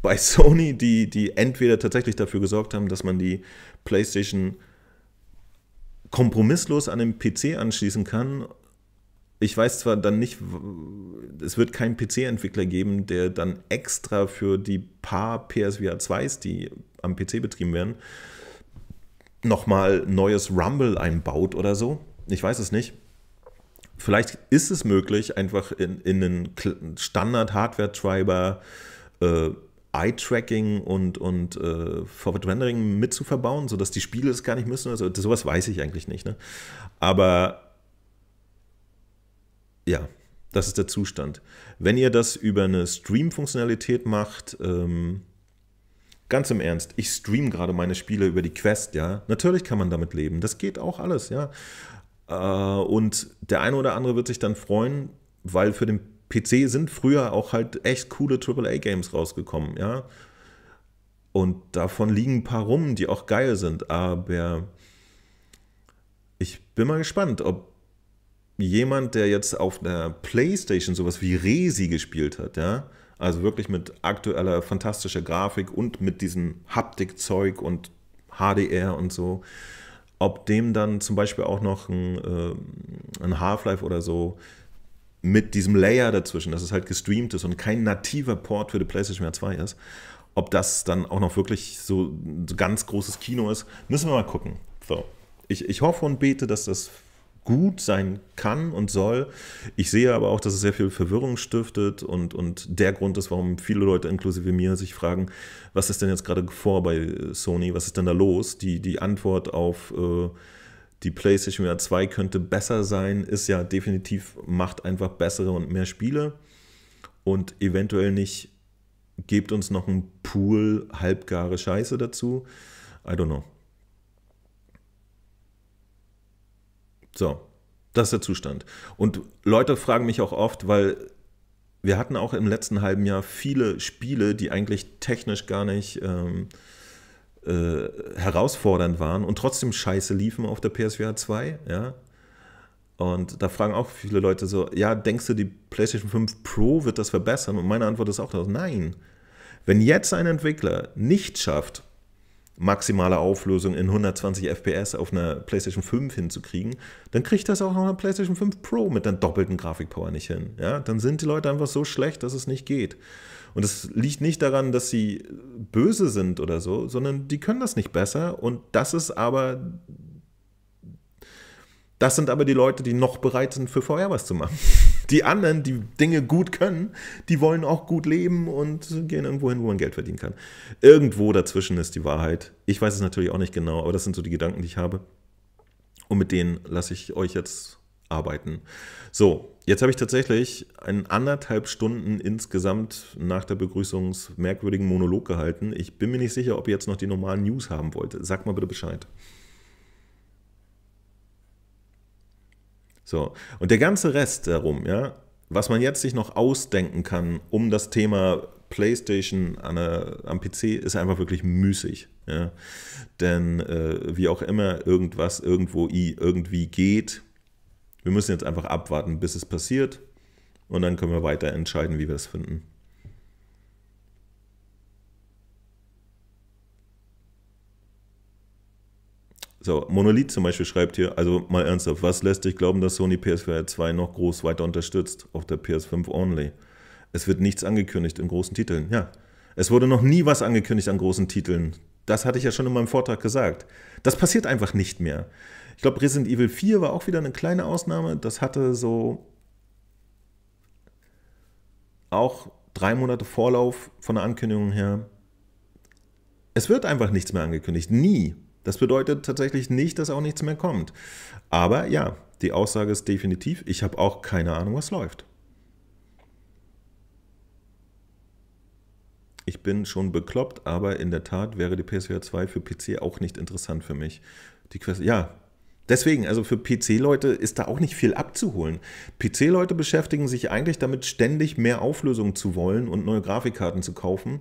bei Sony, die, die entweder tatsächlich dafür gesorgt haben, dass man die PlayStation kompromisslos an den PC anschließen kann ich weiß zwar dann nicht, es wird keinen PC-Entwickler geben, der dann extra für die paar PSVR 2s, die am PC betrieben werden, nochmal neues Rumble einbaut oder so. Ich weiß es nicht. Vielleicht ist es möglich, einfach in, in einen Standard-Hardware-Treiber äh, Eye-Tracking und, und äh, Forward Rendering mit zu verbauen, sodass die Spiele es gar nicht müssen. Also, sowas weiß ich eigentlich nicht. Ne? Aber ja, das ist der Zustand. Wenn ihr das über eine Stream-Funktionalität macht, ähm, ganz im Ernst, ich stream gerade meine Spiele über die Quest, ja. Natürlich kann man damit leben. Das geht auch alles, ja. Äh, und der eine oder andere wird sich dann freuen, weil für den PC sind früher auch halt echt coole AAA-Games rausgekommen, ja. Und davon liegen ein paar rum, die auch geil sind, aber ich bin mal gespannt, ob jemand, der jetzt auf der Playstation sowas wie Resi gespielt hat, ja, also wirklich mit aktueller, fantastischer Grafik und mit diesem Haptikzeug und HDR und so, ob dem dann zum Beispiel auch noch ein, äh, ein Half-Life oder so mit diesem Layer dazwischen, dass es halt gestreamt ist und kein nativer Port für die PlayStation mehr 2 ist, ob das dann auch noch wirklich so ein ganz großes Kino ist, müssen wir mal gucken. So. Ich, ich hoffe und bete, dass das gut sein kann und soll. Ich sehe aber auch, dass es sehr viel Verwirrung stiftet und, und der Grund ist, warum viele Leute, inklusive mir, sich fragen, was ist denn jetzt gerade vor bei Sony, was ist denn da los? Die, die Antwort auf äh, die PlayStation VR 2 könnte besser sein, ist ja definitiv, macht einfach bessere und mehr Spiele und eventuell nicht, gebt uns noch einen Pool halbgare Scheiße dazu. I don't know. So, das ist der Zustand. Und Leute fragen mich auch oft, weil wir hatten auch im letzten halben Jahr viele Spiele, die eigentlich technisch gar nicht ähm, äh, herausfordernd waren und trotzdem scheiße liefen auf der PSVR 2. Ja? Und da fragen auch viele Leute so, ja, denkst du, die PlayStation 5 Pro wird das verbessern? Und meine Antwort ist auch, nein. Wenn jetzt ein Entwickler nicht schafft, maximale Auflösung in 120 FPS auf einer PlayStation 5 hinzukriegen, dann kriegt das auch auf einer PlayStation 5 Pro mit einer doppelten Grafikpower nicht hin. Ja? Dann sind die Leute einfach so schlecht, dass es nicht geht. Und es liegt nicht daran, dass sie böse sind oder so, sondern die können das nicht besser. Und das ist aber das sind aber die Leute, die noch bereit sind, für VR was zu machen. Die anderen, die Dinge gut können, die wollen auch gut leben und gehen irgendwo hin, wo man Geld verdienen kann. Irgendwo dazwischen ist die Wahrheit. Ich weiß es natürlich auch nicht genau, aber das sind so die Gedanken, die ich habe. Und mit denen lasse ich euch jetzt arbeiten. So, jetzt habe ich tatsächlich ein anderthalb Stunden insgesamt nach der Begrüßungs merkwürdigen Monolog gehalten. Ich bin mir nicht sicher, ob ihr jetzt noch die normalen News haben wollt. Sag mal bitte Bescheid. So. Und der ganze Rest darum, ja, was man jetzt sich noch ausdenken kann, um das Thema PlayStation an eine, am PC, ist einfach wirklich müßig. Ja. Denn äh, wie auch immer irgendwas irgendwo irgendwie geht, wir müssen jetzt einfach abwarten, bis es passiert. Und dann können wir weiter entscheiden, wie wir es finden. So, Monolith zum Beispiel schreibt hier, also mal ernsthaft, was lässt dich glauben, dass Sony PSVR 2 noch groß weiter unterstützt auf der PS5 only? Es wird nichts angekündigt in großen Titeln. Ja, es wurde noch nie was angekündigt an großen Titeln. Das hatte ich ja schon in meinem Vortrag gesagt. Das passiert einfach nicht mehr. Ich glaube, Resident Evil 4 war auch wieder eine kleine Ausnahme. Das hatte so auch drei Monate Vorlauf von der Ankündigung her. Es wird einfach nichts mehr angekündigt. Nie. Das bedeutet tatsächlich nicht, dass auch nichts mehr kommt. Aber ja, die Aussage ist definitiv, ich habe auch keine Ahnung, was läuft. Ich bin schon bekloppt, aber in der Tat wäre die PSVR 2 für PC auch nicht interessant für mich. Die Quest, ja. Deswegen, also für PC-Leute ist da auch nicht viel abzuholen. PC-Leute beschäftigen sich eigentlich damit, ständig mehr Auflösung zu wollen und neue Grafikkarten zu kaufen.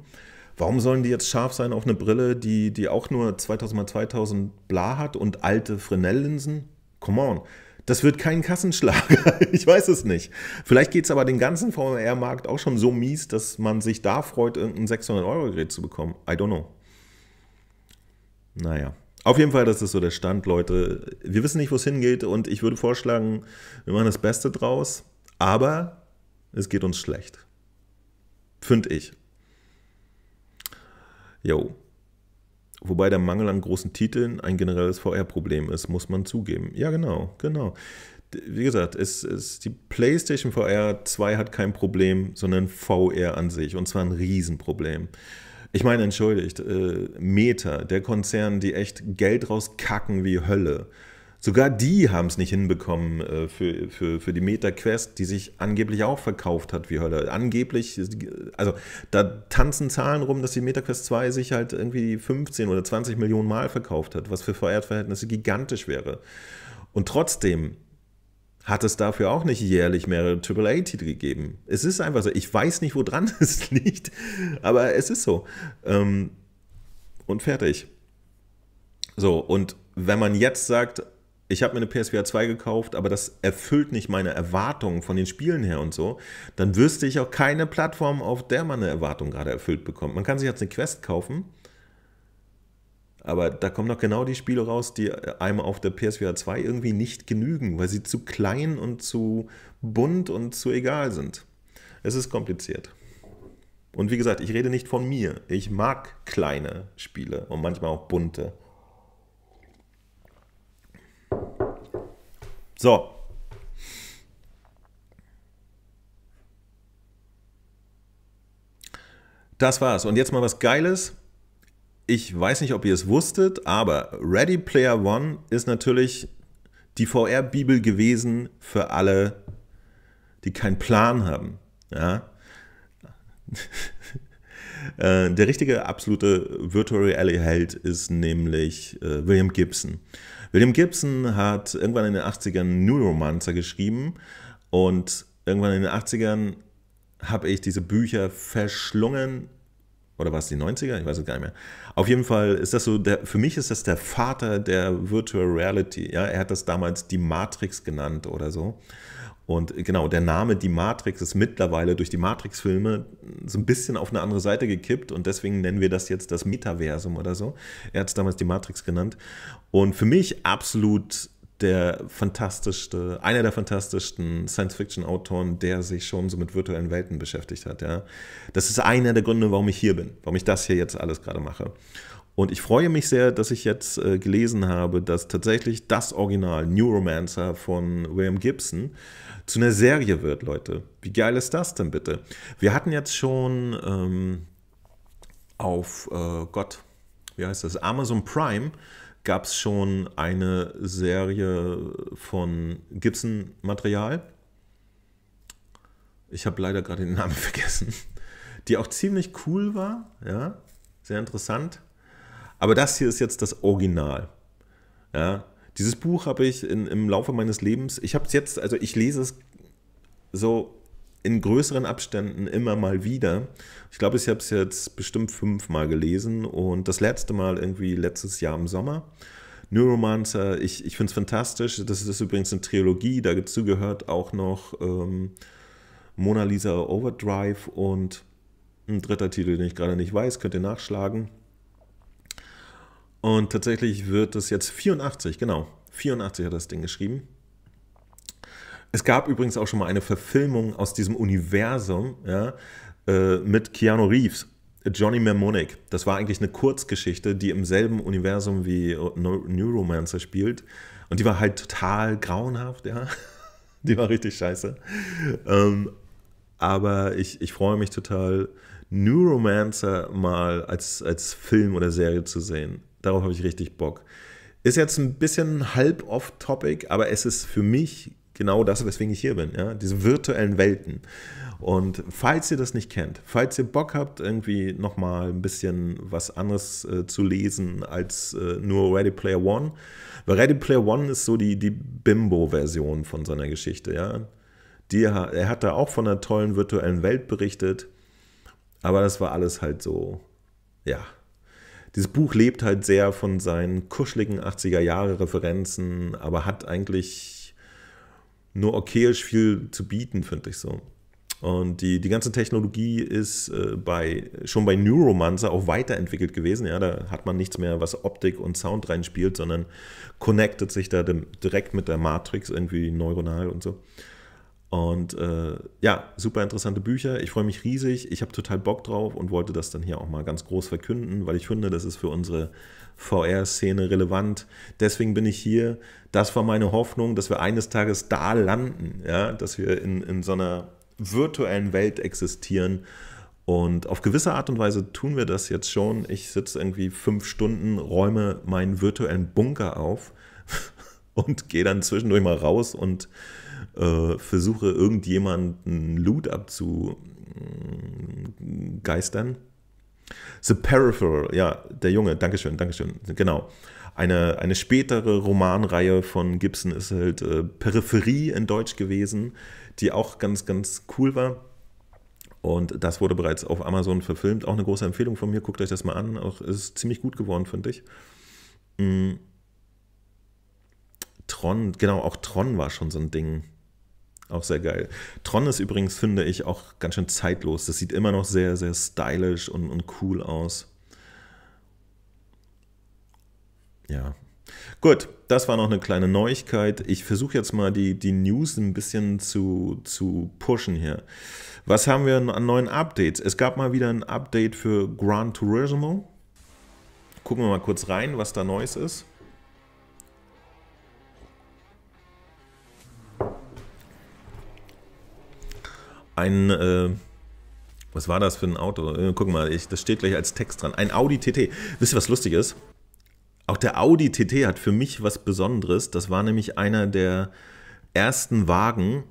Warum sollen die jetzt scharf sein auf eine Brille, die, die auch nur 2000 x 2000 bla hat und alte Fresnel-Linsen? Come on. Das wird kein Kassenschlager. Ich weiß es nicht. Vielleicht geht es aber den ganzen VR-Markt auch schon so mies, dass man sich da freut, irgendein 600-Euro-Gerät zu bekommen. I don't know. Naja. Auf jeden Fall, das ist so der Stand, Leute. Wir wissen nicht, wo es hingeht und ich würde vorschlagen, wir machen das Beste draus. Aber es geht uns schlecht. Finde ich. Jo. Wobei der Mangel an großen Titeln ein generelles VR-Problem ist, muss man zugeben. Ja, genau, genau. Wie gesagt, es, es, die PlayStation VR 2 hat kein Problem, sondern VR an sich. Und zwar ein Riesenproblem. Ich meine, entschuldigt, äh, Meta, der Konzern, die echt Geld rauskacken wie Hölle Sogar die haben es nicht hinbekommen äh, für, für, für die Meta-Quest, die sich angeblich auch verkauft hat wie Hölle. Angeblich, also da tanzen Zahlen rum, dass die Meta-Quest 2 sich halt irgendwie 15 oder 20 Millionen Mal verkauft hat, was für VR-Verhältnisse gigantisch wäre. Und trotzdem hat es dafür auch nicht jährlich mehrere AAA-Titel gegeben. Es ist einfach so. Ich weiß nicht, wo dran es liegt, aber es ist so. Ähm, und fertig. So, und wenn man jetzt sagt, ich habe mir eine PSVR 2 gekauft, aber das erfüllt nicht meine Erwartungen von den Spielen her und so, dann wüsste ich auch keine Plattform, auf der man eine Erwartung gerade erfüllt bekommt. Man kann sich jetzt eine Quest kaufen, aber da kommen doch genau die Spiele raus, die einem auf der PSVR 2 irgendwie nicht genügen, weil sie zu klein und zu bunt und zu egal sind. Es ist kompliziert. Und wie gesagt, ich rede nicht von mir. Ich mag kleine Spiele und manchmal auch bunte So. Das war's. Und jetzt mal was Geiles. Ich weiß nicht, ob ihr es wusstet, aber Ready Player One ist natürlich die VR-Bibel gewesen für alle, die keinen Plan haben. Ja? Äh, der richtige absolute Virtual reality Held ist nämlich äh, William Gibson. William Gibson hat irgendwann in den 80ern Neuromancer geschrieben und irgendwann in den 80ern habe ich diese Bücher verschlungen. Oder war es die 90er? Ich weiß es gar nicht mehr. Auf jeden Fall ist das so, der, für mich ist das der Vater der Virtual Reality. Ja, er hat das damals die Matrix genannt oder so. Und äh, genau, der Name Die Matrix ist mittlerweile durch die Matrix-Filme so ein bisschen auf eine andere Seite gekippt und deswegen nennen wir das jetzt das Metaversum oder so. Er hat es damals die Matrix genannt. Und für mich absolut der fantastischste, einer der fantastischsten Science-Fiction-Autoren, der sich schon so mit virtuellen Welten beschäftigt hat. Ja. Das ist einer der Gründe, warum ich hier bin, warum ich das hier jetzt alles gerade mache. Und ich freue mich sehr, dass ich jetzt äh, gelesen habe, dass tatsächlich das Original Neuromancer von William Gibson zu einer Serie wird, Leute. Wie geil ist das denn bitte? Wir hatten jetzt schon ähm, auf äh, Gott, wie heißt das? Amazon Prime gab es schon eine Serie von Gibson-Material. Ich habe leider gerade den Namen vergessen. Die auch ziemlich cool war, ja, sehr interessant. Aber das hier ist jetzt das Original. Ja, dieses Buch habe ich in, im Laufe meines Lebens, ich habe es jetzt, also ich lese es so in größeren Abständen immer mal wieder. Ich glaube, ich habe es jetzt bestimmt fünfmal gelesen und das letzte Mal irgendwie letztes Jahr im Sommer. Neuromancer, ich, ich finde es fantastisch. Das ist übrigens eine Trilogie, dazu gehört auch noch ähm, Mona Lisa Overdrive und ein dritter Titel, den ich gerade nicht weiß, könnt ihr nachschlagen. Und tatsächlich wird es jetzt 84, genau. 84 hat das Ding geschrieben. Es gab übrigens auch schon mal eine Verfilmung aus diesem Universum ja, äh, mit Keanu Reeves, Johnny Mnemonic. Das war eigentlich eine Kurzgeschichte, die im selben Universum wie äh, Neuromancer spielt. Und die war halt total grauenhaft, ja. Die war richtig scheiße. Ähm, aber ich, ich freue mich total, Neuromancer mal als, als Film oder Serie zu sehen. Darauf habe ich richtig Bock. Ist jetzt ein bisschen halb off-topic, aber es ist für mich genau das, weswegen ich hier bin. Ja? Diese virtuellen Welten. Und falls ihr das nicht kennt, falls ihr Bock habt, irgendwie nochmal ein bisschen was anderes äh, zu lesen als äh, nur Ready Player One, weil Ready Player One ist so die, die Bimbo-Version von seiner Geschichte. Ja? Die, er hat da auch von einer tollen virtuellen Welt berichtet, aber das war alles halt so, ja, dieses Buch lebt halt sehr von seinen kuscheligen 80er-Jahre-Referenzen, aber hat eigentlich nur okayisch viel zu bieten, finde ich so. Und die, die ganze Technologie ist äh, bei, schon bei Neuromancer auch weiterentwickelt gewesen. Ja, da hat man nichts mehr, was Optik und Sound reinspielt, sondern connectet sich da dem, direkt mit der Matrix irgendwie neuronal und so. Und äh, ja, super interessante Bücher. Ich freue mich riesig. Ich habe total Bock drauf und wollte das dann hier auch mal ganz groß verkünden, weil ich finde, das ist für unsere VR-Szene relevant. Deswegen bin ich hier. Das war meine Hoffnung, dass wir eines Tages da landen, ja? dass wir in, in so einer virtuellen Welt existieren. Und auf gewisse Art und Weise tun wir das jetzt schon. Ich sitze irgendwie fünf Stunden, räume meinen virtuellen Bunker auf und gehe dann zwischendurch mal raus und äh, versuche irgendjemanden Loot abzugeistern. Mm, The Peripheral, ja, der Junge, Dankeschön, Dankeschön, genau. Eine, eine spätere Romanreihe von Gibson ist halt äh, Peripherie in Deutsch gewesen, die auch ganz, ganz cool war. Und das wurde bereits auf Amazon verfilmt. Auch eine große Empfehlung von mir. Guckt euch das mal an. Auch ist ziemlich gut geworden, finde ich. Mhm. Tron, genau, auch Tron war schon so ein Ding. Auch sehr geil. Tron ist übrigens, finde ich, auch ganz schön zeitlos. Das sieht immer noch sehr, sehr stylisch und, und cool aus. Ja. Gut, das war noch eine kleine Neuigkeit. Ich versuche jetzt mal die, die News ein bisschen zu, zu pushen hier. Was haben wir an neuen Updates? Es gab mal wieder ein Update für Gran Turismo. Gucken wir mal kurz rein, was da Neues ist. ein, äh, was war das für ein Auto? Äh, guck mal, ich, das steht gleich als Text dran. Ein Audi TT. Wisst ihr, was lustig ist? Auch der Audi TT hat für mich was Besonderes. Das war nämlich einer der ersten Wagen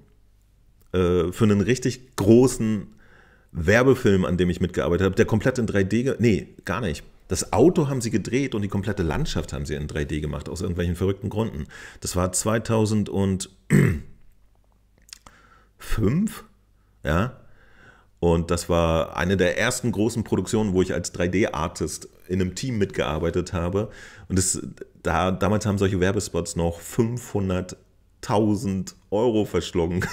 äh, für einen richtig großen Werbefilm, an dem ich mitgearbeitet habe. Der komplett in 3D. Nee, gar nicht. Das Auto haben sie gedreht und die komplette Landschaft haben sie in 3D gemacht, aus irgendwelchen verrückten Gründen. Das war 2005. Ja? Und das war eine der ersten großen Produktionen, wo ich als 3D-Artist in einem Team mitgearbeitet habe. Und das, da, damals haben solche Werbespots noch 500.000 Euro verschlungen.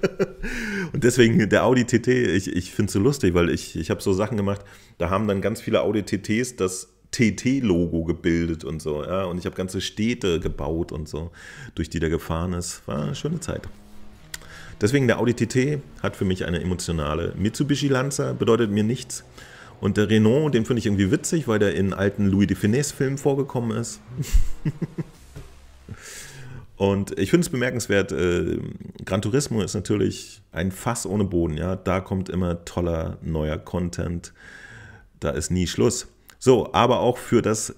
und deswegen der Audi TT, ich, ich finde es so lustig, weil ich, ich habe so Sachen gemacht, da haben dann ganz viele Audi TTs das TT-Logo gebildet und so. Ja? Und ich habe ganze Städte gebaut und so, durch die der gefahren ist. War eine schöne Zeit. Deswegen der Audi TT hat für mich eine emotionale. Mitsubishi Lancer bedeutet mir nichts. Und der Renault, den finde ich irgendwie witzig, weil der in alten Louis de Finesse-Filmen vorgekommen ist. Und ich finde es bemerkenswert, äh, Gran Turismo ist natürlich ein Fass ohne Boden, ja. Da kommt immer toller neuer Content. Da ist nie Schluss. So, aber auch für das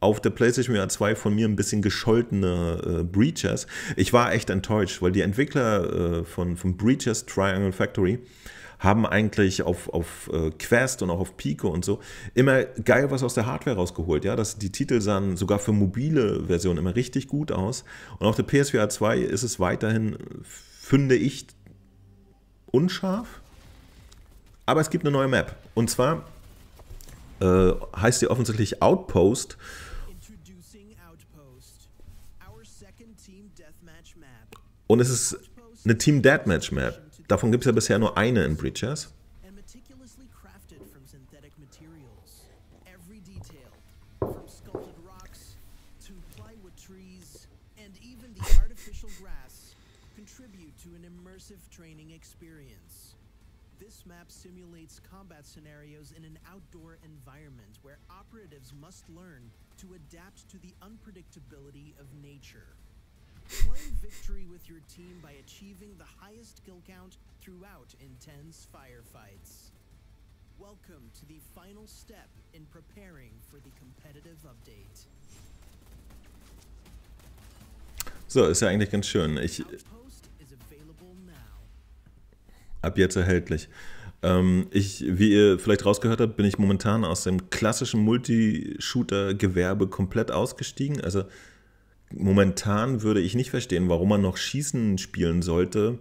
auf der PlayStation VR 2 von mir ein bisschen gescholtene äh, Breachers. Ich war echt enttäuscht, weil die Entwickler äh, von, von Breachers Triangle Factory haben eigentlich auf, auf äh, Quest und auch auf Pico und so immer geil was aus der Hardware rausgeholt. Ja, das, die Titel sahen sogar für mobile Versionen immer richtig gut aus. Und auf der PSVR 2 ist es weiterhin, finde ich, unscharf. Aber es gibt eine neue Map. Und zwar äh, heißt sie offensichtlich Outpost. Und es ist eine Team Deathmatch Map. Davon gibt es ja bisher nur eine in Breachers. victory with your team by achieving the highest kill count throughout intense firefights. Welcome to the final step in preparing for the competitive update. So, ist ja eigentlich ganz schön. Ich ab jetzt erhältlich. Ähm, ich, wie ihr vielleicht rausgehört habt, bin ich momentan aus dem klassischen multishooter gewerbe komplett ausgestiegen. Also momentan würde ich nicht verstehen, warum man noch Schießen spielen sollte,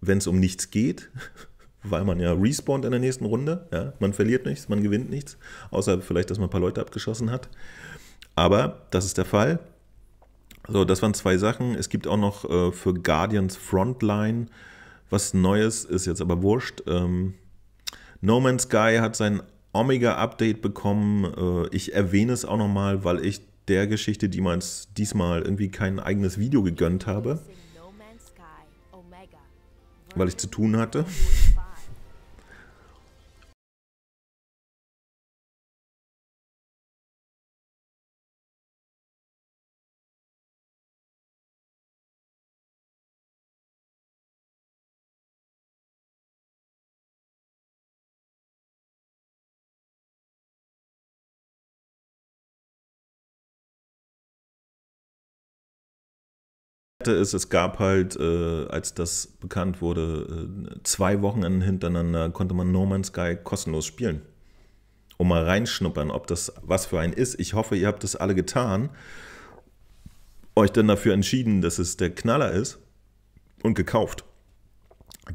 wenn es um nichts geht, weil man ja respawnt in der nächsten Runde. Ja? Man verliert nichts, man gewinnt nichts, außer vielleicht, dass man ein paar Leute abgeschossen hat. Aber das ist der Fall. So, das waren zwei Sachen. Es gibt auch noch äh, für Guardians Frontline was Neues, ist jetzt aber wurscht. Ähm, no Man's Sky hat sein Omega-Update bekommen. Äh, ich erwähne es auch nochmal, weil ich der Geschichte, die man diesmal irgendwie kein eigenes Video gegönnt habe, weil ich zu tun hatte. ist, es gab halt, äh, als das bekannt wurde, äh, zwei Wochen hintereinander konnte man No Man's Sky kostenlos spielen. Um mal reinschnuppern, ob das was für einen ist. Ich hoffe, ihr habt das alle getan. Euch dann dafür entschieden, dass es der Knaller ist und gekauft.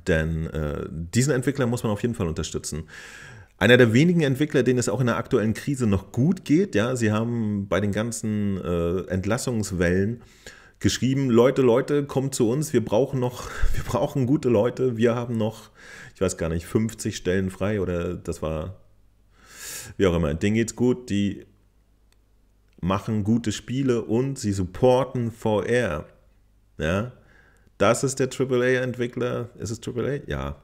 Denn äh, diesen Entwickler muss man auf jeden Fall unterstützen. Einer der wenigen Entwickler, denen es auch in der aktuellen Krise noch gut geht. Ja, sie haben bei den ganzen äh, Entlassungswellen geschrieben, Leute, Leute, kommt zu uns, wir brauchen noch, wir brauchen gute Leute, wir haben noch, ich weiß gar nicht, 50 Stellen frei oder das war, wie auch immer, denen geht's gut, die machen gute Spiele und sie supporten VR. Ja, das ist der AAA-Entwickler. Ist es AAA? Ja.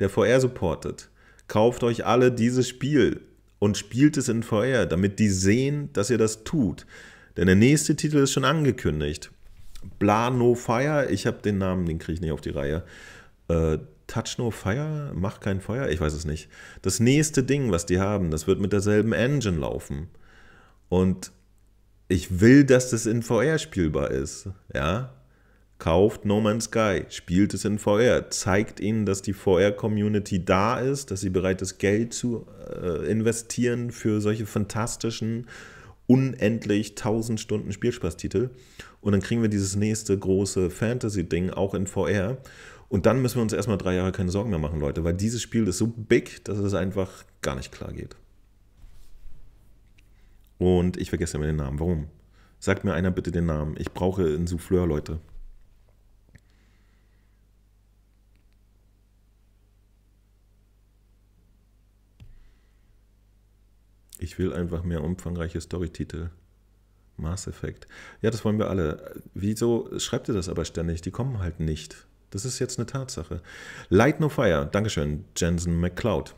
Der VR supportet. Kauft euch alle dieses Spiel und spielt es in VR, damit die sehen, dass ihr das tut. Denn der nächste Titel ist schon angekündigt. Bla No Fire, ich habe den Namen, den kriege ich nicht auf die Reihe. Äh, Touch No Fire, mach kein Feuer, ich weiß es nicht. Das nächste Ding, was die haben, das wird mit derselben Engine laufen. Und ich will, dass das in VR spielbar ist. Ja? Kauft No Man's Sky, spielt es in VR, zeigt ihnen, dass die VR-Community da ist, dass sie bereit ist, Geld zu äh, investieren für solche fantastischen äh, unendlich 1000 Stunden Spielspaßtitel. Und dann kriegen wir dieses nächste große Fantasy-Ding auch in VR. Und dann müssen wir uns erstmal drei Jahre keine Sorgen mehr machen, Leute, weil dieses Spiel ist so big, dass es einfach gar nicht klar geht. Und ich vergesse immer den Namen. Warum? Sagt mir einer bitte den Namen. Ich brauche einen Souffleur, Leute. Ich will einfach mehr umfangreiche Storytitel. Mass Effect. Ja, das wollen wir alle. Wieso schreibt ihr das aber ständig? Die kommen halt nicht. Das ist jetzt eine Tatsache. Light No Fire. Dankeschön, Jensen McCloud.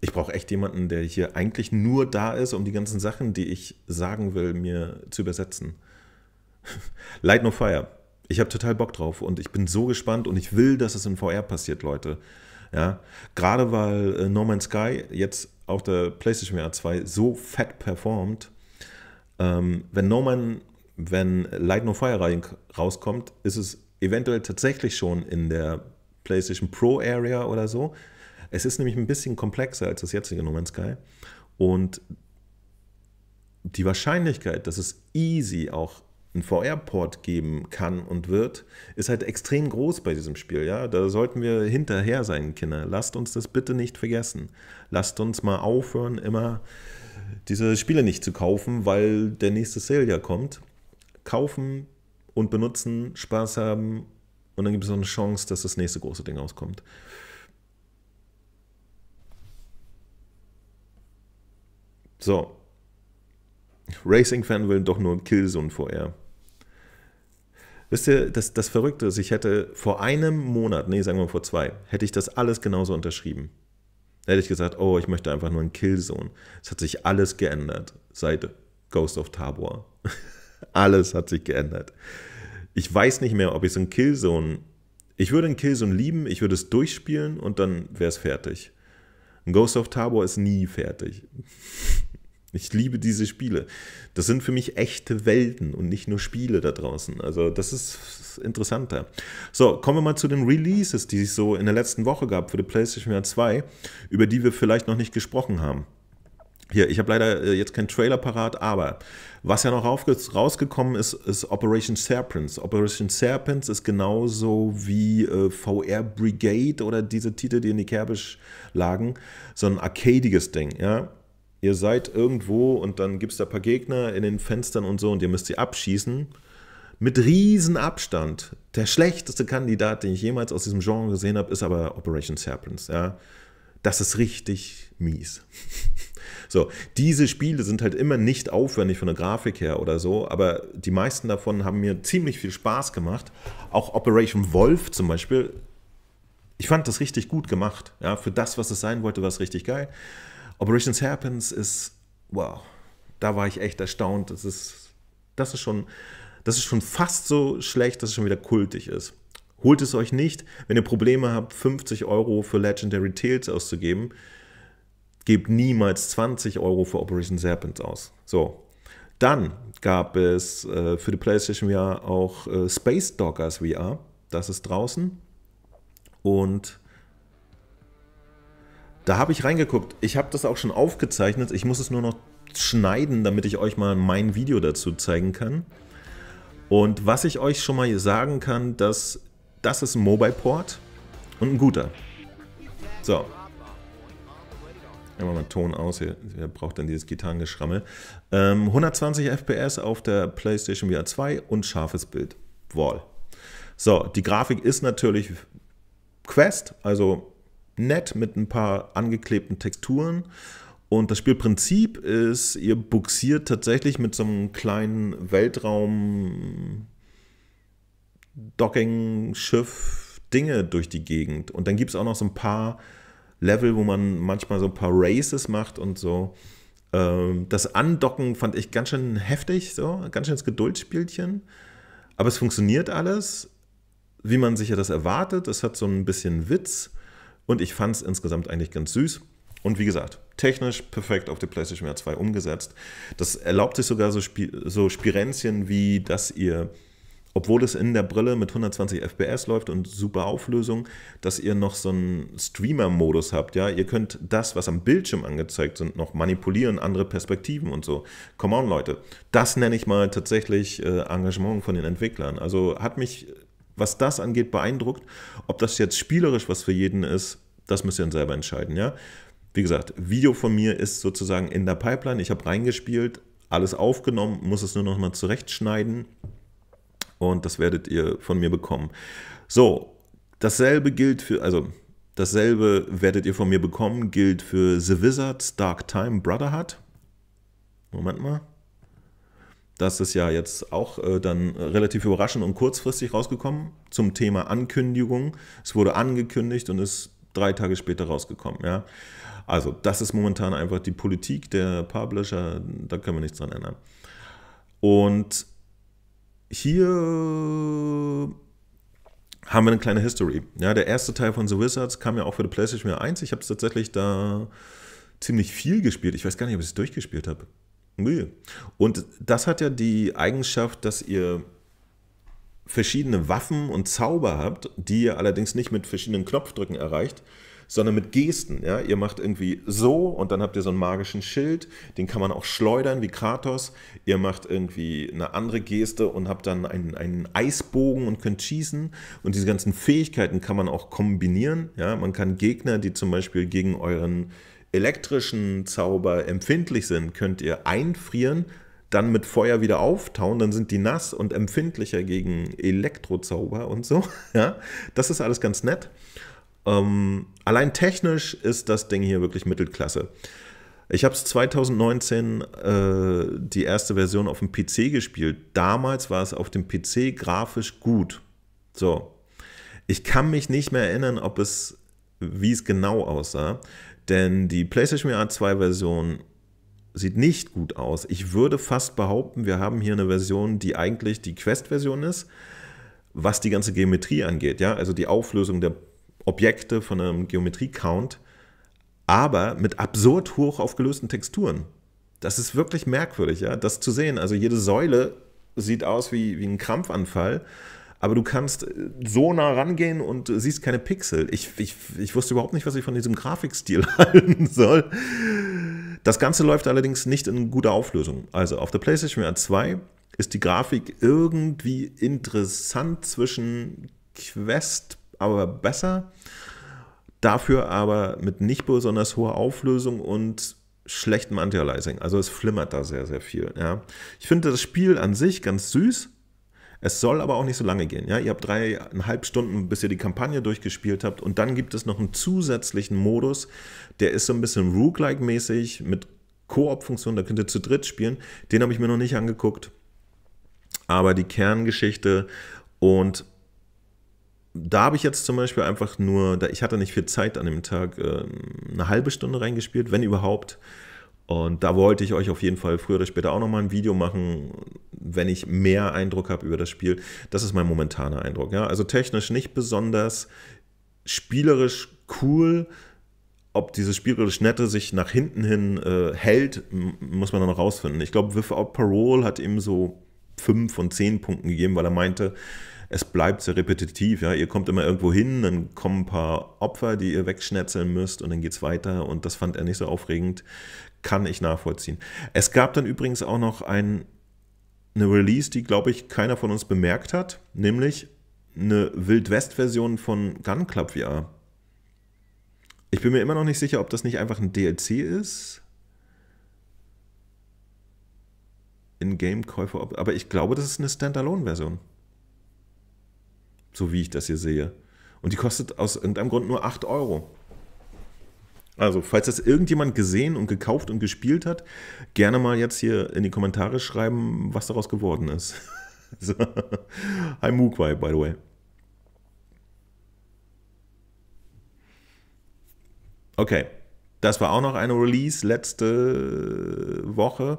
Ich brauche echt jemanden, der hier eigentlich nur da ist, um die ganzen Sachen, die ich sagen will, mir zu übersetzen. Light No Fire. Ich habe total Bock drauf und ich bin so gespannt und ich will, dass es in VR passiert, Leute. Ja? Gerade weil äh, No Man's Sky jetzt auf der PlayStation VR 2 so fett performt, ähm, wenn No Man, wenn Light No Fire rauskommt, ist es eventuell tatsächlich schon in der PlayStation Pro Area oder so. Es ist nämlich ein bisschen komplexer als das jetzige No Man's Sky. Und die Wahrscheinlichkeit, dass es easy auch ein VR-Port geben kann und wird, ist halt extrem groß bei diesem Spiel. Ja? Da sollten wir hinterher sein, Kinder. Lasst uns das bitte nicht vergessen. Lasst uns mal aufhören, immer diese Spiele nicht zu kaufen, weil der nächste Sale ja kommt. Kaufen und benutzen, Spaß haben und dann gibt es noch eine Chance, dass das nächste große Ding auskommt. So. Racing-Fan will doch nur Killzone VR. Wisst ihr, das, das Verrückte ist, ich hätte vor einem Monat, nee, sagen wir mal vor zwei, hätte ich das alles genauso unterschrieben. Da hätte ich gesagt, oh, ich möchte einfach nur einen Killzone. Es hat sich alles geändert seit Ghost of Tabor. alles hat sich geändert. Ich weiß nicht mehr, ob ich so einen Killzone. Ich würde einen Killzone lieben, ich würde es durchspielen und dann wäre es fertig. Ein Ghost of Tabor ist nie fertig. Ich liebe diese Spiele. Das sind für mich echte Welten und nicht nur Spiele da draußen. Also das ist interessanter. So, kommen wir mal zu den Releases, die es so in der letzten Woche gab für die PlayStation 2, über die wir vielleicht noch nicht gesprochen haben. Hier, ich habe leider äh, jetzt keinen Trailer parat, aber was ja noch rausgekommen ist, ist Operation Serpents. Operation Serpents ist genauso wie äh, VR Brigade oder diese Titel, die in die Kerbisch lagen, so ein arcadiges Ding, ja ihr seid irgendwo und dann gibt es da ein paar Gegner in den Fenstern und so und ihr müsst sie abschießen. Mit riesen Abstand. Der schlechteste Kandidat, den ich jemals aus diesem Genre gesehen habe, ist aber Operation Serpents. Ja. Das ist richtig mies. so, diese Spiele sind halt immer nicht aufwendig von der Grafik her oder so, aber die meisten davon haben mir ziemlich viel Spaß gemacht. Auch Operation Wolf zum Beispiel. Ich fand das richtig gut gemacht. Ja, für das, was es sein wollte, war es richtig geil. Operation Serpents ist, wow, da war ich echt erstaunt. Das ist, das ist schon, das ist schon fast so schlecht, dass es schon wieder kultig ist. Holt es euch nicht, wenn ihr Probleme habt, 50 Euro für Legendary Tales auszugeben. Gebt niemals 20 Euro für Operation Serpents aus. So. Dann gab es äh, für die PlayStation VR auch äh, Space Dockers VR. Das ist draußen. Und da habe ich reingeguckt. Ich habe das auch schon aufgezeichnet. Ich muss es nur noch schneiden, damit ich euch mal mein Video dazu zeigen kann. Und was ich euch schon mal sagen kann, dass das ist ein Mobile Port und ein guter. So. Nehmen wir mal Ton aus, wer braucht denn dieses Gitarrengeschrammel. Ähm, 120 FPS auf der PlayStation VR 2 und scharfes Bild. Wall. So, die Grafik ist natürlich Quest, also nett mit ein paar angeklebten Texturen. Und das Spielprinzip ist, ihr buxiert tatsächlich mit so einem kleinen Weltraum Docking, Schiff, Dinge durch die Gegend. Und dann gibt es auch noch so ein paar Level, wo man manchmal so ein paar Races macht und so. Ähm, das Andocken fand ich ganz schön heftig, so, ganz schönes Geduldsspielchen. Aber es funktioniert alles, wie man sich ja das erwartet. Es hat so ein bisschen Witz. Und ich fand es insgesamt eigentlich ganz süß. Und wie gesagt, technisch perfekt auf der PlayStation VR 2 umgesetzt. Das erlaubt sich sogar so, Spi so Spirenzchen wie, dass ihr, obwohl es in der Brille mit 120 FPS läuft und super Auflösung, dass ihr noch so einen Streamer-Modus habt. Ja, ihr könnt das, was am Bildschirm angezeigt sind, noch manipulieren, andere Perspektiven und so. Come on, Leute, das nenne ich mal tatsächlich äh, Engagement von den Entwicklern. Also hat mich was das angeht, beeindruckt. Ob das jetzt spielerisch was für jeden ist, das müsst ihr dann selber entscheiden, ja. Wie gesagt, Video von mir ist sozusagen in der Pipeline. Ich habe reingespielt, alles aufgenommen, muss es nur noch mal zurechtschneiden und das werdet ihr von mir bekommen. So, dasselbe gilt für, also dasselbe werdet ihr von mir bekommen, gilt für The Wizards Dark Time Brotherhood. Moment mal. Das ist ja jetzt auch äh, dann äh, relativ überraschend und kurzfristig rausgekommen zum Thema Ankündigung. Es wurde angekündigt und ist drei Tage später rausgekommen. Ja? Also das ist momentan einfach die Politik der Publisher, da können wir nichts dran ändern. Und hier haben wir eine kleine History. Ja, der erste Teil von The Wizards kam ja auch für die PlayStation 1. Ich habe es tatsächlich da ziemlich viel gespielt. Ich weiß gar nicht, ob ich es durchgespielt habe. Mühe. Und das hat ja die Eigenschaft, dass ihr verschiedene Waffen und Zauber habt, die ihr allerdings nicht mit verschiedenen Knopfdrücken erreicht, sondern mit Gesten. Ja? Ihr macht irgendwie so und dann habt ihr so einen magischen Schild, den kann man auch schleudern wie Kratos. Ihr macht irgendwie eine andere Geste und habt dann einen, einen Eisbogen und könnt schießen. Und diese ganzen Fähigkeiten kann man auch kombinieren. Ja? Man kann Gegner, die zum Beispiel gegen euren elektrischen Zauber empfindlich sind, könnt ihr einfrieren, dann mit Feuer wieder auftauen, dann sind die nass und empfindlicher gegen Elektrozauber und so. Ja, das ist alles ganz nett. Ähm, allein technisch ist das Ding hier wirklich Mittelklasse. Ich habe es 2019 äh, die erste Version auf dem PC gespielt. Damals war es auf dem PC grafisch gut. So. Ich kann mich nicht mehr erinnern, ob es, wie es genau aussah. Denn die PlayStation VR 2 Version sieht nicht gut aus. Ich würde fast behaupten, wir haben hier eine Version, die eigentlich die Quest-Version ist, was die ganze Geometrie angeht, ja, also die Auflösung der Objekte von einem Geometrie-Count, aber mit absurd hoch aufgelösten Texturen. Das ist wirklich merkwürdig, ja, das zu sehen. Also jede Säule sieht aus wie, wie ein Krampfanfall aber du kannst äh, so nah rangehen und äh, siehst keine Pixel. Ich, ich, ich wusste überhaupt nicht, was ich von diesem Grafikstil halten soll. Das Ganze läuft allerdings nicht in guter Auflösung. Also auf der PlayStation VR 2 ist die Grafik irgendwie interessant zwischen Quest, aber besser. Dafür aber mit nicht besonders hoher Auflösung und schlechtem Anti-Aliasing. Also es flimmert da sehr, sehr viel. Ja. Ich finde das Spiel an sich ganz süß. Es soll aber auch nicht so lange gehen. Ja? Ihr habt dreieinhalb Stunden, bis ihr die Kampagne durchgespielt habt. Und dann gibt es noch einen zusätzlichen Modus, der ist so ein bisschen Rook-like-mäßig mit Koop-Funktion. Da könnt ihr zu dritt spielen. Den habe ich mir noch nicht angeguckt. Aber die Kerngeschichte und da habe ich jetzt zum Beispiel einfach nur, ich hatte nicht viel Zeit an dem Tag, ähm, eine halbe Stunde reingespielt, wenn überhaupt. Und da wollte ich euch auf jeden Fall früher oder später auch nochmal ein Video machen, wenn ich mehr Eindruck habe über das Spiel. Das ist mein momentaner Eindruck. Ja? Also technisch nicht besonders, spielerisch cool. Ob dieses spielerisch Nette sich nach hinten hin äh, hält, muss man dann noch rausfinden. Ich glaube, Without Parole hat ihm so 5 von 10 Punkten gegeben, weil er meinte, es bleibt sehr repetitiv. Ja? Ihr kommt immer irgendwo hin, dann kommen ein paar Opfer, die ihr wegschnetzeln müsst und dann geht es weiter. Und das fand er nicht so aufregend. Kann ich nachvollziehen. Es gab dann übrigens auch noch ein, eine Release, die, glaube ich, keiner von uns bemerkt hat, nämlich eine Wildwest-Version von Gun Club VR. Ich bin mir immer noch nicht sicher, ob das nicht einfach ein DLC ist. In-Game-Käufer, aber ich glaube, das ist eine Standalone-Version. So wie ich das hier sehe. Und die kostet aus irgendeinem Grund nur 8 Euro. Also, falls das irgendjemand gesehen und gekauft und gespielt hat, gerne mal jetzt hier in die Kommentare schreiben, was daraus geworden ist. so. Hi Mukwai, by the way. Okay, das war auch noch eine Release letzte Woche.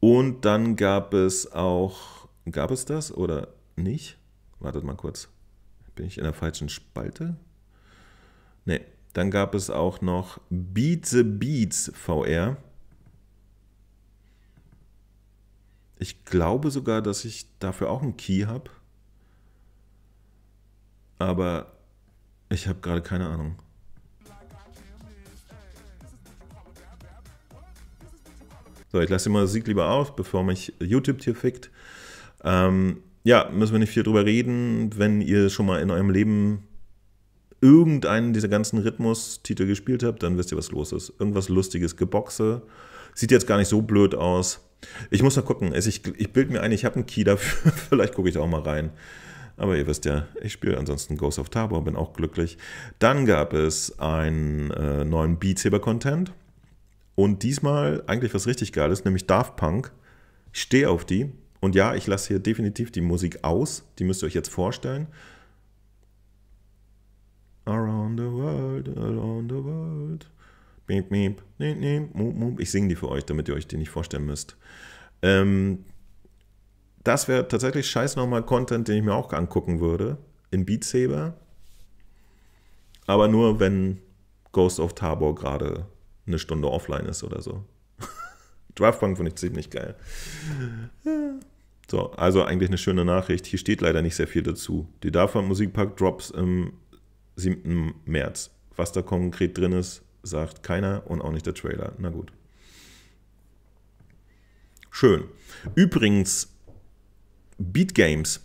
Und dann gab es auch, gab es das oder nicht? Wartet mal kurz. Bin ich in der falschen Spalte? Nee, dann gab es auch noch Beat the Beats VR. Ich glaube sogar, dass ich dafür auch einen Key habe. Aber ich habe gerade keine Ahnung. So, ich lasse die Musik lieber aus, bevor mich YouTube hier fickt. Ähm, ja, müssen wir nicht viel drüber reden. Wenn ihr schon mal in eurem Leben irgendeinen dieser ganzen Rhythmus-Titel gespielt habt, dann wisst ihr, was los ist. Irgendwas Lustiges, Geboxe. Sieht jetzt gar nicht so blöd aus. Ich muss mal gucken. ich, ich bilde mir ein, ich habe einen Key dafür. Vielleicht gucke ich da auch mal rein. Aber ihr wisst ja, ich spiele ansonsten Ghost of Tabor, bin auch glücklich. Dann gab es einen äh, neuen Beat Saber Content. Und diesmal eigentlich was richtig Geiles, nämlich Daft Punk. Ich stehe auf die. Und ja, ich lasse hier definitiv die Musik aus. Die müsst ihr euch jetzt vorstellen. Around the world, around the world. Beep, beep, beep, beep, moop, beep. Ich singe die für euch, damit ihr euch die nicht vorstellen müsst. Ähm, das wäre tatsächlich scheiß nochmal Content, den ich mir auch angucken würde. In Beat Saber. Aber nur, wenn Ghost of Tabor gerade eine Stunde offline ist oder so. Draftbank finde ich ziemlich geil. So, also eigentlich eine schöne Nachricht. Hier steht leider nicht sehr viel dazu. Die DAFA Musikpark Drops im 7. März. Was da konkret drin ist, sagt keiner und auch nicht der Trailer. Na gut. Schön. Übrigens, Beat Games.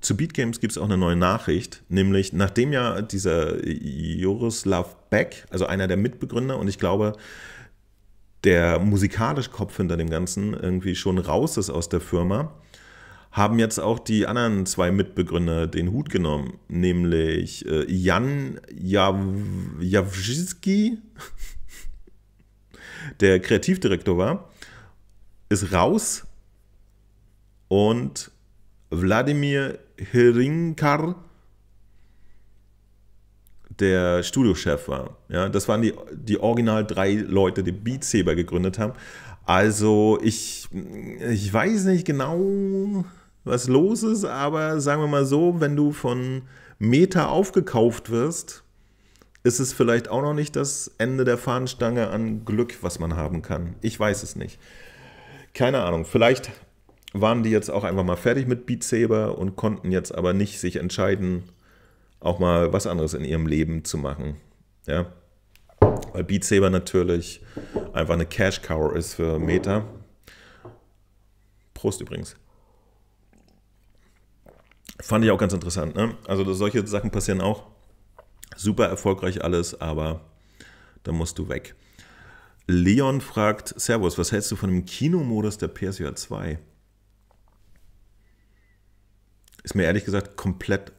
Zu Beat Games gibt es auch eine neue Nachricht, nämlich nachdem ja dieser Jaroslav Beck, also einer der Mitbegründer und ich glaube, der musikalische Kopf hinter dem Ganzen irgendwie schon raus ist aus der Firma, haben jetzt auch die anderen zwei Mitbegründer den Hut genommen, nämlich äh, Jan Jaw der Kreativdirektor war, ist raus und Wladimir Hirinkar, der Studiochef war. Ja, das waren die, die original drei Leute, die Beat gegründet haben. Also ich, ich weiß nicht genau, was los ist, aber sagen wir mal so, wenn du von Meta aufgekauft wirst, ist es vielleicht auch noch nicht das Ende der Fahnenstange an Glück, was man haben kann. Ich weiß es nicht. Keine Ahnung. Vielleicht waren die jetzt auch einfach mal fertig mit Beat Saber und konnten jetzt aber nicht sich entscheiden, auch mal was anderes in ihrem Leben zu machen. Ja? Weil Beat Saber natürlich einfach eine Cash Cow ist für Meta. Prost übrigens fand ich auch ganz interessant. Ne? Also solche Sachen passieren auch. Super erfolgreich alles, aber da musst du weg. Leon fragt, Servus, was hältst du von dem Kinomodus der PSVR 2? Ist mir ehrlich gesagt komplett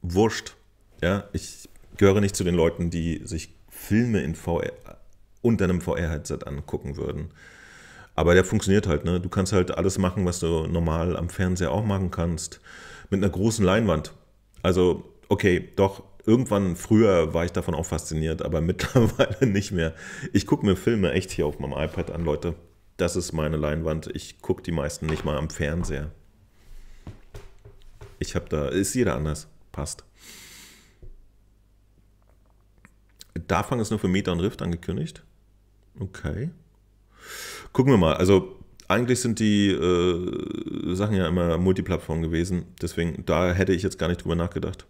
wurscht. Ja, ich gehöre nicht zu den Leuten, die sich Filme in VR unter einem VR-Headset angucken würden. Aber der funktioniert halt, ne? Du kannst halt alles machen, was du normal am Fernseher auch machen kannst mit einer großen Leinwand. Also, okay, doch, irgendwann früher war ich davon auch fasziniert, aber mittlerweile nicht mehr. Ich gucke mir Filme echt hier auf meinem iPad an, Leute. Das ist meine Leinwand. Ich gucke die meisten nicht mal am Fernseher. Ich habe da, ist jeder anders. Passt. Darfang ist nur für Meta und Rift angekündigt. Okay. Gucken wir mal. Also eigentlich sind die äh, Sachen ja immer Multiplattform gewesen. Deswegen, da hätte ich jetzt gar nicht drüber nachgedacht.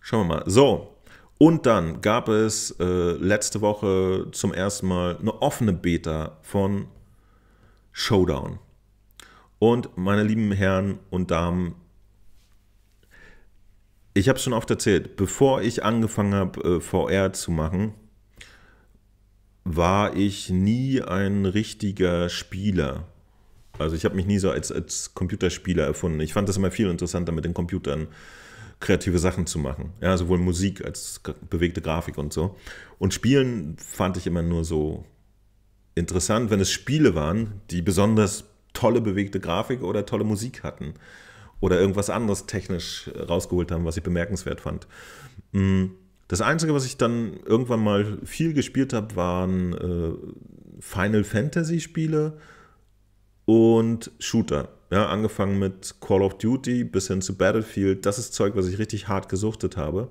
Schauen wir mal. So, und dann gab es äh, letzte Woche zum ersten Mal eine offene Beta von Showdown. Und meine lieben Herren und Damen, ich habe es schon oft erzählt, bevor ich angefangen habe, äh, VR zu machen, war ich nie ein richtiger Spieler. Also ich habe mich nie so als, als Computerspieler erfunden. Ich fand das immer viel interessanter, mit den Computern kreative Sachen zu machen. Ja, sowohl Musik als bewegte Grafik und so. Und Spielen fand ich immer nur so interessant, wenn es Spiele waren, die besonders tolle bewegte Grafik oder tolle Musik hatten. Oder irgendwas anderes technisch rausgeholt haben, was ich bemerkenswert fand. Mhm das Einzige, was ich dann irgendwann mal viel gespielt habe, waren äh, Final Fantasy Spiele und Shooter. Ja, angefangen mit Call of Duty bis hin zu Battlefield. Das ist Zeug, was ich richtig hart gesuchtet habe.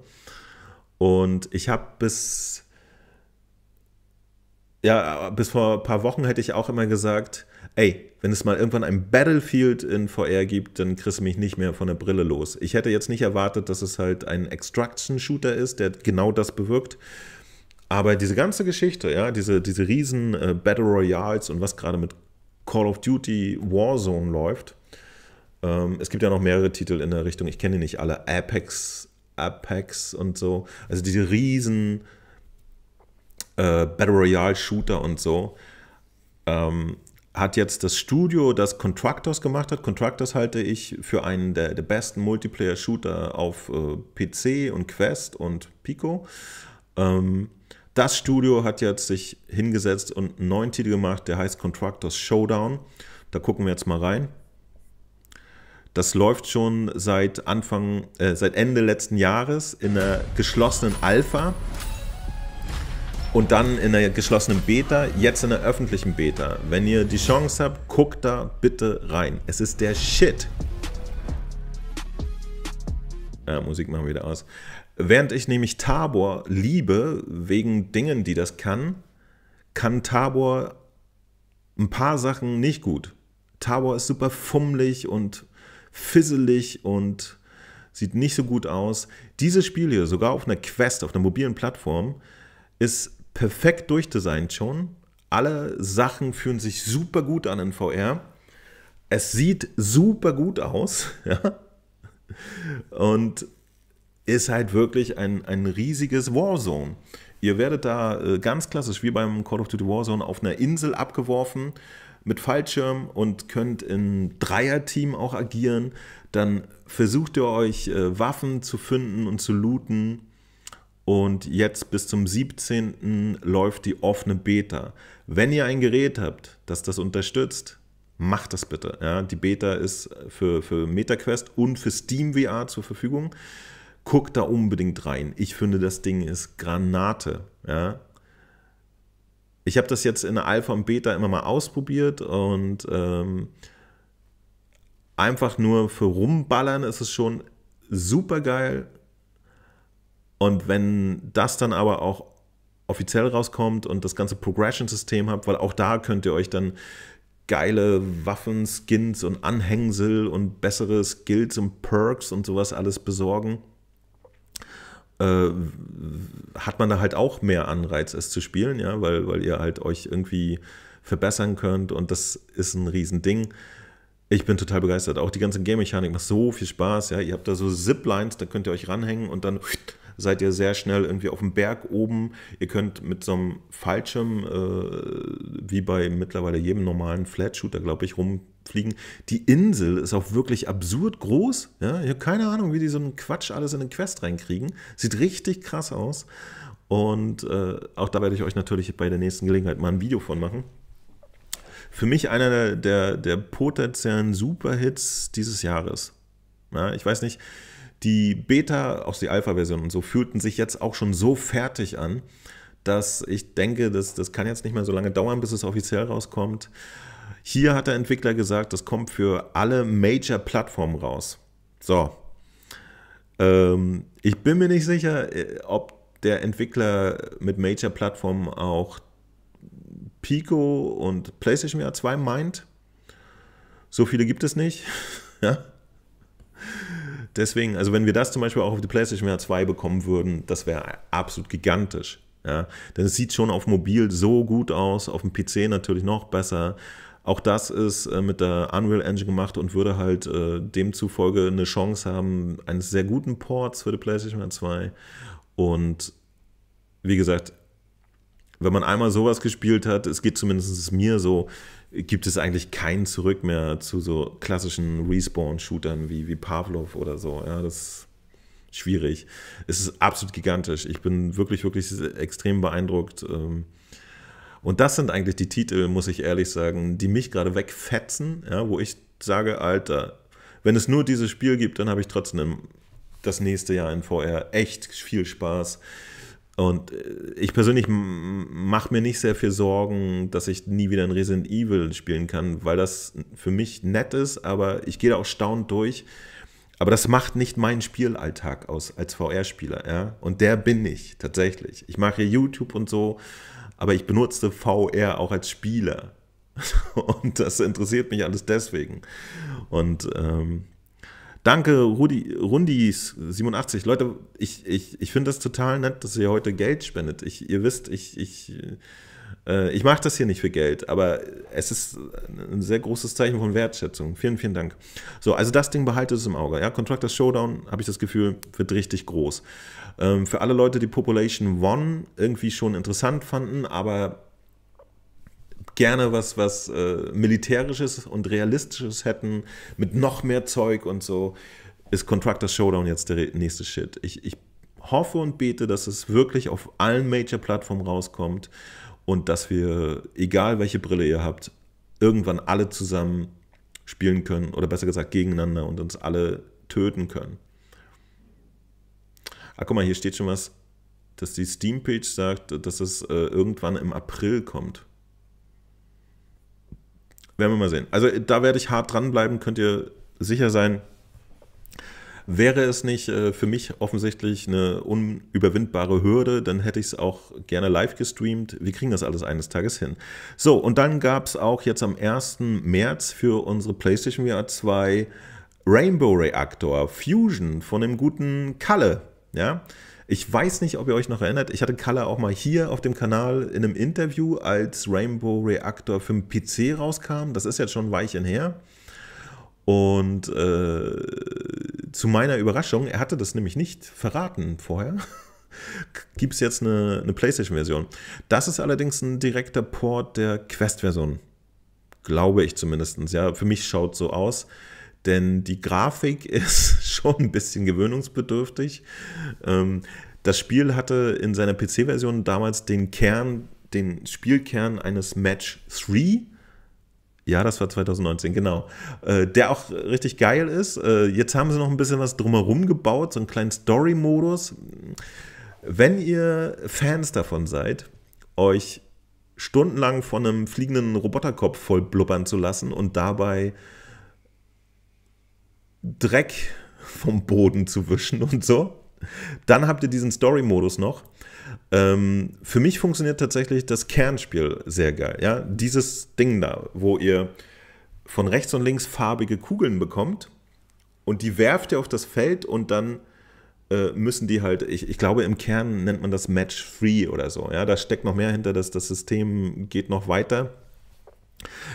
Und ich habe bis, ja, bis vor ein paar Wochen hätte ich auch immer gesagt, ey, wenn es mal irgendwann ein Battlefield in VR gibt, dann kriegst du mich nicht mehr von der Brille los. Ich hätte jetzt nicht erwartet, dass es halt ein Extraction-Shooter ist, der genau das bewirkt. Aber diese ganze Geschichte, ja, diese, diese riesen äh, Battle Royals und was gerade mit Call of Duty Warzone läuft. Ähm, es gibt ja noch mehrere Titel in der Richtung, ich kenne die nicht alle, Apex, Apex und so. Also diese riesen äh, Battle Royale Shooter und so. Ähm, hat jetzt das Studio, das Contractors gemacht hat. Contractors halte ich für einen der, der besten Multiplayer-Shooter auf äh, PC und Quest und Pico. Ähm, das Studio hat jetzt sich hingesetzt und einen neuen Titel gemacht, der heißt Contractors Showdown. Da gucken wir jetzt mal rein. Das läuft schon seit Anfang, äh, seit Ende letzten Jahres in der geschlossenen Alpha und dann in der geschlossenen Beta, jetzt in der öffentlichen Beta. Wenn ihr die Chance habt, guckt da bitte rein. Es ist der Shit. Ja, Musik machen wir wieder aus. Während ich nämlich Tabor liebe, wegen Dingen, die das kann, kann Tabor ein paar Sachen nicht gut. Tabor ist super fummelig und fisselig und sieht nicht so gut aus. Dieses Spiel hier, sogar auf einer Quest, auf einer mobilen Plattform, ist perfekt durchdesignt schon. Alle Sachen fühlen sich super gut an in VR. Es sieht super gut aus. Ja? Und ist halt wirklich ein, ein riesiges Warzone. Ihr werdet da äh, ganz klassisch wie beim Call of Duty Warzone auf einer Insel abgeworfen mit Fallschirm und könnt in Dreierteam auch agieren. Dann versucht ihr euch äh, Waffen zu finden und zu looten und jetzt bis zum 17. läuft die offene Beta. Wenn ihr ein Gerät habt, das das unterstützt, macht das bitte. Ja, die Beta ist für, für MetaQuest und für Steam VR zur Verfügung. Guckt da unbedingt rein. Ich finde, das Ding ist Granate. Ja. Ich habe das jetzt in Alpha und Beta immer mal ausprobiert und ähm, einfach nur für rumballern ist es schon super geil und wenn das dann aber auch offiziell rauskommt und das ganze Progression-System habt, weil auch da könnt ihr euch dann geile Waffen, Skins und Anhängsel und bessere Skills und Perks und sowas alles besorgen, äh, hat man da halt auch mehr Anreiz, es zu spielen, ja, weil, weil ihr halt euch irgendwie verbessern könnt und das ist ein Riesending. Ich bin total begeistert. Auch die ganze Game-Mechanik macht so viel Spaß, ja. Ihr habt da so Ziplines, da könnt ihr euch ranhängen und dann seid ihr sehr schnell irgendwie auf dem Berg oben. Ihr könnt mit so einem Fallschirm, äh, wie bei mittlerweile jedem normalen Flatshooter, glaube ich, rumfliegen. Die Insel ist auch wirklich absurd groß. Ja, ich habe keine Ahnung, wie die so einen Quatsch alles in den Quest reinkriegen. Sieht richtig krass aus. Und äh, auch da werde ich euch natürlich bei der nächsten Gelegenheit mal ein Video von machen. Für mich einer der, der, der potenziellen Superhits dieses Jahres. Ja, ich weiß nicht, die Beta, auch die Alpha-Version und so, fühlten sich jetzt auch schon so fertig an, dass ich denke, das, das kann jetzt nicht mehr so lange dauern, bis es offiziell rauskommt. Hier hat der Entwickler gesagt, das kommt für alle Major-Plattformen raus. So. Ähm, ich bin mir nicht sicher, äh, ob der Entwickler mit Major-Plattformen auch Pico und PlayStation VR 2 meint. So viele gibt es nicht. ja. Deswegen, also wenn wir das zum Beispiel auch auf die PlayStation VR 2 bekommen würden, das wäre absolut gigantisch. Ja? Denn es sieht schon auf mobil so gut aus, auf dem PC natürlich noch besser. Auch das ist äh, mit der Unreal Engine gemacht und würde halt äh, demzufolge eine Chance haben, eines sehr guten Ports für die PlayStation VR 2. Und wie gesagt, wenn man einmal sowas gespielt hat, es geht zumindest mir so, gibt es eigentlich kein Zurück mehr zu so klassischen Respawn-Shootern wie, wie Pavlov oder so. Ja, das ist schwierig. Es ist absolut gigantisch. Ich bin wirklich, wirklich extrem beeindruckt. Ähm, und das sind eigentlich die Titel, muss ich ehrlich sagen, die mich gerade wegfetzen, ja, wo ich sage, Alter, wenn es nur dieses Spiel gibt, dann habe ich trotzdem das nächste Jahr in VR echt viel Spaß. Und äh, ich persönlich mache mir nicht sehr viel Sorgen, dass ich nie wieder ein Resident Evil spielen kann, weil das für mich nett ist, aber ich gehe da auch staunend durch. Aber das macht nicht meinen Spielalltag aus als VR-Spieler. Ja? Und der bin ich tatsächlich. Ich mache YouTube und so, aber ich benutze VR auch als Spieler. Und das interessiert mich alles deswegen. Und ähm, Danke, Rudi, Rundis87. Leute, ich, ich, ich finde das total nett, dass ihr heute Geld spendet. Ich, ihr wisst, ich, ich, äh, ich mache das hier nicht für Geld, aber es ist ein sehr großes Zeichen von Wertschätzung. Vielen, vielen Dank. So, also das Ding behaltet es im Auge. Ja, Contractor Showdown, habe ich das Gefühl, wird richtig groß. Ähm, für alle Leute, die Population One irgendwie schon interessant fanden, aber gerne was, was äh, Militärisches und Realistisches hätten, mit noch mehr Zeug und so, ist Contractor Showdown jetzt der nächste Shit. Ich, ich hoffe und bete, dass es wirklich auf allen Major-Plattformen rauskommt und dass wir, egal welche Brille ihr habt, irgendwann alle zusammen spielen können oder besser gesagt gegeneinander und uns alle töten können. Ah, guck mal, hier steht schon was, dass die Steam-Page sagt, dass es äh, irgendwann im April kommt. Werden wir mal sehen. Also da werde ich hart dranbleiben, könnt ihr sicher sein. Wäre es nicht äh, für mich offensichtlich eine unüberwindbare Hürde, dann hätte ich es auch gerne live gestreamt. Wir kriegen das alles eines Tages hin. So, und dann gab es auch jetzt am 1. März für unsere PlayStation VR 2 Rainbow Reactor Fusion von dem guten Kalle. Ja, ich weiß nicht, ob ihr euch noch erinnert, ich hatte Kalle auch mal hier auf dem Kanal in einem Interview, als Rainbow Reactor für den PC rauskam. Das ist jetzt schon ein Weilchen her. Und äh, zu meiner Überraschung, er hatte das nämlich nicht verraten vorher, gibt es jetzt eine, eine PlayStation-Version. Das ist allerdings ein direkter Port der Quest-Version. Glaube ich zumindest. Ja, für mich schaut so aus denn die Grafik ist schon ein bisschen gewöhnungsbedürftig. Ähm, das Spiel hatte in seiner PC-Version damals den Kern, den Spielkern eines Match 3. Ja, das war 2019, genau. Äh, der auch richtig geil ist. Äh, jetzt haben sie noch ein bisschen was drumherum gebaut, so einen kleinen Story-Modus. Wenn ihr Fans davon seid, euch stundenlang von einem fliegenden Roboterkopf voll blubbern zu lassen und dabei Dreck vom Boden zu wischen und so. Dann habt ihr diesen Story-Modus noch. Ähm, für mich funktioniert tatsächlich das Kernspiel sehr geil. Ja? Dieses Ding da, wo ihr von rechts und links farbige Kugeln bekommt und die werft ihr auf das Feld und dann äh, müssen die halt, ich, ich glaube im Kern nennt man das Match-Free oder so. Ja? Da steckt noch mehr hinter, dass das System geht noch weiter.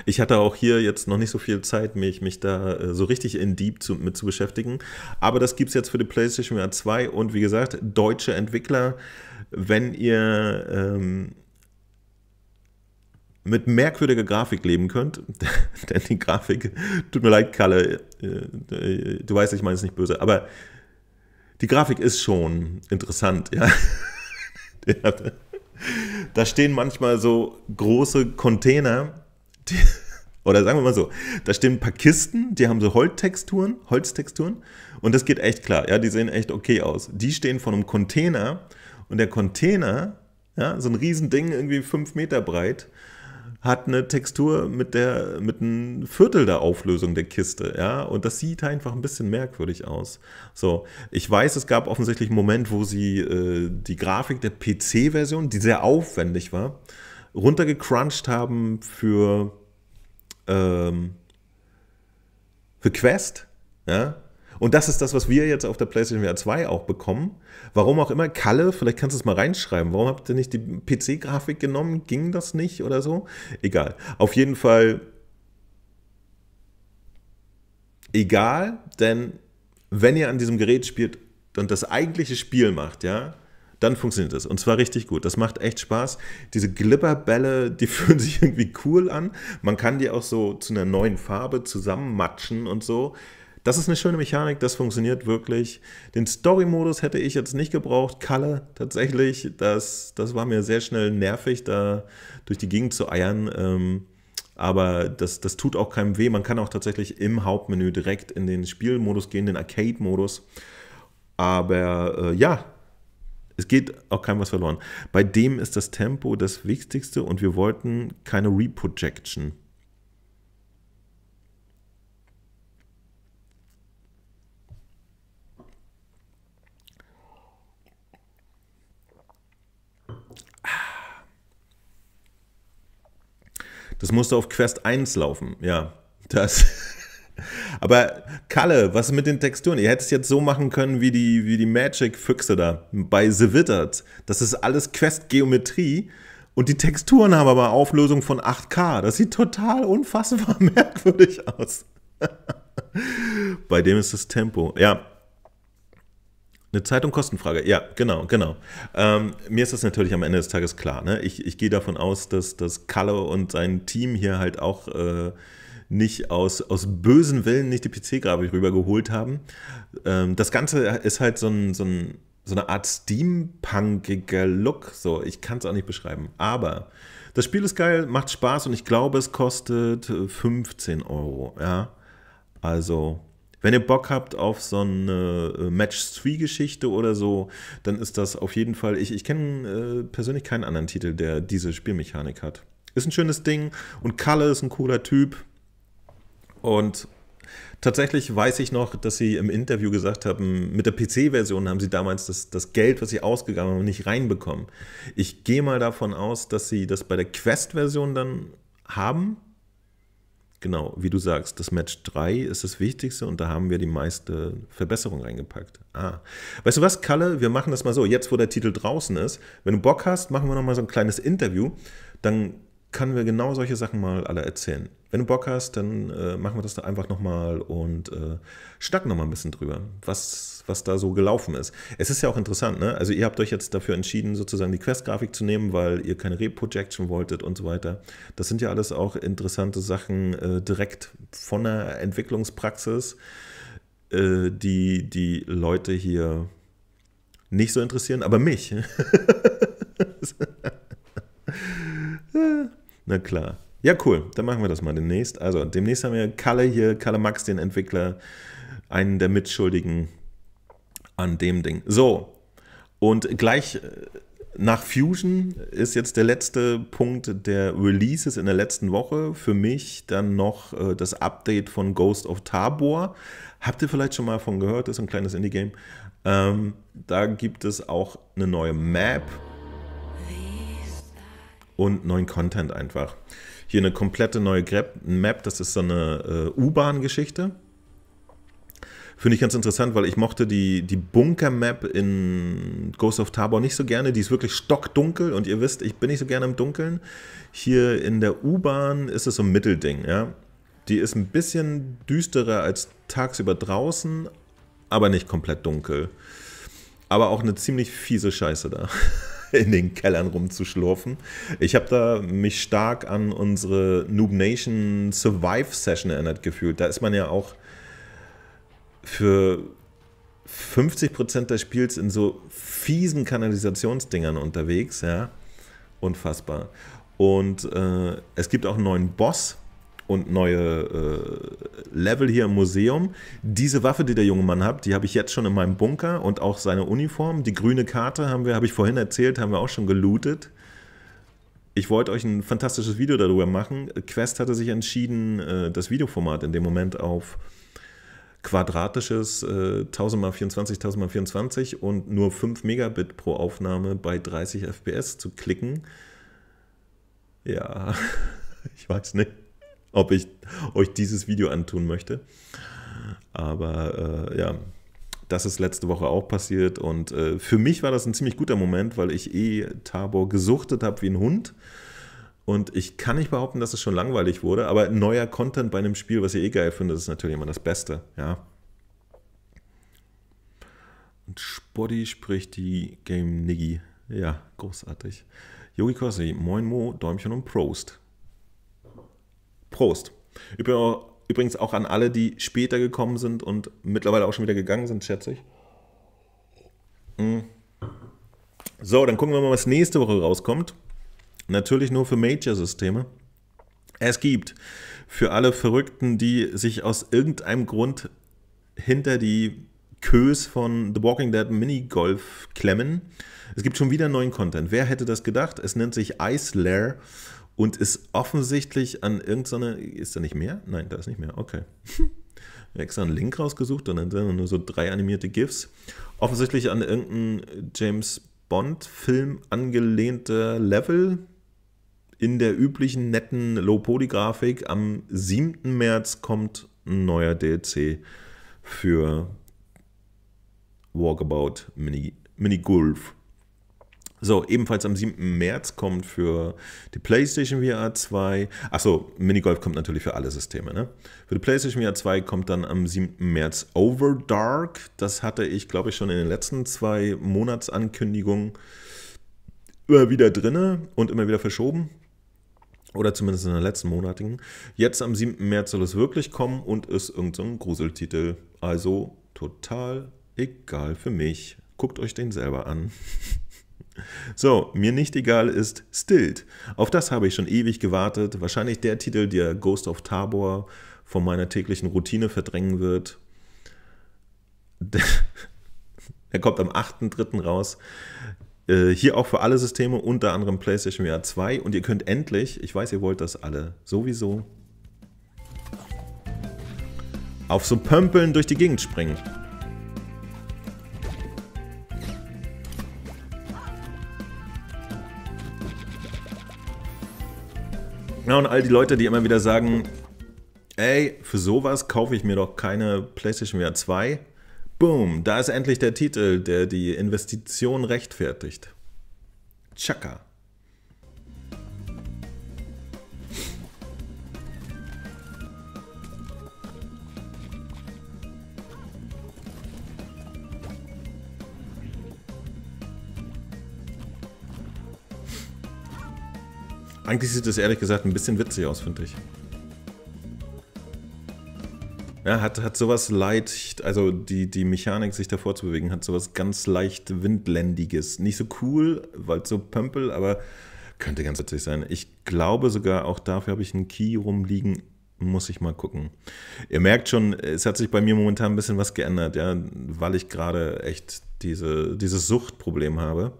Ich hatte auch hier jetzt noch nicht so viel Zeit, mich, mich da äh, so richtig in Deep zu, mit zu beschäftigen. Aber das gibt es jetzt für die PlayStation VR 2 und wie gesagt, deutsche Entwickler, wenn ihr ähm, mit merkwürdiger Grafik leben könnt, denn die Grafik, tut mir leid, Kalle, äh, äh, du weißt, ich meine es nicht böse, aber die Grafik ist schon interessant, ja. da stehen manchmal so große Container die, oder sagen wir mal so, da stehen ein paar Kisten, die haben so Holztexturen, Holztexturen und das geht echt klar, ja, die sehen echt okay aus. Die stehen vor einem Container und der Container, ja, so ein Riesending, irgendwie fünf Meter breit, hat eine Textur mit der mit einem Viertel der Auflösung der Kiste, ja, und das sieht einfach ein bisschen merkwürdig aus. So, ich weiß, es gab offensichtlich einen Moment, wo sie äh, die Grafik der PC-Version, die sehr aufwendig war, runtergecrunched haben für ähm, für Quest. Ja? Und das ist das, was wir jetzt auf der PlayStation VR 2 auch bekommen. Warum auch immer, Kalle, vielleicht kannst du es mal reinschreiben. Warum habt ihr nicht die PC-Grafik genommen? Ging das nicht oder so? Egal. Auf jeden Fall egal, denn wenn ihr an diesem Gerät spielt und das eigentliche Spiel macht, ja, dann funktioniert das. Und zwar richtig gut. Das macht echt Spaß. Diese Glipperbälle, die fühlen sich irgendwie cool an. Man kann die auch so zu einer neuen Farbe zusammenmatschen und so. Das ist eine schöne Mechanik, das funktioniert wirklich. Den Story-Modus hätte ich jetzt nicht gebraucht. Kalle, tatsächlich, das, das war mir sehr schnell nervig, da durch die Gegend zu eiern. Ähm, aber das, das tut auch keinem weh. Man kann auch tatsächlich im Hauptmenü direkt in den Spielmodus gehen, den Arcade-Modus. Aber äh, ja, es geht auch keinem was verloren. Bei dem ist das Tempo das Wichtigste und wir wollten keine Reprojection. Das musste auf Quest 1 laufen, ja. Das. Aber Kalle, was mit den Texturen? Ihr hättet es jetzt so machen können wie die, wie die Magic-Füchse da bei The Wittert. Das ist alles Quest-Geometrie und die Texturen haben aber Auflösung von 8K. Das sieht total unfassbar merkwürdig aus. bei dem ist das Tempo. Ja, eine Zeit- und Kostenfrage, ja, genau, genau. Ähm, mir ist das natürlich am Ende des Tages klar. Ne? Ich, ich gehe davon aus, dass, dass Kalle und sein Team hier halt auch äh, nicht aus, aus bösen Willen nicht die PC-Grafik rübergeholt haben. Ähm, das Ganze ist halt so, ein, so, ein, so eine Art steampunkiger Look. So, ich kann es auch nicht beschreiben. Aber das Spiel ist geil, macht Spaß und ich glaube, es kostet 15 äh, Euro. Ja, also wenn ihr Bock habt auf so eine äh, Match-3-Geschichte oder so, dann ist das auf jeden Fall. Ich, ich kenne äh, persönlich keinen anderen Titel, der diese Spielmechanik hat. Ist ein schönes Ding und Kalle ist ein cooler Typ. Und tatsächlich weiß ich noch, dass Sie im Interview gesagt haben, mit der PC-Version haben Sie damals das, das Geld, was Sie ausgegangen haben, nicht reinbekommen. Ich gehe mal davon aus, dass Sie das bei der Quest-Version dann haben. Genau, wie du sagst, das Match 3 ist das Wichtigste und da haben wir die meiste Verbesserung reingepackt. Ah. Weißt du was, Kalle? Wir machen das mal so. Jetzt, wo der Titel draußen ist, wenn du Bock hast, machen wir nochmal so ein kleines Interview. Dann können wir genau solche Sachen mal alle erzählen. Wenn du Bock hast, dann äh, machen wir das da einfach nochmal und äh, schnacken nochmal ein bisschen drüber, was, was da so gelaufen ist. Es ist ja auch interessant, ne? Also ihr habt euch jetzt dafür entschieden, sozusagen die Quest-Grafik zu nehmen, weil ihr keine Reprojection wolltet und so weiter. Das sind ja alles auch interessante Sachen äh, direkt von der Entwicklungspraxis, äh, die die Leute hier nicht so interessieren, aber mich. Na klar. Ja, cool. Dann machen wir das mal demnächst. Also, demnächst haben wir Kalle hier, Kalle Max, den Entwickler, einen der Mitschuldigen an dem Ding. So. Und gleich äh, nach Fusion ist jetzt der letzte Punkt der Releases in der letzten Woche. Für mich dann noch äh, das Update von Ghost of Tabor. Habt ihr vielleicht schon mal von gehört? Das ist ein kleines Indie-Game. Ähm, da gibt es auch eine neue Map und neuen Content einfach. Hier eine komplette neue Map, das ist so eine äh, U-Bahn-Geschichte. Finde ich ganz interessant, weil ich mochte die, die Bunker-Map in Ghost of Tabor nicht so gerne. Die ist wirklich stockdunkel und ihr wisst, ich bin nicht so gerne im Dunkeln. Hier in der U-Bahn ist es so ein Mittelding, ja. Die ist ein bisschen düsterer als tagsüber draußen, aber nicht komplett dunkel. Aber auch eine ziemlich fiese Scheiße da. in den Kellern rumzuschlurfen. Ich habe da mich stark an unsere Noob Nation Survive Session erinnert gefühlt. Da ist man ja auch für 50 des Spiels in so fiesen Kanalisationsdingern unterwegs, ja. Unfassbar. Und äh, es gibt auch einen neuen Boss, und neue äh, Level hier im Museum. Diese Waffe, die der junge Mann hat, die habe ich jetzt schon in meinem Bunker und auch seine Uniform. Die grüne Karte haben wir, habe ich vorhin erzählt, haben wir auch schon gelootet. Ich wollte euch ein fantastisches Video darüber machen. Quest hatte sich entschieden, äh, das Videoformat in dem Moment auf quadratisches 1000x24, äh, 1000x24 und nur 5 Megabit pro Aufnahme bei 30 FPS zu klicken. Ja, ich weiß nicht ob ich euch dieses Video antun möchte. Aber äh, ja, das ist letzte Woche auch passiert und äh, für mich war das ein ziemlich guter Moment, weil ich eh Tabor gesuchtet habe wie ein Hund. Und ich kann nicht behaupten, dass es schon langweilig wurde, aber neuer Content bei einem Spiel, was ihr eh geil findet, ist natürlich immer das Beste, ja. Und Spotty spricht die Game Niggi. Ja, großartig. Yogi Kossi, Moin Mo, Däumchen und Prost. Prost. Übrigens auch an alle, die später gekommen sind und mittlerweile auch schon wieder gegangen sind, schätze ich. Mhm. So, dann gucken wir mal, was nächste Woche rauskommt. Natürlich nur für Major-Systeme. Es gibt für alle Verrückten, die sich aus irgendeinem Grund hinter die Kös von The Walking Dead Minigolf klemmen. Es gibt schon wieder neuen Content. Wer hätte das gedacht? Es nennt sich Ice Lair und ist offensichtlich an irgendeiner, ist da nicht mehr? Nein, da ist nicht mehr, okay. extra einen Link rausgesucht und dann sind nur so drei animierte GIFs. Offensichtlich an irgendeinen James Bond-Film angelehnte Level in der üblichen netten Low-Poly-Grafik. Am 7. März kommt ein neuer DLC für Walkabout Mini, Mini Golf. So, ebenfalls am 7. März kommt für die PlayStation VR 2, achso, Minigolf kommt natürlich für alle Systeme, ne? Für die PlayStation VR 2 kommt dann am 7. März Overdark. Das hatte ich, glaube ich, schon in den letzten zwei Monatsankündigungen immer wieder drinne und immer wieder verschoben. Oder zumindest in den letzten Monaten. Jetzt am 7. März soll es wirklich kommen und ist irgendein so Gruseltitel. Also total egal für mich. Guckt euch den selber an. So, mir nicht egal ist Stilled. Auf das habe ich schon ewig gewartet. Wahrscheinlich der Titel, der Ghost of Tabor von meiner täglichen Routine verdrängen wird. er kommt am 8.3. raus. Äh, hier auch für alle Systeme, unter anderem PlayStation VR 2. Und ihr könnt endlich, ich weiß, ihr wollt das alle, sowieso auf so Pömpeln durch die Gegend springen. Ja, und all die Leute, die immer wieder sagen, ey, für sowas kaufe ich mir doch keine PlayStation VR 2. Boom, da ist endlich der Titel, der die Investition rechtfertigt. Chaka. Eigentlich sieht das ehrlich gesagt ein bisschen witzig aus, finde ich. Ja, hat, hat sowas leicht, also die, die Mechanik, sich davor zu bewegen, hat sowas ganz leicht Windländiges. Nicht so cool, weil so pömpel, aber könnte ganz witzig sein. Ich glaube sogar, auch dafür habe ich einen Key rumliegen. Muss ich mal gucken. Ihr merkt schon, es hat sich bei mir momentan ein bisschen was geändert, ja, weil ich gerade echt diese, dieses Suchtproblem habe.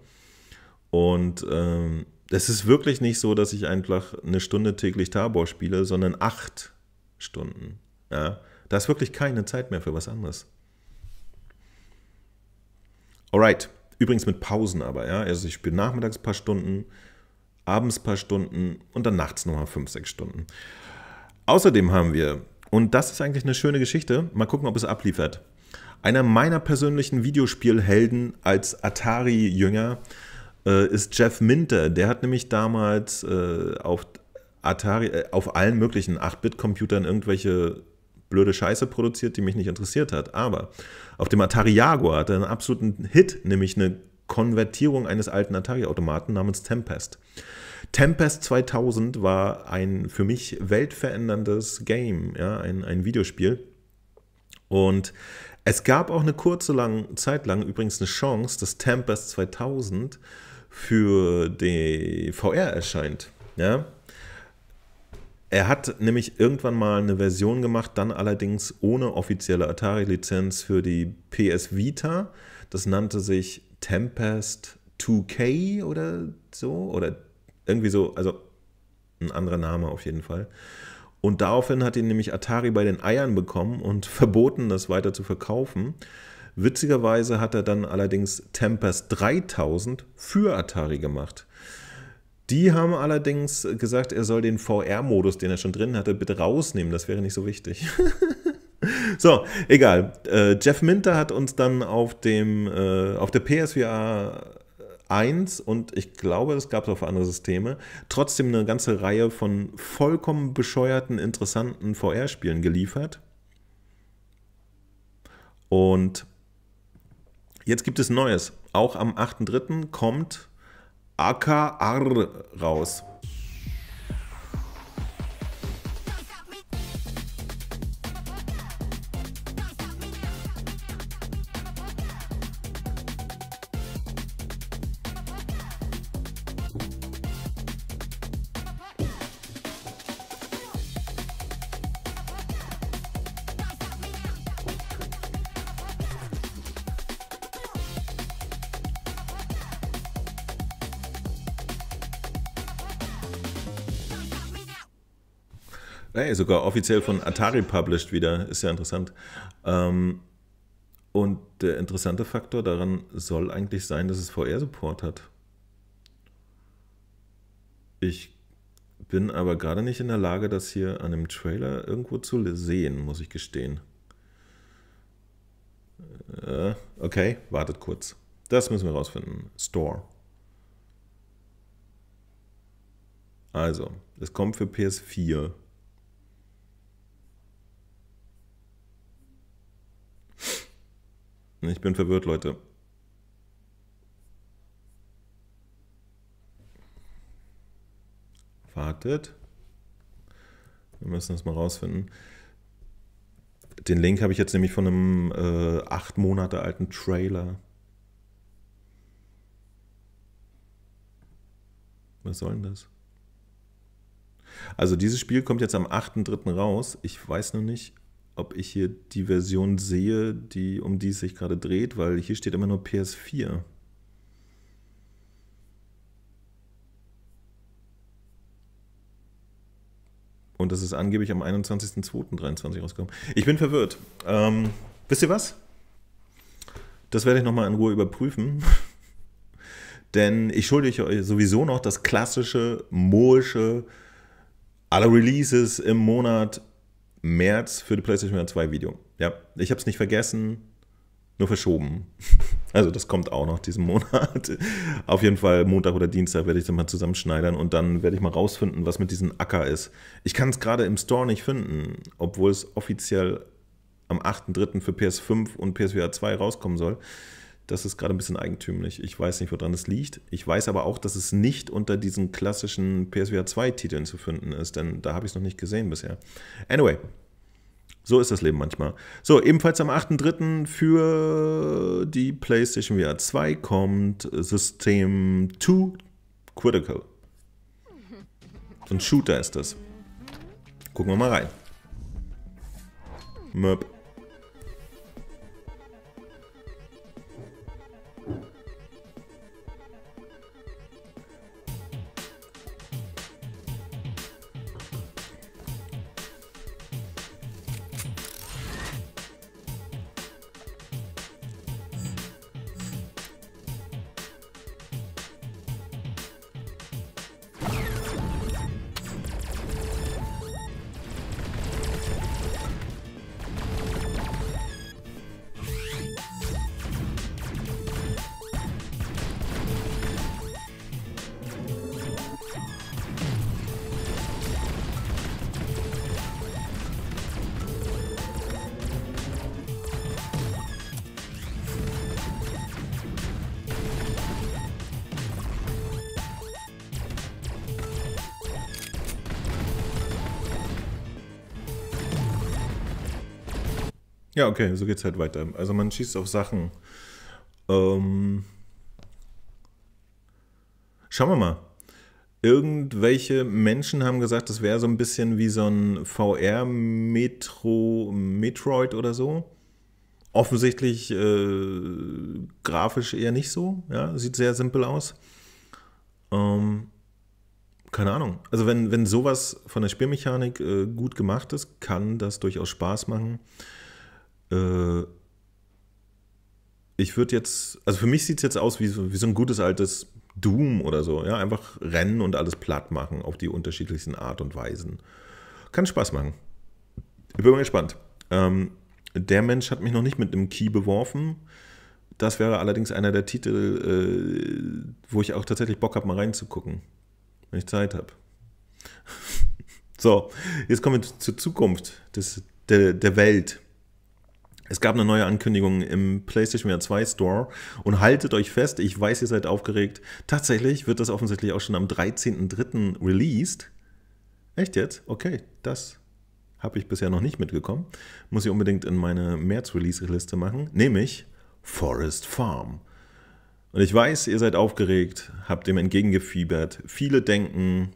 Und ähm, es ist wirklich nicht so, dass ich einfach eine Stunde täglich Tabor spiele, sondern acht Stunden. Ja? Da ist wirklich keine Zeit mehr für was anderes. Alright. Übrigens mit Pausen aber, ja. Also ich spiele nachmittags ein paar Stunden, abends ein paar Stunden und dann nachts nochmal fünf, sechs Stunden. Außerdem haben wir, und das ist eigentlich eine schöne Geschichte, mal gucken, ob es abliefert. Einer meiner persönlichen Videospielhelden als Atari-Jünger äh, ist Jeff Minter. Der hat nämlich damals äh, auf Atari, äh, auf allen möglichen 8-Bit-Computern irgendwelche blöde Scheiße produziert, die mich nicht interessiert hat. Aber auf dem Atari Jaguar hat er einen absoluten Hit, nämlich eine Konvertierung eines alten Atari-Automaten namens Tempest. Tempest 2000 war ein für mich weltveränderndes Game, ja, ein, ein Videospiel. Und es gab auch eine kurze lang, Zeit lang übrigens eine Chance, dass Tempest 2000 für die VR erscheint. Ja? Er hat nämlich irgendwann mal eine Version gemacht, dann allerdings ohne offizielle Atari-Lizenz für die PS Vita. Das nannte sich Tempest 2K oder so oder irgendwie so, also ein anderer Name auf jeden Fall. Und daraufhin hat ihn nämlich Atari bei den Eiern bekommen und verboten, das weiter zu verkaufen. Witzigerweise hat er dann allerdings Tempest 3000 für Atari gemacht. Die haben allerdings gesagt, er soll den VR-Modus, den er schon drin hatte, bitte rausnehmen. Das wäre nicht so wichtig. so, egal. Äh, Jeff Minter hat uns dann auf, dem, äh, auf der PSVR 1 und ich glaube, das gab es auch für andere Systeme, trotzdem eine ganze Reihe von vollkommen bescheuerten, interessanten VR-Spielen geliefert. Und Jetzt gibt es Neues. Auch am 8.3. kommt AKR raus. sogar offiziell von Atari published wieder, ist ja interessant. Ähm, und der interessante Faktor daran soll eigentlich sein, dass es VR-Support hat. Ich bin aber gerade nicht in der Lage, das hier an dem Trailer irgendwo zu sehen, muss ich gestehen. Äh, okay, wartet kurz. Das müssen wir rausfinden. Store. Also, es kommt für PS4. Ne, ich bin verwirrt, Leute. Wartet. Wir müssen das mal rausfinden. Den Link habe ich jetzt nämlich von einem äh, acht Monate alten Trailer. Was soll denn das? Also dieses Spiel kommt jetzt am 8.3. raus. Ich weiß noch nicht, ob ich hier die Version sehe, die, um die es sich gerade dreht, weil hier steht immer nur PS4. Und das ist angeblich am 21.02.23 rausgekommen. Ich bin verwirrt. Ähm, wisst ihr was? Das werde ich nochmal in Ruhe überprüfen. Denn ich schulde euch sowieso noch das klassische, moische, alle Releases im Monat März für die PlayStation 2 Video. Ja, ich habe es nicht vergessen, nur verschoben. Also das kommt auch noch diesen Monat. Auf jeden Fall Montag oder Dienstag werde ich das mal zusammenschneidern und dann werde ich mal rausfinden, was mit diesem Acker ist. Ich kann es gerade im Store nicht finden, obwohl es offiziell am 8.3. für PS5 und PSVR 2 rauskommen soll das ist gerade ein bisschen eigentümlich. Ich weiß nicht, woran es liegt. Ich weiß aber auch, dass es nicht unter diesen klassischen PSVR 2-Titeln zu finden ist, denn da habe ich es noch nicht gesehen bisher. Anyway, so ist das Leben manchmal. So, ebenfalls am 8.3. für die PlayStation VR 2 kommt System 2 Critical. So Ein Shooter ist das. Gucken wir mal rein. Möp. okay, so geht's halt weiter. Also man schießt auf Sachen. Ähm, schauen wir mal. Irgendwelche Menschen haben gesagt, das wäre so ein bisschen wie so ein VR-Metro, Metroid oder so. Offensichtlich äh, grafisch eher nicht so. Ja, sieht sehr simpel aus. Ähm, keine Ahnung. Also wenn, wenn sowas von der Spielmechanik äh, gut gemacht ist, kann das durchaus Spaß machen. Äh, ich würde jetzt, also für mich sieht es jetzt aus wie so, wie so ein gutes altes Doom oder so. Ja, einfach rennen und alles platt machen auf die unterschiedlichsten Art und Weisen. Kann Spaß machen. Ich bin mal gespannt. Ähm, der Mensch hat mich noch nicht mit einem Key beworfen. Das wäre allerdings einer der Titel, äh, wo ich auch tatsächlich Bock habe, mal reinzugucken, wenn ich Zeit habe. so, jetzt kommen wir zur Zukunft des, der, der Welt. Es gab eine neue Ankündigung im PlayStation VR 2 Store und haltet euch fest, ich weiß, ihr seid aufgeregt. Tatsächlich wird das offensichtlich auch schon am 13.03. released. Echt jetzt? Okay, das habe ich bisher noch nicht mitgekommen. Muss ich unbedingt in meine März-Release-Liste machen, nämlich Forest Farm. Und ich weiß, ihr seid aufgeregt, habt dem entgegengefiebert. Viele denken,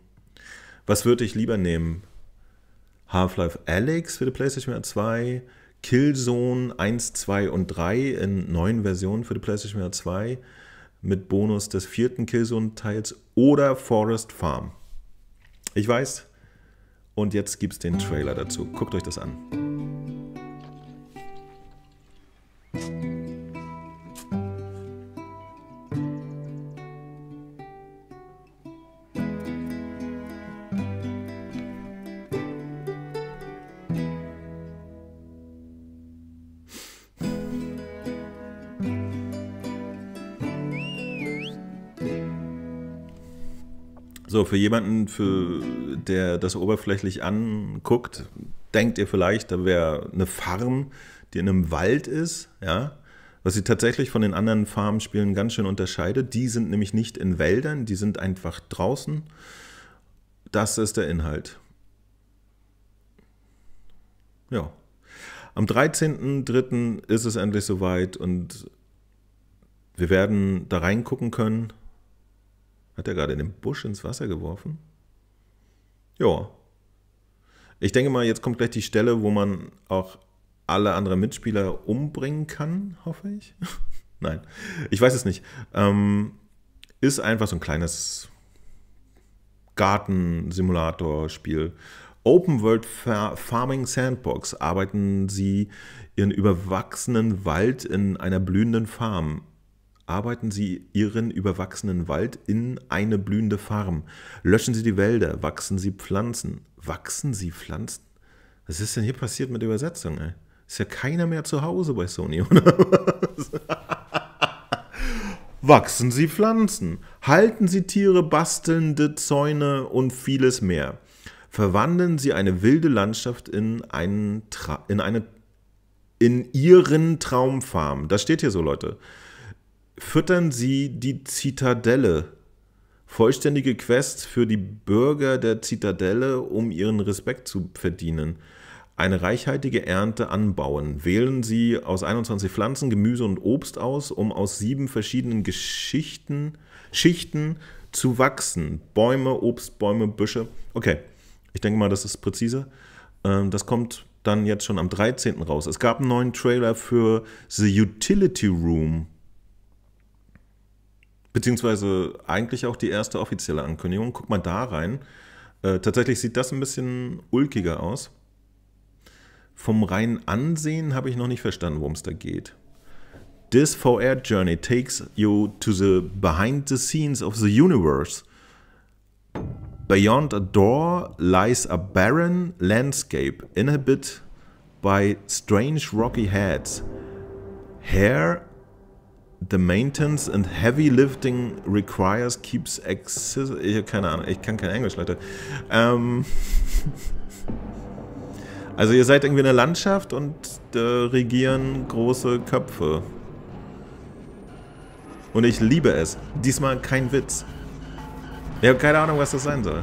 was würde ich lieber nehmen? Half-Life Alex für die PlayStation 2? Killzone 1, 2 und 3 in neuen Versionen für die PlayStation 2 mit Bonus des vierten Killzone-Teils oder Forest Farm. Ich weiß. Und jetzt gibt es den Trailer dazu. Guckt euch das an. So, für jemanden, für, der das oberflächlich anguckt, denkt ihr vielleicht, da wäre eine Farm, die in einem Wald ist, ja, was sie tatsächlich von den anderen Farmspielen ganz schön unterscheidet. Die sind nämlich nicht in Wäldern, die sind einfach draußen. Das ist der Inhalt. Ja. Am 13.03. ist es endlich soweit und wir werden da reingucken können. Hat er gerade den Busch ins Wasser geworfen? Ja. Ich denke mal, jetzt kommt gleich die Stelle, wo man auch alle anderen Mitspieler umbringen kann, hoffe ich. Nein, ich weiß es nicht. Ähm, ist einfach so ein kleines Garten-Simulator-Spiel. Open World Farming Sandbox arbeiten sie ihren überwachsenen Wald in einer blühenden Farm Arbeiten Sie Ihren überwachsenen Wald in eine blühende Farm. Löschen Sie die Wälder, wachsen Sie Pflanzen. Wachsen Sie Pflanzen? Was ist denn hier passiert mit der Übersetzung, ey? Ist ja keiner mehr zu Hause bei Sony, oder was? Wachsen Sie Pflanzen, halten Sie Tiere, bastelnde Zäune und vieles mehr. Verwandeln Sie eine wilde Landschaft in, einen Tra in eine in Ihren Traumfarm. Das steht hier so, Leute. Füttern Sie die Zitadelle. Vollständige Quest für die Bürger der Zitadelle, um ihren Respekt zu verdienen. Eine reichhaltige Ernte anbauen. Wählen Sie aus 21 Pflanzen, Gemüse und Obst aus, um aus sieben verschiedenen Geschichten, Schichten zu wachsen. Bäume, Obstbäume, Büsche. Okay, ich denke mal, das ist präzise. Ähm, das kommt dann jetzt schon am 13. raus. Es gab einen neuen Trailer für The Utility Room. Beziehungsweise eigentlich auch die erste offizielle Ankündigung. Guck mal da rein. Äh, tatsächlich sieht das ein bisschen ulkiger aus. Vom reinen Ansehen habe ich noch nicht verstanden, worum es da geht. This VR journey takes you to the behind the scenes of the universe. Beyond a door lies a barren landscape inhabited by strange rocky heads. Here The maintenance and heavy lifting requires keeps access. Ich, keine Ahnung, ich kann kein Englisch, Leute. Ähm, also ihr seid irgendwie eine Landschaft und äh, regieren große Köpfe. Und ich liebe es. Diesmal kein Witz. Ich habe keine Ahnung, was das sein soll.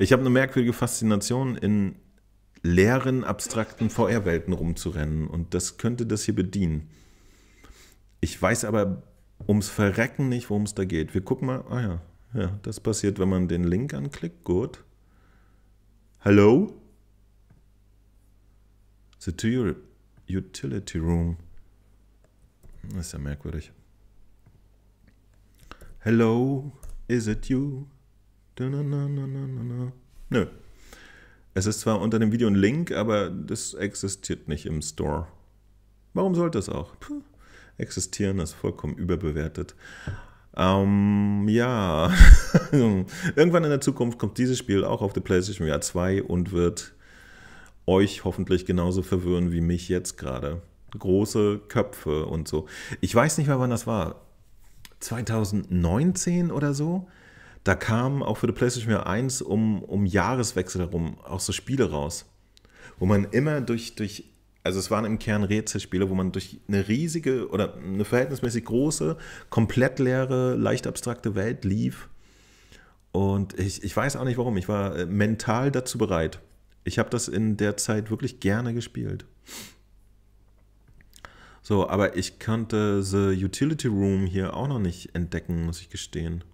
Ich habe eine merkwürdige Faszination, in leeren, abstrakten VR-Welten rumzurennen. Und das könnte das hier bedienen. Ich weiß aber ums Verrecken nicht, worum es da geht. Wir gucken mal. Ah ja, ja, das passiert, wenn man den Link anklickt. Gut. Hello? The Utility Room. Das ist ja merkwürdig. Hello, is it you? Nö. Es ist zwar unter dem Video ein Link, aber das existiert nicht im Store. Warum sollte es auch? Puh. Existieren ist vollkommen überbewertet. Ähm, ja. Irgendwann in der Zukunft kommt dieses Spiel auch auf die PlayStation VR 2 und wird euch hoffentlich genauso verwirren wie mich jetzt gerade. Große Köpfe und so. Ich weiß nicht mehr, wann das war. 2019 oder so? da kamen auch für die PlayStation 1 um, um Jahreswechsel herum auch so Spiele raus, wo man immer durch, durch also es waren im Kern Rätselspiele, wo man durch eine riesige oder eine verhältnismäßig große, komplett leere, leicht abstrakte Welt lief. Und ich, ich weiß auch nicht warum, ich war äh, mental dazu bereit. Ich habe das in der Zeit wirklich gerne gespielt. So, aber ich konnte The Utility Room hier auch noch nicht entdecken, muss ich gestehen.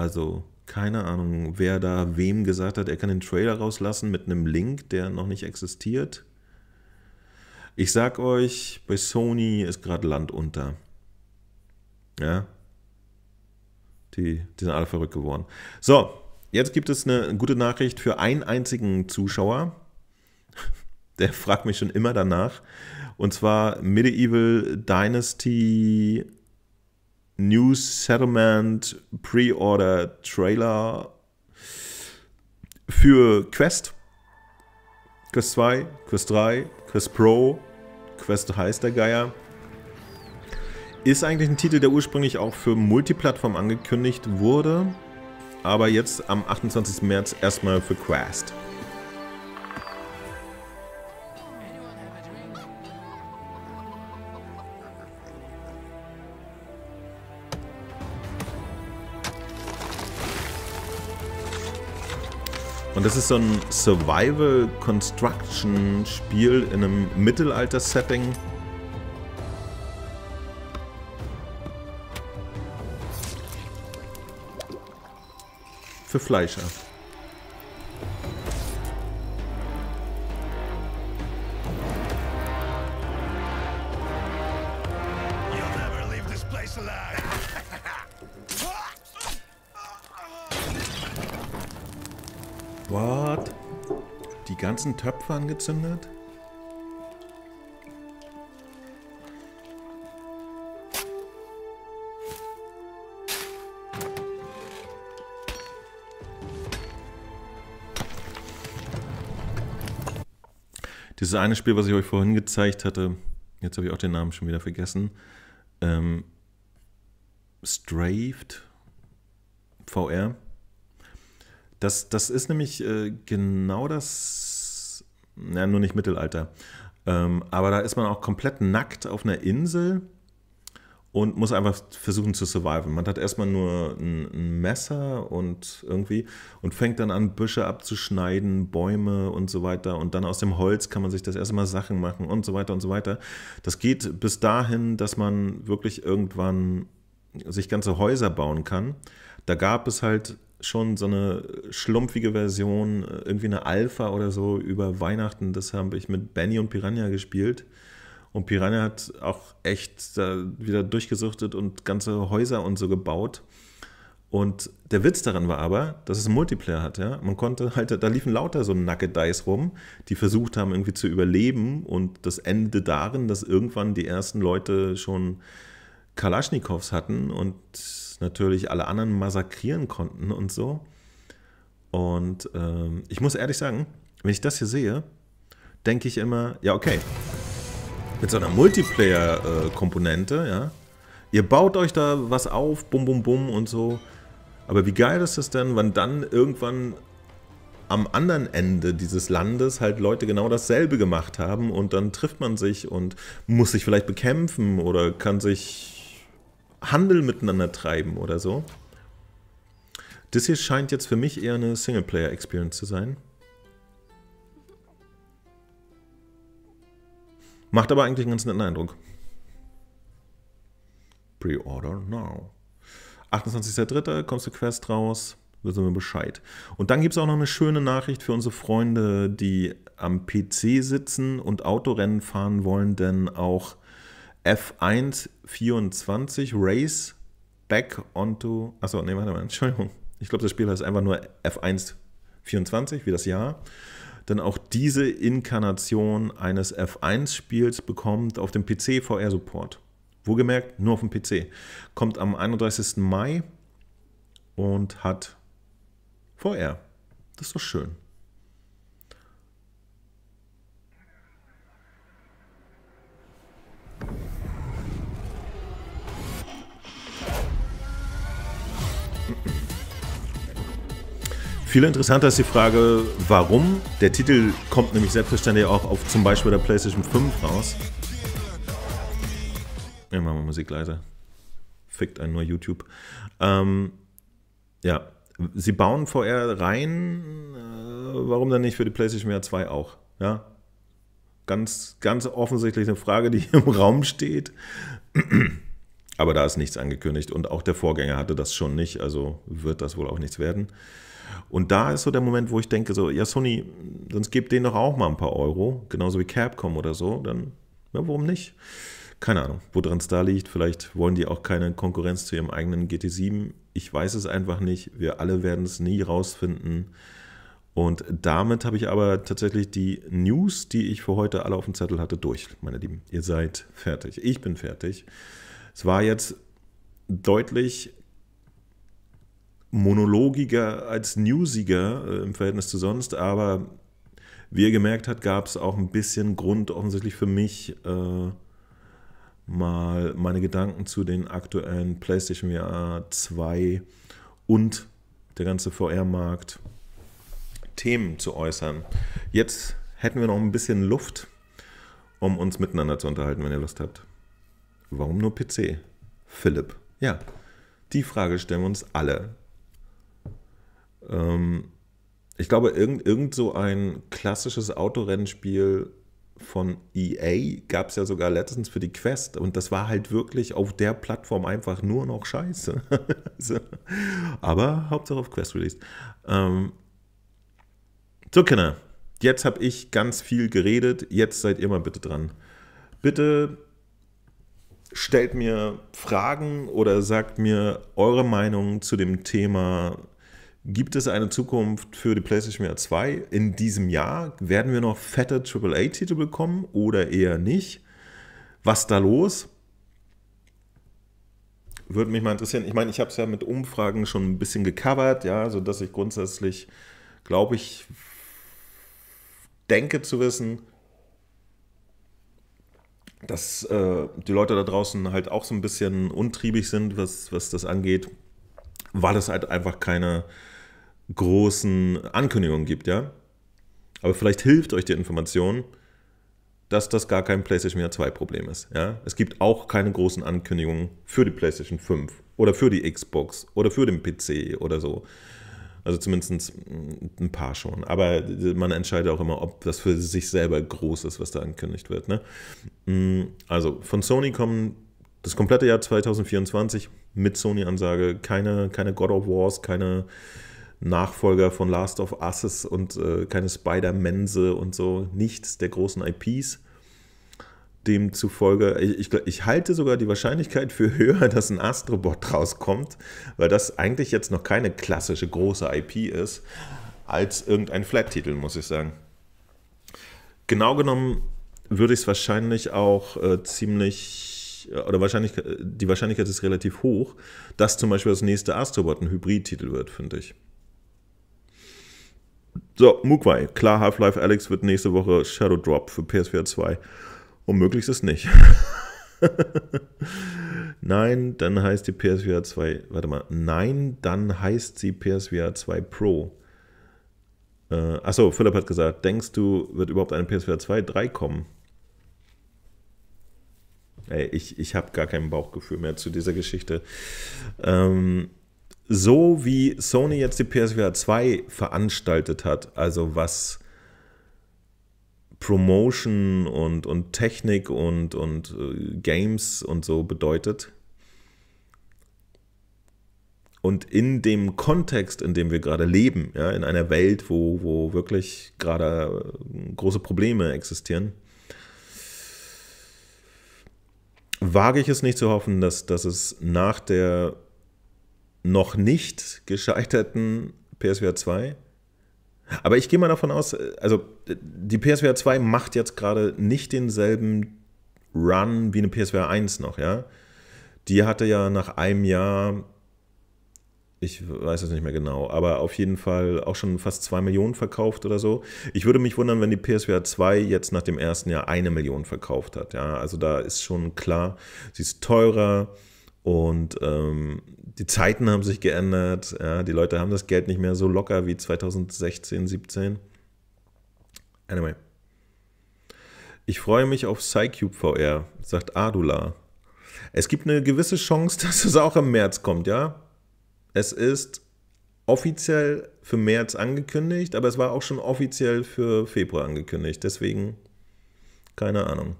Also keine Ahnung, wer da wem gesagt hat, er kann den Trailer rauslassen mit einem Link, der noch nicht existiert. Ich sag euch, bei Sony ist gerade Land unter. Ja. Die, die sind alle verrückt geworden. So, jetzt gibt es eine gute Nachricht für einen einzigen Zuschauer. Der fragt mich schon immer danach. Und zwar Medieval Dynasty New Settlement Pre-Order Trailer für Quest. Quest 2, Quest 3, Quest Pro, Quest heißt der Geier. Ist eigentlich ein Titel, der ursprünglich auch für Multiplattform angekündigt wurde, aber jetzt am 28. März erstmal für Quest. Und das ist so ein Survival Construction Spiel in einem Mittelalter-Setting. Für Fleischer. What? Die ganzen Töpfe angezündet? Dieses eine Spiel, was ich euch vorhin gezeigt hatte, jetzt habe ich auch den Namen schon wieder vergessen, ähm, Strafed VR. Das, das ist nämlich äh, genau das, ja, nur nicht Mittelalter. Ähm, aber da ist man auch komplett nackt auf einer Insel und muss einfach versuchen zu surviven. Man hat erstmal nur ein, ein, Messer und irgendwie und fängt dann an, Büsche abzuschneiden, Bäume und so weiter. Und dann aus dem Holz kann man sich das erste Mal Sachen machen und so weiter und so weiter. Das geht bis dahin, dass man wirklich irgendwann sich ganze Häuser bauen kann. Da gab es halt schon so eine schlumpfige Version, äh, irgendwie eine Alpha oder so über Weihnachten. Das habe ich mit Benny und Piranha gespielt. Und Piranha hat auch echt da wieder durchgesuchtet und ganze Häuser und so gebaut. Und der Witz daran war aber, dass es einen Multiplayer hat. Ja? Man konnte halt, da liefen lauter so Nugget Dice rum, die versucht haben irgendwie zu überleben. Und das endete darin, dass irgendwann die ersten Leute schon Kalaschnikows hatten und natürlich alle anderen massakrieren konnten und so. Und ähm, ich muss ehrlich sagen, wenn ich das hier sehe, denke ich immer, ja okay, mit so einer Multiplayer-Komponente, ja, ihr baut euch da was auf, bum bum bum und so. Aber wie geil ist das denn, wenn dann irgendwann am anderen Ende dieses Landes halt Leute genau dasselbe gemacht haben und dann trifft man sich und muss sich vielleicht bekämpfen oder kann sich Handel miteinander treiben oder so. Das hier scheint jetzt für mich eher eine Singleplayer-Experience zu sein. Macht aber eigentlich einen ganz netten Eindruck. Pre-order now. 28.03. kommst du Quest raus, wissen wir Bescheid. Und dann gibt es auch noch eine schöne Nachricht für unsere Freunde, die am PC sitzen und Autorennen fahren wollen, denn auch F1 24 Race Back onto. Achso, nee, warte mal, Entschuldigung. Ich glaube, das Spiel heißt einfach nur F1 24, wie das Jahr. Dann auch diese Inkarnation eines F1-Spiels bekommt auf dem PC VR-Support. Wohlgemerkt, nur auf dem PC. Kommt am 31. Mai und hat VR. Das ist doch schön. Viel interessanter ist die Frage, warum. Der Titel kommt nämlich selbstverständlich auch auf zum Beispiel der PlayStation 5 raus. Ja, machen wir Musik leiser. Fickt ein nur YouTube. Ähm, ja, sie bauen VR rein. Äh, warum dann nicht für die PlayStation VR 2 auch? Ja, ganz, ganz offensichtlich eine Frage, die im Raum steht. Aber da ist nichts angekündigt und auch der Vorgänger hatte das schon nicht, also wird das wohl auch nichts werden. Und da ist so der Moment, wo ich denke, so, ja, Sony, sonst gebt denen doch auch mal ein paar Euro, genauso wie Capcom oder so, dann, ja, warum nicht? Keine Ahnung, woran es da liegt. Vielleicht wollen die auch keine Konkurrenz zu ihrem eigenen GT7. Ich weiß es einfach nicht. Wir alle werden es nie rausfinden. Und damit habe ich aber tatsächlich die News, die ich für heute alle auf dem Zettel hatte, durch, meine Lieben. Ihr seid fertig. Ich bin fertig. Es war jetzt deutlich monologiger als newsiger äh, im Verhältnis zu sonst, aber wie ihr gemerkt habt, gab es auch ein bisschen Grund offensichtlich für mich, äh, mal meine Gedanken zu den aktuellen PlayStation VR 2 und der ganze VR-Markt Themen zu äußern. Jetzt hätten wir noch ein bisschen Luft, um uns miteinander zu unterhalten, wenn ihr Lust habt. Warum nur PC? Philipp. Ja, die Frage stellen wir uns alle. Ähm, ich glaube, irgend, irgend so ein klassisches Autorennspiel von EA gab es ja sogar letztens für die Quest und das war halt wirklich auf der Plattform einfach nur noch scheiße. also, aber Hauptsache auf Quest released. Ähm, so, Kinder, jetzt habe ich ganz viel geredet, jetzt seid ihr mal bitte dran. Bitte stellt mir Fragen oder sagt mir eure Meinung zu dem Thema Gibt es eine Zukunft für die PlayStation VR 2 in diesem Jahr? Werden wir noch fette AAA-Titel bekommen oder eher nicht? Was da los? Würde mich mal interessieren. Ich meine, ich habe es ja mit Umfragen schon ein bisschen gecovert, ja, sodass ich grundsätzlich, glaube ich, denke zu wissen, dass äh, die Leute da draußen halt auch so ein bisschen untriebig sind, was, was das angeht, weil es halt einfach keine großen Ankündigungen gibt, ja. Aber vielleicht hilft euch die Information, dass das gar kein PlayStation VR 2 Problem ist. Ja? Es gibt auch keine großen Ankündigungen für die PlayStation 5 oder für die Xbox oder für den PC oder so. Also zumindest mm, ein paar schon. Aber man entscheidet auch immer, ob das für sich selber groß ist, was da angekündigt wird. Ne? Mm, also von Sony kommen das komplette Jahr 2024 mit Sony-Ansage. Keine, keine God of Wars, keine Nachfolger von Last of Us und äh, keine Spider-Mense und so, nichts der großen IPs. Demzufolge, ich, ich, ich, halte sogar die Wahrscheinlichkeit für höher, dass ein Astrobot rauskommt, weil das eigentlich jetzt noch keine klassische große IP ist, als irgendein Flat-Titel, muss ich sagen. Genau genommen würde ich es wahrscheinlich auch äh, ziemlich, äh, oder wahrscheinlich, äh, die Wahrscheinlichkeit ist relativ hoch, dass zum Beispiel das nächste Astrobot ein Hybrid-Titel wird, finde ich. So, Mukwai. Klar, Half-Life Alex wird nächste Woche Shadow Drop für PS4 2. Unmöglich ist es nicht. nein, dann heißt die PSVR 2, warte mal, nein, dann heißt sie PSVR 2 Pro. Äh, achso, Philipp hat gesagt, denkst du, wird überhaupt eine PSVR 2 3 kommen? Ey, ich, ich habe gar kein Bauchgefühl mehr zu dieser Geschichte. Ähm, so wie Sony jetzt die PSVR 2 veranstaltet hat, also was Promotion und, und Technik und, und äh, Games und so bedeutet. Und in dem Kontext, in dem wir gerade leben, ja, in einer Welt, wo, wo wirklich gerade äh, große Probleme existieren, wage ich es nicht zu hoffen, dass, dass es nach der noch nicht gescheiterten PSVR 2. Aber ich gehe mal davon aus, äh, also die PSVR 2 macht jetzt gerade nicht denselben Run wie eine PSVR 1 noch, ja. Die hatte ja nach einem Jahr, ich weiß es nicht mehr genau, aber auf jeden Fall auch schon fast 2 Millionen verkauft oder so. Ich würde mich wundern, wenn die PSVR 2 jetzt nach dem ersten Jahr eine Million verkauft hat, ja. Also da ist schon klar, sie ist teurer, und ähm, die Zeiten haben sich geändert. Ja, die Leute haben das Geld nicht mehr so locker wie 2016, 17. Anyway. Ich freue mich auf Psycube VR, sagt Adula. Es gibt eine gewisse Chance, dass es auch im März kommt, ja? Es ist offiziell für März angekündigt, aber es war auch schon offiziell für Februar angekündigt. Deswegen, keine Ahnung.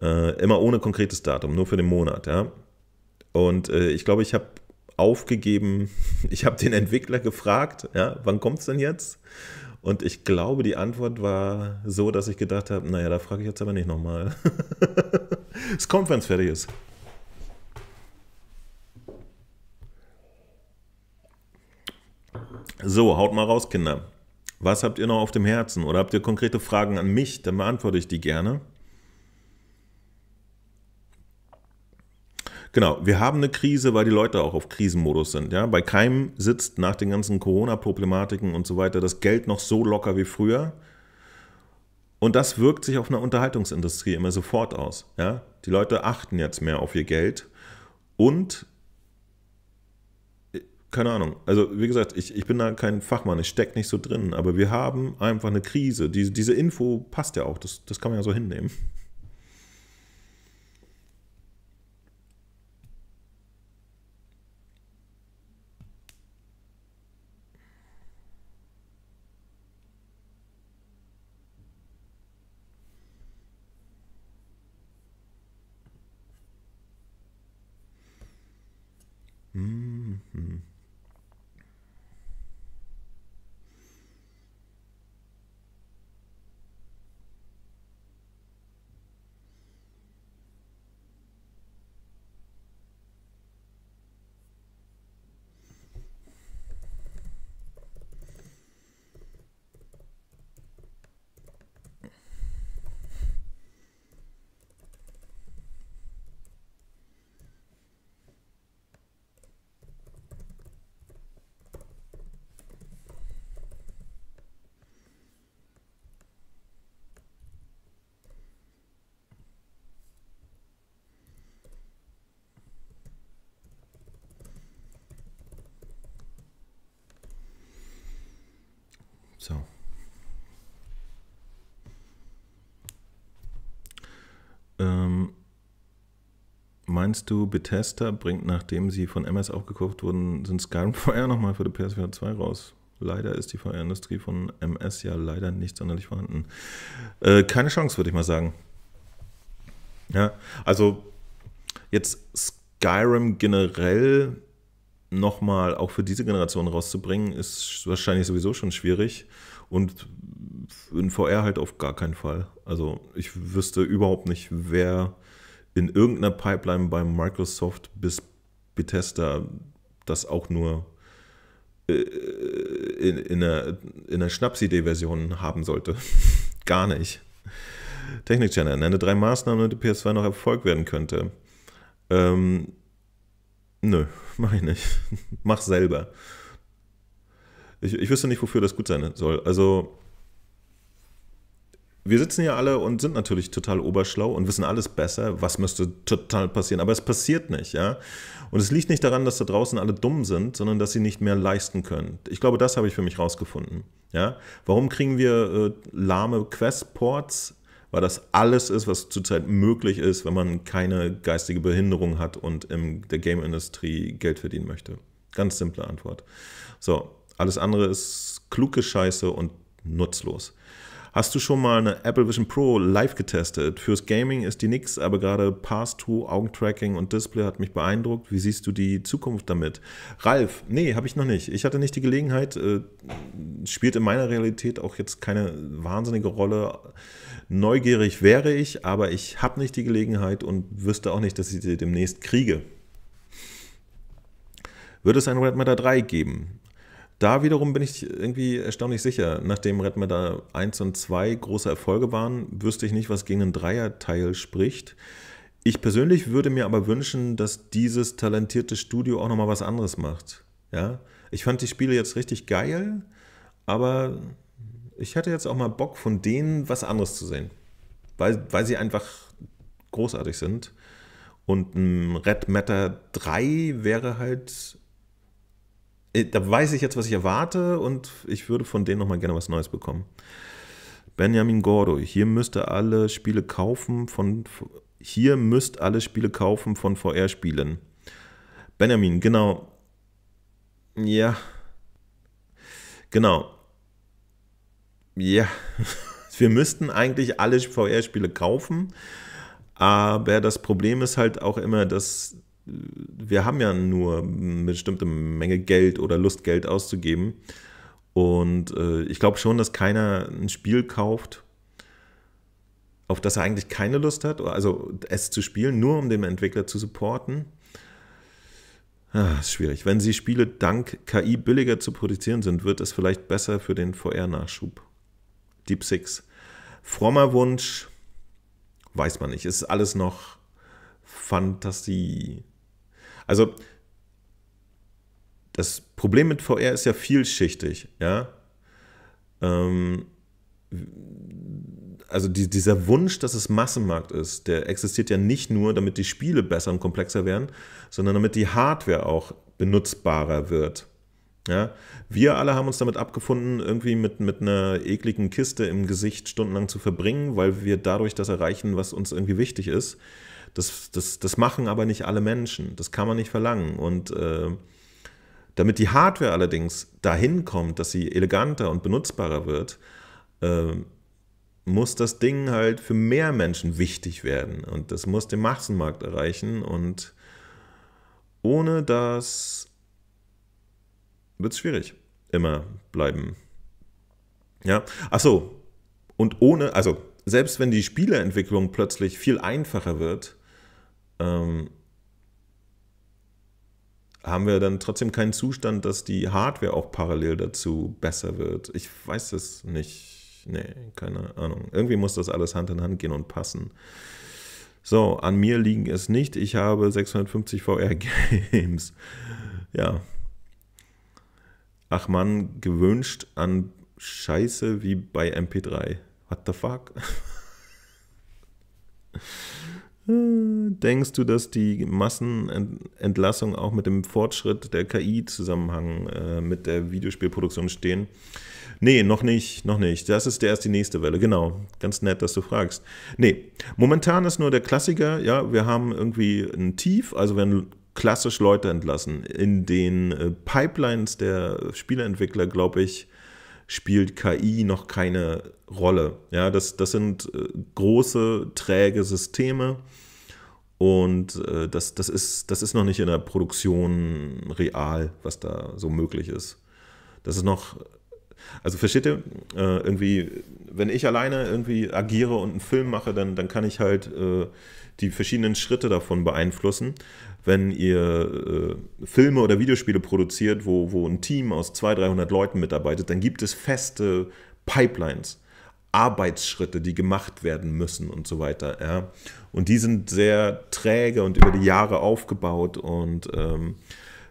Äh, immer ohne konkretes Datum, nur für den Monat, ja? Und äh, ich glaube, ich habe aufgegeben, ich habe den Entwickler gefragt, ja, wann kommt es denn jetzt? Und ich glaube, die Antwort war so, dass ich gedacht habe, naja, da frage ich jetzt aber nicht nochmal. es kommt, wenn es fertig ist. So, haut mal raus, Kinder. Was habt ihr noch auf dem Herzen? Oder habt ihr konkrete Fragen an mich? Dann beantworte ich die gerne. Genau, wir haben eine Krise, weil die Leute auch auf Krisenmodus sind. Ja? Bei keinem sitzt nach den ganzen Corona-Problematiken und so weiter das Geld noch so locker wie früher. Und das wirkt sich auf eine Unterhaltungsindustrie immer sofort aus. Ja? Die Leute achten jetzt mehr auf ihr Geld und äh, keine Ahnung. Also, wie gesagt, ich, ich bin da kein Fachmann, ich stecke nicht so drin, aber wir haben einfach eine Krise. Diese, diese Info passt ja auch, das, das kann man ja so hinnehmen. Meinst du, Bethesda bringt, nachdem sie von MS aufgekauft wurden, sind Skyrim VR nochmal für die PSVR 2 raus? Leider ist die VR-Industrie von MS ja leider nicht sonderlich vorhanden. Äh, keine Chance, würde ich mal sagen. Ja, also jetzt Skyrim generell nochmal auch für diese Generation rauszubringen, ist wahrscheinlich sowieso schon schwierig. Und in VR halt auf gar keinen Fall. Also ich wüsste überhaupt nicht, wer in irgendeiner Pipeline bei Microsoft bis Bethesda das auch nur äh, in, in, einer, in einer Schnapsidee-Version haben sollte. Gar nicht. Technik Channel, nenne drei Maßnahmen, die PS2 noch Erfolg werden könnte. Ähm, nö, mach ich nicht. mach selber. Ich, ich wüsste nicht, wofür das gut sein soll. Also, wir sitzen hier alle und sind natürlich total oberschlau und wissen alles besser, was müsste total passieren, aber es passiert nicht, ja. Und es liegt nicht daran, dass da draußen alle dumm sind, sondern dass sie nicht mehr leisten können. Ich glaube, das habe ich für mich rausgefunden, ja. Warum kriegen wir äh, lahme Questports? Weil das alles ist, was zurzeit möglich ist, wenn man keine geistige Behinderung hat und in der Game-Industrie Geld verdienen möchte. Ganz simple Antwort. So, alles andere ist kluge Scheiße und nutzlos. Hast du schon mal eine Apple Vision Pro live getestet? Fürs Gaming ist die nix, aber gerade Pass-Through, Augentracking und Display hat mich beeindruckt. Wie siehst du die Zukunft damit? Ralf, nee, habe ich noch nicht. Ich hatte nicht die Gelegenheit, äh, spielt in meiner Realität auch jetzt keine wahnsinnige Rolle. Neugierig wäre ich, aber ich habe nicht die Gelegenheit und wüsste auch nicht, dass ich sie demnächst kriege. Wird es ein Red Matter 3 geben? da wiederum bin ich irgendwie erstaunlich sicher. Nachdem Red Matter 1 und 2 große Erfolge waren, wüsste ich nicht, was gegen einen Dreierteil spricht. Ich persönlich würde mir aber wünschen, dass dieses talentierte Studio auch nochmal was anderes macht. Ja? Ich fand die Spiele jetzt richtig geil, aber ich hatte jetzt auch mal Bock, von denen was anderes zu sehen. Weil, weil sie einfach großartig sind. Und ein Red Matter 3 wäre halt äh, da weiß ich jetzt, was ich erwarte und ich würde von denen nochmal gerne was Neues bekommen. Benjamin Gordo, hier müsste alle Spiele kaufen von hier müsst alle Spiele kaufen von VR-Spielen. Benjamin, genau. Ja. Genau. Ja. Wir müssten eigentlich alle VR-Spiele kaufen. Aber das Problem ist halt auch immer, dass wir haben ja nur eine bestimmte Menge Geld oder Lust, Geld auszugeben. Und äh, ich glaube schon, dass keiner ein Spiel kauft, auf das er eigentlich keine Lust hat, also es zu spielen, nur um den Entwickler zu supporten. Ah, ist schwierig. Wenn sie Spiele dank KI billiger zu produzieren sind, wird es vielleicht besser für den VR-Nachschub. Deep Six. Frommer Wunsch, weiß man nicht. Es Ist alles noch Fantasie. Also das Problem mit VR ist ja vielschichtig, ja. Ähm, also die, dieser Wunsch, dass es Massenmarkt ist, der existiert ja nicht nur, damit die Spiele besser und komplexer werden, sondern damit die Hardware auch benutzbarer wird. Ja, wir alle haben uns damit abgefunden, irgendwie mit, mit einer ekligen Kiste im Gesicht stundenlang zu verbringen, weil wir dadurch das erreichen, was uns irgendwie wichtig ist. Das, das, das machen aber nicht alle Menschen. Das kann man nicht verlangen. Und äh, damit die Hardware allerdings dahin kommt, dass sie eleganter und benutzbarer wird, äh, muss das Ding halt für mehr Menschen wichtig werden. Und das muss den Massenmarkt erreichen. Und ohne das wird es schwierig immer bleiben. Ja, ach so. Und ohne, also selbst wenn die Spieleentwicklung plötzlich viel einfacher wird, ähm, haben wir dann trotzdem keinen Zustand, dass die Hardware auch parallel dazu besser wird. Ich weiß es nicht. Nee, keine Ahnung. Irgendwie muss das alles Hand in Hand gehen und passen. So, an mir liegen es nicht. Ich habe 650 VR-Games. Ja. Ach man, gewünscht an Scheiße wie bei MP3. What the fuck? Hm, denkst du, dass die Massenentlassung auch mit dem Fortschritt der KI-Zusammenhang äh, mit der Videospielproduktion stehen? Nee, noch nicht, noch nicht. Das ist erst die nächste Welle, genau. Ganz nett, dass du fragst. Nee, momentan ist nur der Klassiker, ja, wir haben irgendwie ein Tief, also werden klassisch Leute entlassen. In den äh, Pipelines der Spieleentwickler, glaube ich, spielt KI noch keine Rolle. Ja, das, das sind äh, große, träge Systeme und äh, das, das, ist, das ist noch nicht in der Produktion real, was da so möglich ist. Das ist noch, also versteht ihr, äh, irgendwie, wenn ich alleine irgendwie agiere und einen Film mache, dann, dann kann ich halt die verschiedenen Schritte davon beeinflussen wenn ihr äh, Filme oder Videospiele produziert, wo, wo ein Team aus 200, 300 Leuten mitarbeitet, dann gibt es feste Pipelines, Arbeitsschritte, die gemacht werden müssen und so weiter. Ja? Und die sind sehr träge und über die Jahre aufgebaut und ähm,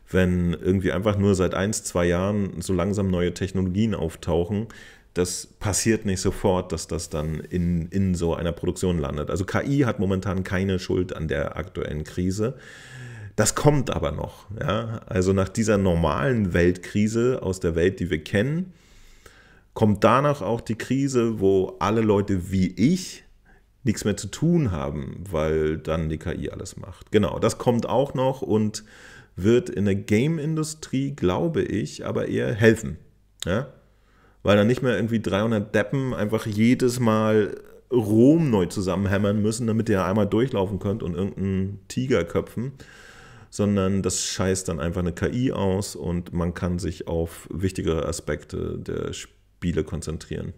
wenn irgendwie einfach nur seit ein, zwei Jahren so langsam neue Technologien auftauchen, das passiert nicht sofort, dass das dann in, in so einer Produktion landet. Also KI hat momentan keine Schuld an der aktuellen Krise. Das kommt aber noch. Ja? Also nach dieser normalen Weltkrise aus der Welt, die wir kennen, kommt danach auch die Krise, wo alle Leute wie ich nichts mehr zu tun haben, weil dann die KI alles macht. Genau, das kommt auch noch und wird in der Game-Industrie, glaube ich, aber eher helfen. Ja? Weil dann nicht mehr irgendwie 300 Deppen einfach jedes Mal Rom neu zusammenhämmern müssen, damit ihr einmal durchlaufen könnt und irgendeinen Tiger köpfen, sondern das scheißt dann einfach eine KI aus und man kann sich auf wichtigere Aspekte der Spiele konzentrieren.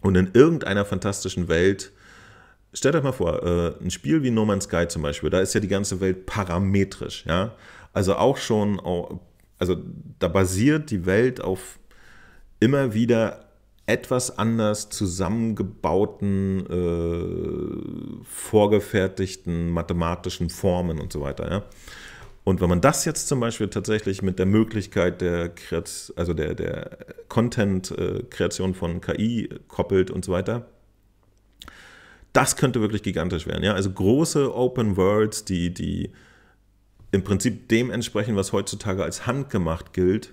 Und in irgendeiner fantastischen Welt, stellt euch mal vor, äh, ein Spiel wie No Man's Sky zum Beispiel, da ist ja die ganze Welt parametrisch, ja. Also auch schon, also da basiert die Welt auf immer wieder etwas anders zusammengebauten, äh, vorgefertigten mathematischen Formen und so weiter. Ja? Und wenn man das jetzt zum Beispiel tatsächlich mit der Möglichkeit der, also der, der Content-Kreation äh, von KI koppelt und so weiter, das könnte wirklich gigantisch werden. Ja? Also große Open Worlds, die, die im Prinzip dem entsprechen, was heutzutage als handgemacht gilt,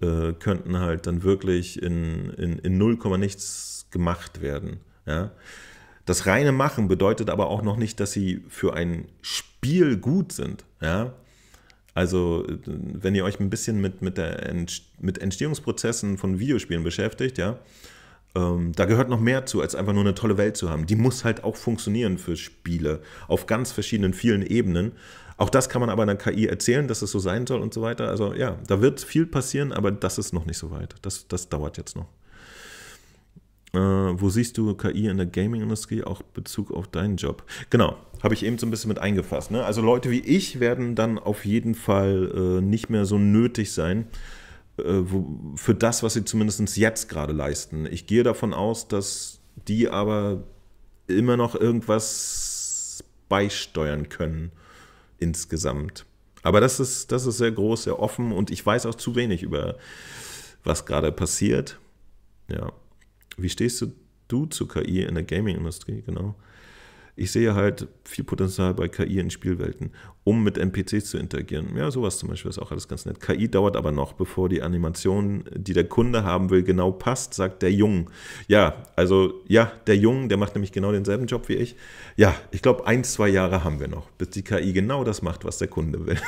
äh, könnten halt dann wirklich in, in, in 0, nichts gemacht werden. Ja? Das reine Machen bedeutet aber auch noch nicht, dass sie für ein Spiel gut sind. Ja? Also, wenn ihr euch ein bisschen mit, mit, der Ent mit Entstehungsprozessen von Videospielen beschäftigt, ja, ähm, da gehört noch mehr zu, als einfach nur eine tolle Welt zu haben. Die muss halt auch funktionieren für Spiele auf ganz verschiedenen, vielen Ebenen. Auch das kann man aber einer KI erzählen, dass es so sein soll und so weiter. Also ja, da wird viel passieren, aber das ist noch nicht so weit. Das, das dauert jetzt noch. Äh, wo siehst du KI in der Gaming-Industrie auch Bezug auf deinen Job? Genau, habe ich eben so ein bisschen mit eingefasst. Ne? Also Leute wie ich werden dann auf jeden Fall äh, nicht mehr so nötig sein äh, wo, für das, was sie zumindest jetzt gerade leisten. Ich gehe davon aus, dass die aber immer noch irgendwas beisteuern können insgesamt. Aber das ist, das ist sehr groß, sehr offen und ich weiß auch zu wenig über, was gerade passiert. Ja. Wie stehst du, du zu KI in der Gaming-Industrie? Genau ich sehe halt viel Potenzial bei KI in Spielwelten, um mit NPCs zu interagieren. Ja, sowas zum Beispiel ist auch alles ganz nett. KI dauert aber noch, bevor die Animation, die der Kunde haben will, genau passt, sagt der Jung. Ja, also ja, der Jung, der macht nämlich genau denselben Job wie ich. Ja, ich glaube, ein, zwei Jahre haben wir noch, bis die KI genau das macht, was der Kunde will.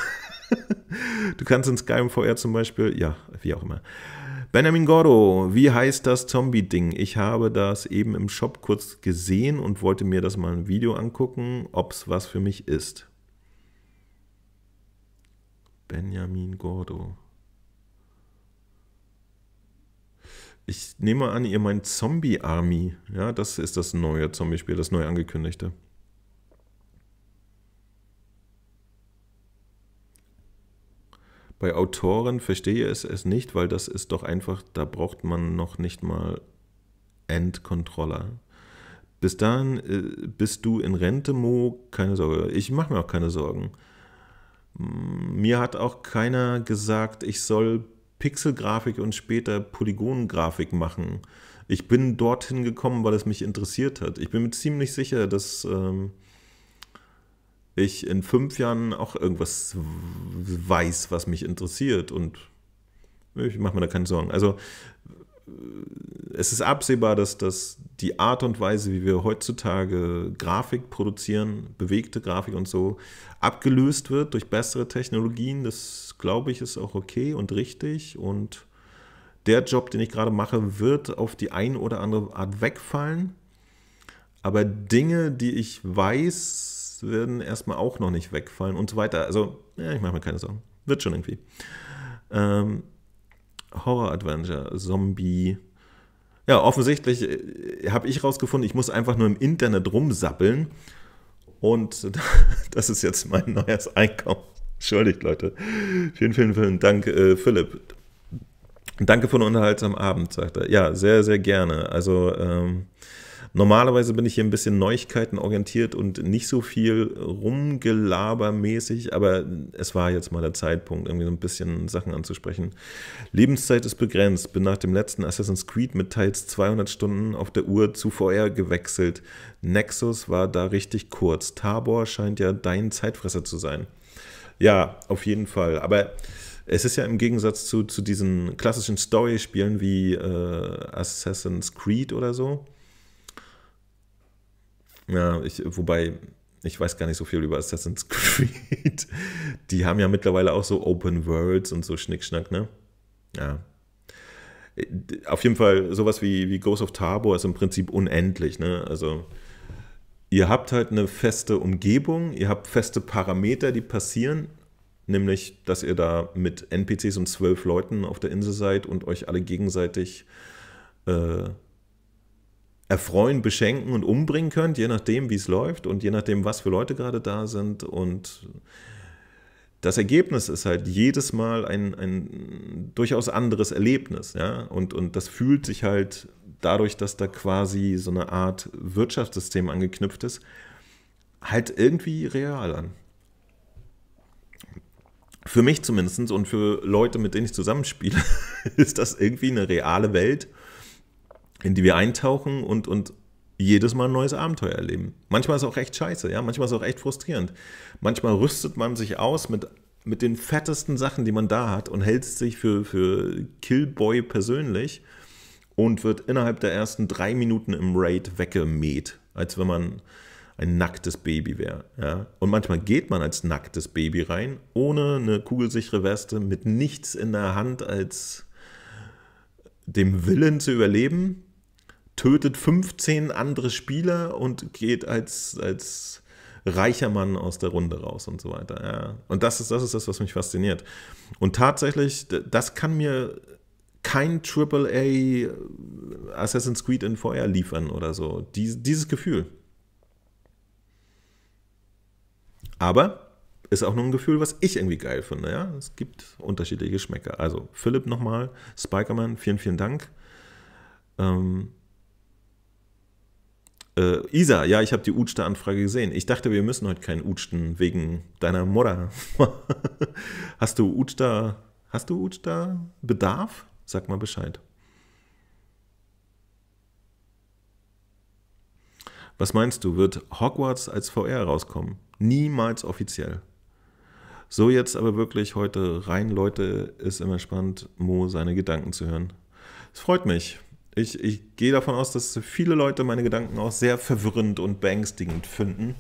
du kannst in Skyrim VR zum Beispiel, ja, wie auch immer. Benjamin Gordo, wie heißt das Zombie-Ding? Ich habe das eben im Shop kurz gesehen und wollte mir das mal ein Video angucken, ob es was für mich ist. Benjamin Gordo. Ich nehme an, ihr meint Zombie Army. Ja, das ist das neue Zombie-Spiel, das neu angekündigte. Bei Autoren verstehe ich es, es nicht, weil das ist doch einfach, da braucht man noch nicht mal Endcontroller. Bis dahin äh, bist du in Rente, Mo, keine Sorge. Ich mache mir auch keine Sorgen. Mir hat auch keiner gesagt, ich soll Pixelgrafik und später Polygongrafik machen. Ich bin dorthin gekommen, weil es mich interessiert hat. Ich bin mir ziemlich sicher, dass ähm, ich in fünf Jahren auch irgendwas weiß, was mich interessiert und ich mache mir da keine Sorgen. Also äh, es ist absehbar, dass, dass die Art und Weise, wie wir heutzutage Grafik produzieren, bewegte Grafik und so, abgelöst wird durch bessere Technologien. Das glaube ich ist auch okay und richtig und der Job, den ich gerade mache, wird auf die eine oder andere Art wegfallen. Aber Dinge, die ich weiß, Gigs werden erstmal auch noch nicht wegfallen und so weiter. Also, ja, ich mache mir keine Sorgen. Wird schon irgendwie. Ähm, Horror-Adventure, Zombie. Ja, offensichtlich äh, habe ich rausgefunden, ich muss einfach nur im Internet rumsappeln. Und das ist jetzt mein neues Einkommen. Entschuldigt, Leute. Vielen, vielen, vielen Dank, äh, Philipp. Danke für den unterhaltsamen Abend, sagt er. Ja, sehr, sehr gerne. Also, ähm, Normalerweise bin ich hier ein bisschen Neuigkeiten orientiert und nicht so viel rumgelabermäßig, aber es war jetzt mal der Zeitpunkt, irgendwie so ein bisschen Sachen anzusprechen. Lebenszeit ist begrenzt. Bin nach dem letzten Assassin's Creed mit teils 200 Stunden auf der Uhr zu VR gewechselt. Nexus war da richtig kurz. Tabor scheint ja dein Zeitfresser zu sein. Ja, auf jeden Fall. Aber es ist ja im Gegensatz zu, zu diesen klassischen Story-Spielen wie äh, Assassin's Creed oder so, ja, ich, wobei, ich weiß gar nicht so viel über Assassin's Creed. Die haben ja mittlerweile auch so Open Worlds und so Schnickschnack, ne? Ja. Auf jeden Fall, sowas wie, wie Ghost of Tabor ist im Prinzip unendlich, ne? Also, ihr habt halt eine feste Umgebung, ihr habt feste Parameter, die passieren, nämlich, dass ihr da mit NPCs und zwölf Leuten auf der Insel seid und euch alle gegenseitig äh, erfreuen, beschenken und umbringen könnt, je nachdem, wie es läuft und je nachdem, was für Leute gerade da sind. Und das Ergebnis ist halt jedes Mal ein, ein durchaus anderes Erlebnis. Ja? Und, und das fühlt sich halt dadurch, dass da quasi so eine Art Wirtschaftssystem angeknüpft ist, halt irgendwie real an. Für mich zumindest und für Leute, mit denen ich zusammenspiele, ist das irgendwie eine reale Welt in die wir eintauchen und, und jedes Mal ein neues Abenteuer erleben. Manchmal ist es auch echt scheiße, ja, manchmal ist es auch echt frustrierend. Manchmal rüstet man sich aus mit, mit den fettesten Sachen, die man da hat und hält sich für, für Killboy persönlich und wird innerhalb der ersten drei Minuten im Raid weggemäht, als wenn man ein nacktes Baby wäre. Ja? Und manchmal geht man als nacktes Baby rein, ohne eine kugelsichere Weste, mit nichts in der Hand als dem Willen zu überleben tötet 15 andere Spieler und geht als, als reicher Mann aus der Runde raus und so weiter. Ja. Und das ist, das ist das, was mich fasziniert. Und tatsächlich, das kann mir kein AAA äh, Assassin's Creed in VR liefern oder so. Dies, dieses Gefühl. Aber ist auch nur ein Gefühl, was ich irgendwie geil finde. Ja? Es gibt unterschiedliche Geschmäcker. Also Philipp nochmal, Spikerman, vielen, vielen Dank. Ähm, äh, Isa, ja, ich habe die utschte Anfrage gesehen. Ich dachte, wir müssen heute keinen Utschen wegen deiner Mutter. hast du Utschda, hast du Utschda Bedarf? Sag mal Bescheid. Was meinst du, wird Hogwarts als VR rauskommen? Niemals offiziell. So jetzt aber wirklich heute rein, Leute, ist immer spannend, Mo seine Gedanken zu hören. Es freut mich. Ich, ich gehe davon aus, dass viele Leute meine Gedanken auch sehr verwirrend und beängstigend finden.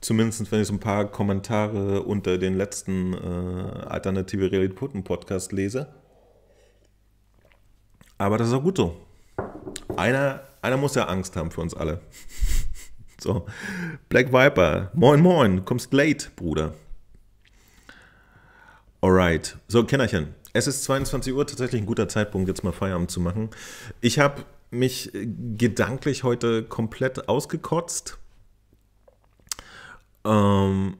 Zumindest, wenn ich so ein paar Kommentare unter den letzten äh, Alternative Realitäten-Podcast lese. Aber das ist auch gut so. Einer, einer muss ja Angst haben für uns alle. so, Black Viper, moin moin, kommst late, Bruder. Alright, so Kennerchen, es ist 22 Uhr, tatsächlich ein guter Zeitpunkt, jetzt mal Feierabend zu machen. Ich habe mich äh, gedanklich heute komplett ausgekotzt. Ähm,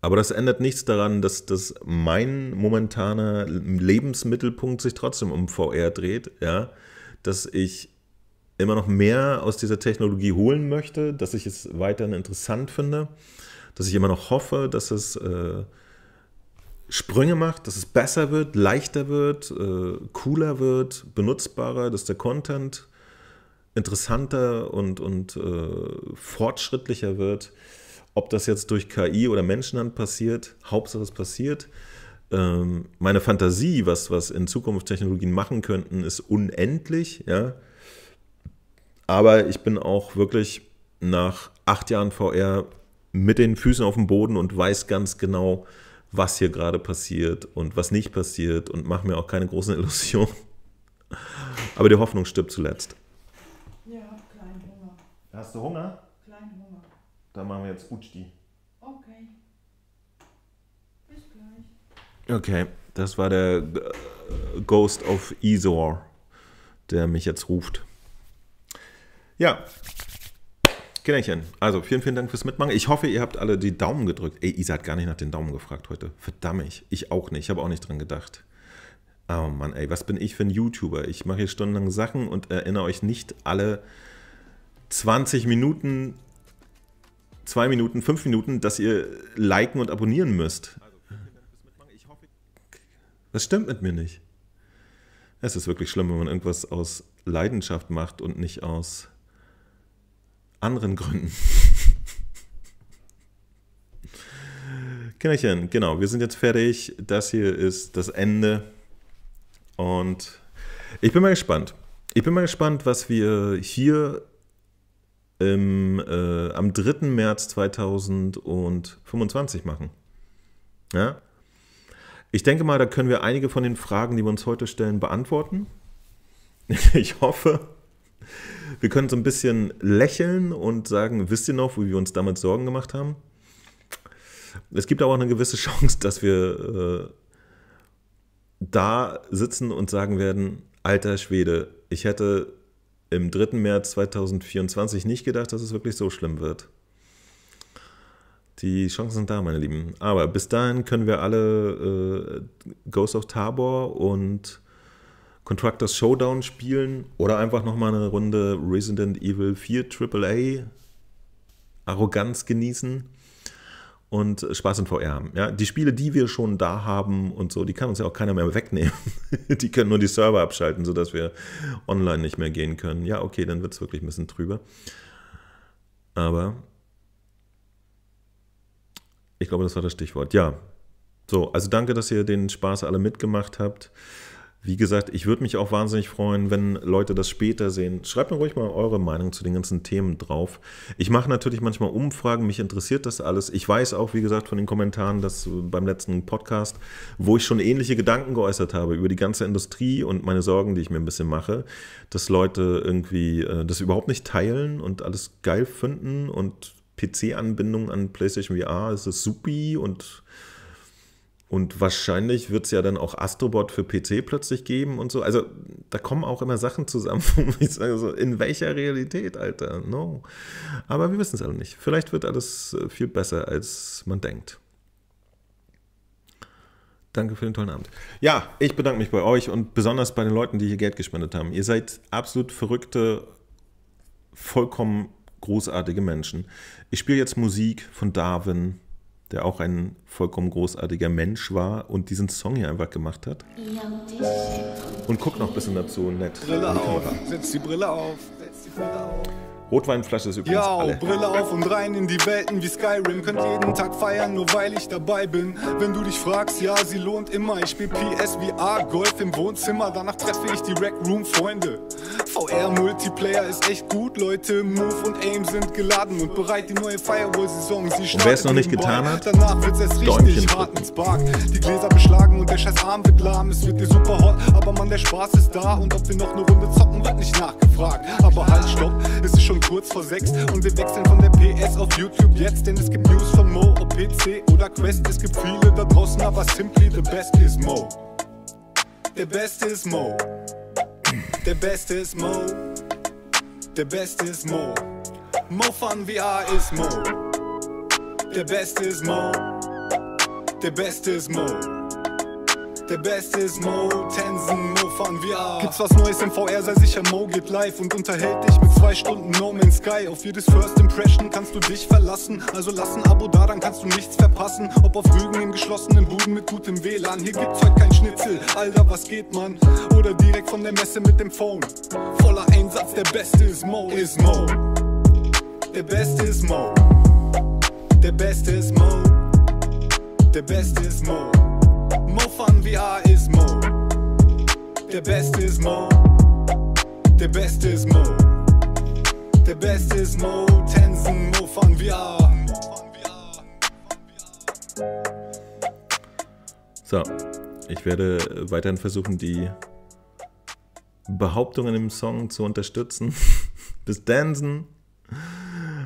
aber das ändert nichts daran, dass, dass mein momentaner Lebensmittelpunkt sich trotzdem um VR dreht. Ja? Dass ich immer noch mehr aus dieser Technologie holen möchte, dass ich es weiterhin interessant finde, dass ich immer noch hoffe, dass es. Äh, Sprünge macht, dass es besser wird, leichter wird, äh, cooler wird, benutzbarer, dass der Content interessanter und, und äh, fortschrittlicher wird. Ob das jetzt durch KI oder Menschenhand passiert, Hauptsache es passiert. Ähm, meine Fantasie, was, was in Zukunft Technologien machen könnten, ist unendlich. Ja? Aber ich bin auch wirklich nach acht Jahren VR mit den Füßen auf dem Boden und weiß ganz genau, was hier gerade passiert und was nicht passiert und mache mir auch keine großen Illusionen. Aber die Hoffnung stirbt zuletzt. Ja, kleinen Hunger. Hast du Hunger? Kleinen Hunger. Dann machen wir jetzt Utschti. Okay. Bis gleich. Okay, das war der äh, Ghost of Isor, der mich jetzt ruft. Ja, Kinderchen, also vielen, vielen Dank fürs Mitmachen. Ich hoffe, ihr habt alle die Daumen gedrückt. Ey, Isa hat gar nicht nach den Daumen gefragt heute. Verdammt, ich, auch nicht. Ich habe auch nicht dran gedacht. Oh Mann, ey, was bin ich für ein YouTuber? Ich mache hier stundenlang Sachen und erinnere euch nicht alle 20 Minuten, 2 Minuten, 5 Minuten, dass ihr liken und abonnieren müsst. Das stimmt mit mir nicht. Es ist wirklich schlimm, wenn man irgendwas aus Leidenschaft macht und nicht aus anderen Gründen. Kinderchen, genau, wir sind jetzt fertig. Das hier ist das Ende. Und ich bin mal gespannt. Ich bin mal gespannt, was wir hier im, äh, am 3. März 2025 machen. Ja? Ich denke mal, da können wir einige von den Fragen, die wir uns heute stellen, beantworten. Ich hoffe, wir können so ein bisschen lächeln und sagen, wisst ihr noch, wie wir uns damals Sorgen gemacht haben? Es gibt aber auch eine gewisse Chance, dass wir äh, da sitzen und sagen werden, alter Schwede, ich hätte im 3. März 2024 nicht gedacht, dass es wirklich so schlimm wird. Die Chancen sind da, meine Lieben. Aber bis dahin können wir alle äh, Ghost of Tabor und Contractors Showdown spielen oder einfach nochmal eine Runde Resident Evil 4 AAA Arroganz genießen und Spaß in VR haben. Ja, die Spiele, die wir schon da haben und so, die kann uns ja auch keiner mehr wegnehmen. die können nur die Server abschalten, sodass wir online nicht mehr gehen können. Ja, okay, dann wird es wirklich ein bisschen trüber. Aber ich glaube, das war das Stichwort. Ja. So, also danke, dass ihr den Spaß alle mitgemacht habt. Wie gesagt, ich würde mich auch wahnsinnig freuen, wenn Leute das später sehen. Schreibt mir ruhig mal eure Meinung zu den ganzen Themen drauf. Ich mache natürlich manchmal Umfragen, mich interessiert das alles. Ich weiß auch, wie gesagt, von den Kommentaren, dass äh, beim letzten Podcast, wo ich schon ähnliche Gedanken geäußert habe über die ganze Industrie und meine Sorgen, die ich mir ein bisschen mache, dass Leute irgendwie äh, das überhaupt nicht teilen und alles geil finden und PC-Anbindung an PlayStation VR, es ist supi und und wahrscheinlich wird es ja dann auch Astrobot für PC plötzlich geben und so. Also da kommen auch immer Sachen zusammen, wo ich sage so, in welcher Realität, Alter? No. Aber wir wissen es alle nicht. Vielleicht wird alles äh, viel besser, als man denkt. Danke für den tollen Abend. Ja, ich bedanke mich bei euch und besonders bei den Leuten, die hier Geld gespendet haben. Ihr seid absolut verrückte, vollkommen großartige Menschen. Ich spiele jetzt Musik von Darwin der auch ein vollkommen großartiger Mensch war und diesen Song hier einfach gemacht hat. Und guck noch ein bisschen dazu nett. Brille auf, setz die Brille auf, setz die Brille auf. Rotweinflasche ist übrigens Ja, alle. Brille auf und rein in die Welten wie Skyrim. Könnt jeden Tag feiern, nur weil ich dabei bin. Wenn du dich fragst, ja, sie lohnt immer. Ich spiel PSVR, Golf im Wohnzimmer. Danach treffe ich die Rec Room Freunde. VR Multiplayer ist echt gut, Leute. Move und Aim sind geladen und bereit die neue Firewall Saison. Sie und wer es noch nicht getan hat, danach wird's es richtig hart ins Park. Die Gläser beschlagen und der scheiß Arm wird lahm. Es wird dir super hot, aber man, der Spaß ist da und ob wir noch eine Runde zocken, wird nicht nachgefragt. Aber halt, stopp, es ist schon schon kurz vor sechs und wir wechseln von der PS auf YouTube jetzt, denn es gibt News von Mo, ob PC oder Quest. Es gibt viele da draußen, aber simply the best is Mo. Der Beste ist Mo. Der Beste ist Mo. Der Beste ist Mo. Mo Fun VR ist Mo. Der Beste ist Mo. Der Beste ist Mo der Beste ist Mo. Tensen, Mo fahren VR. Gibt's was Neues im VR, sei sicher, Mo geht live und unterhält dich mit zwei Stunden No Man's Sky. Auf jedes First Impression kannst du dich verlassen. Also lass ein Abo da, dann kannst du nichts verpassen. Ob auf Rügen im geschlossenen Buden mit gutem WLAN. Hier gibt's heute kein Schnitzel, Alter, was geht, man? Oder direkt von der Messe mit dem Phone. Voller Einsatz, der Beste ist Mo, ist Mo. Der Beste ist Mo. Der Beste ist Mo. Der Beste ist Mo. Mo Mofan VR ist Mo. Der Beste ist Mo. Der Beste ist Mo. Der Beste ist Mo. Tänzen Mo Mofan VR. So, ich werde weiterhin versuchen, die Behauptungen im Song zu unterstützen. Bis Dansen.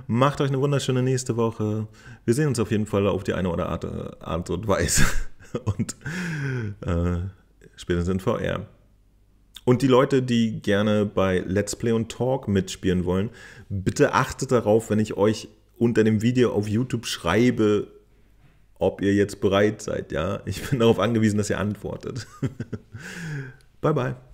Macht euch eine wunderschöne nächste Woche. Wir sehen uns auf jeden Fall auf die eine oder andere Art und Weise. und äh, spätestens in VR. Und die Leute, die gerne bei Let's Play und Talk mitspielen wollen, bitte achtet darauf, wenn ich euch unter dem Video auf YouTube schreibe, ob ihr jetzt bereit seid, ja? Ich bin darauf angewiesen, dass ihr antwortet. bye bye.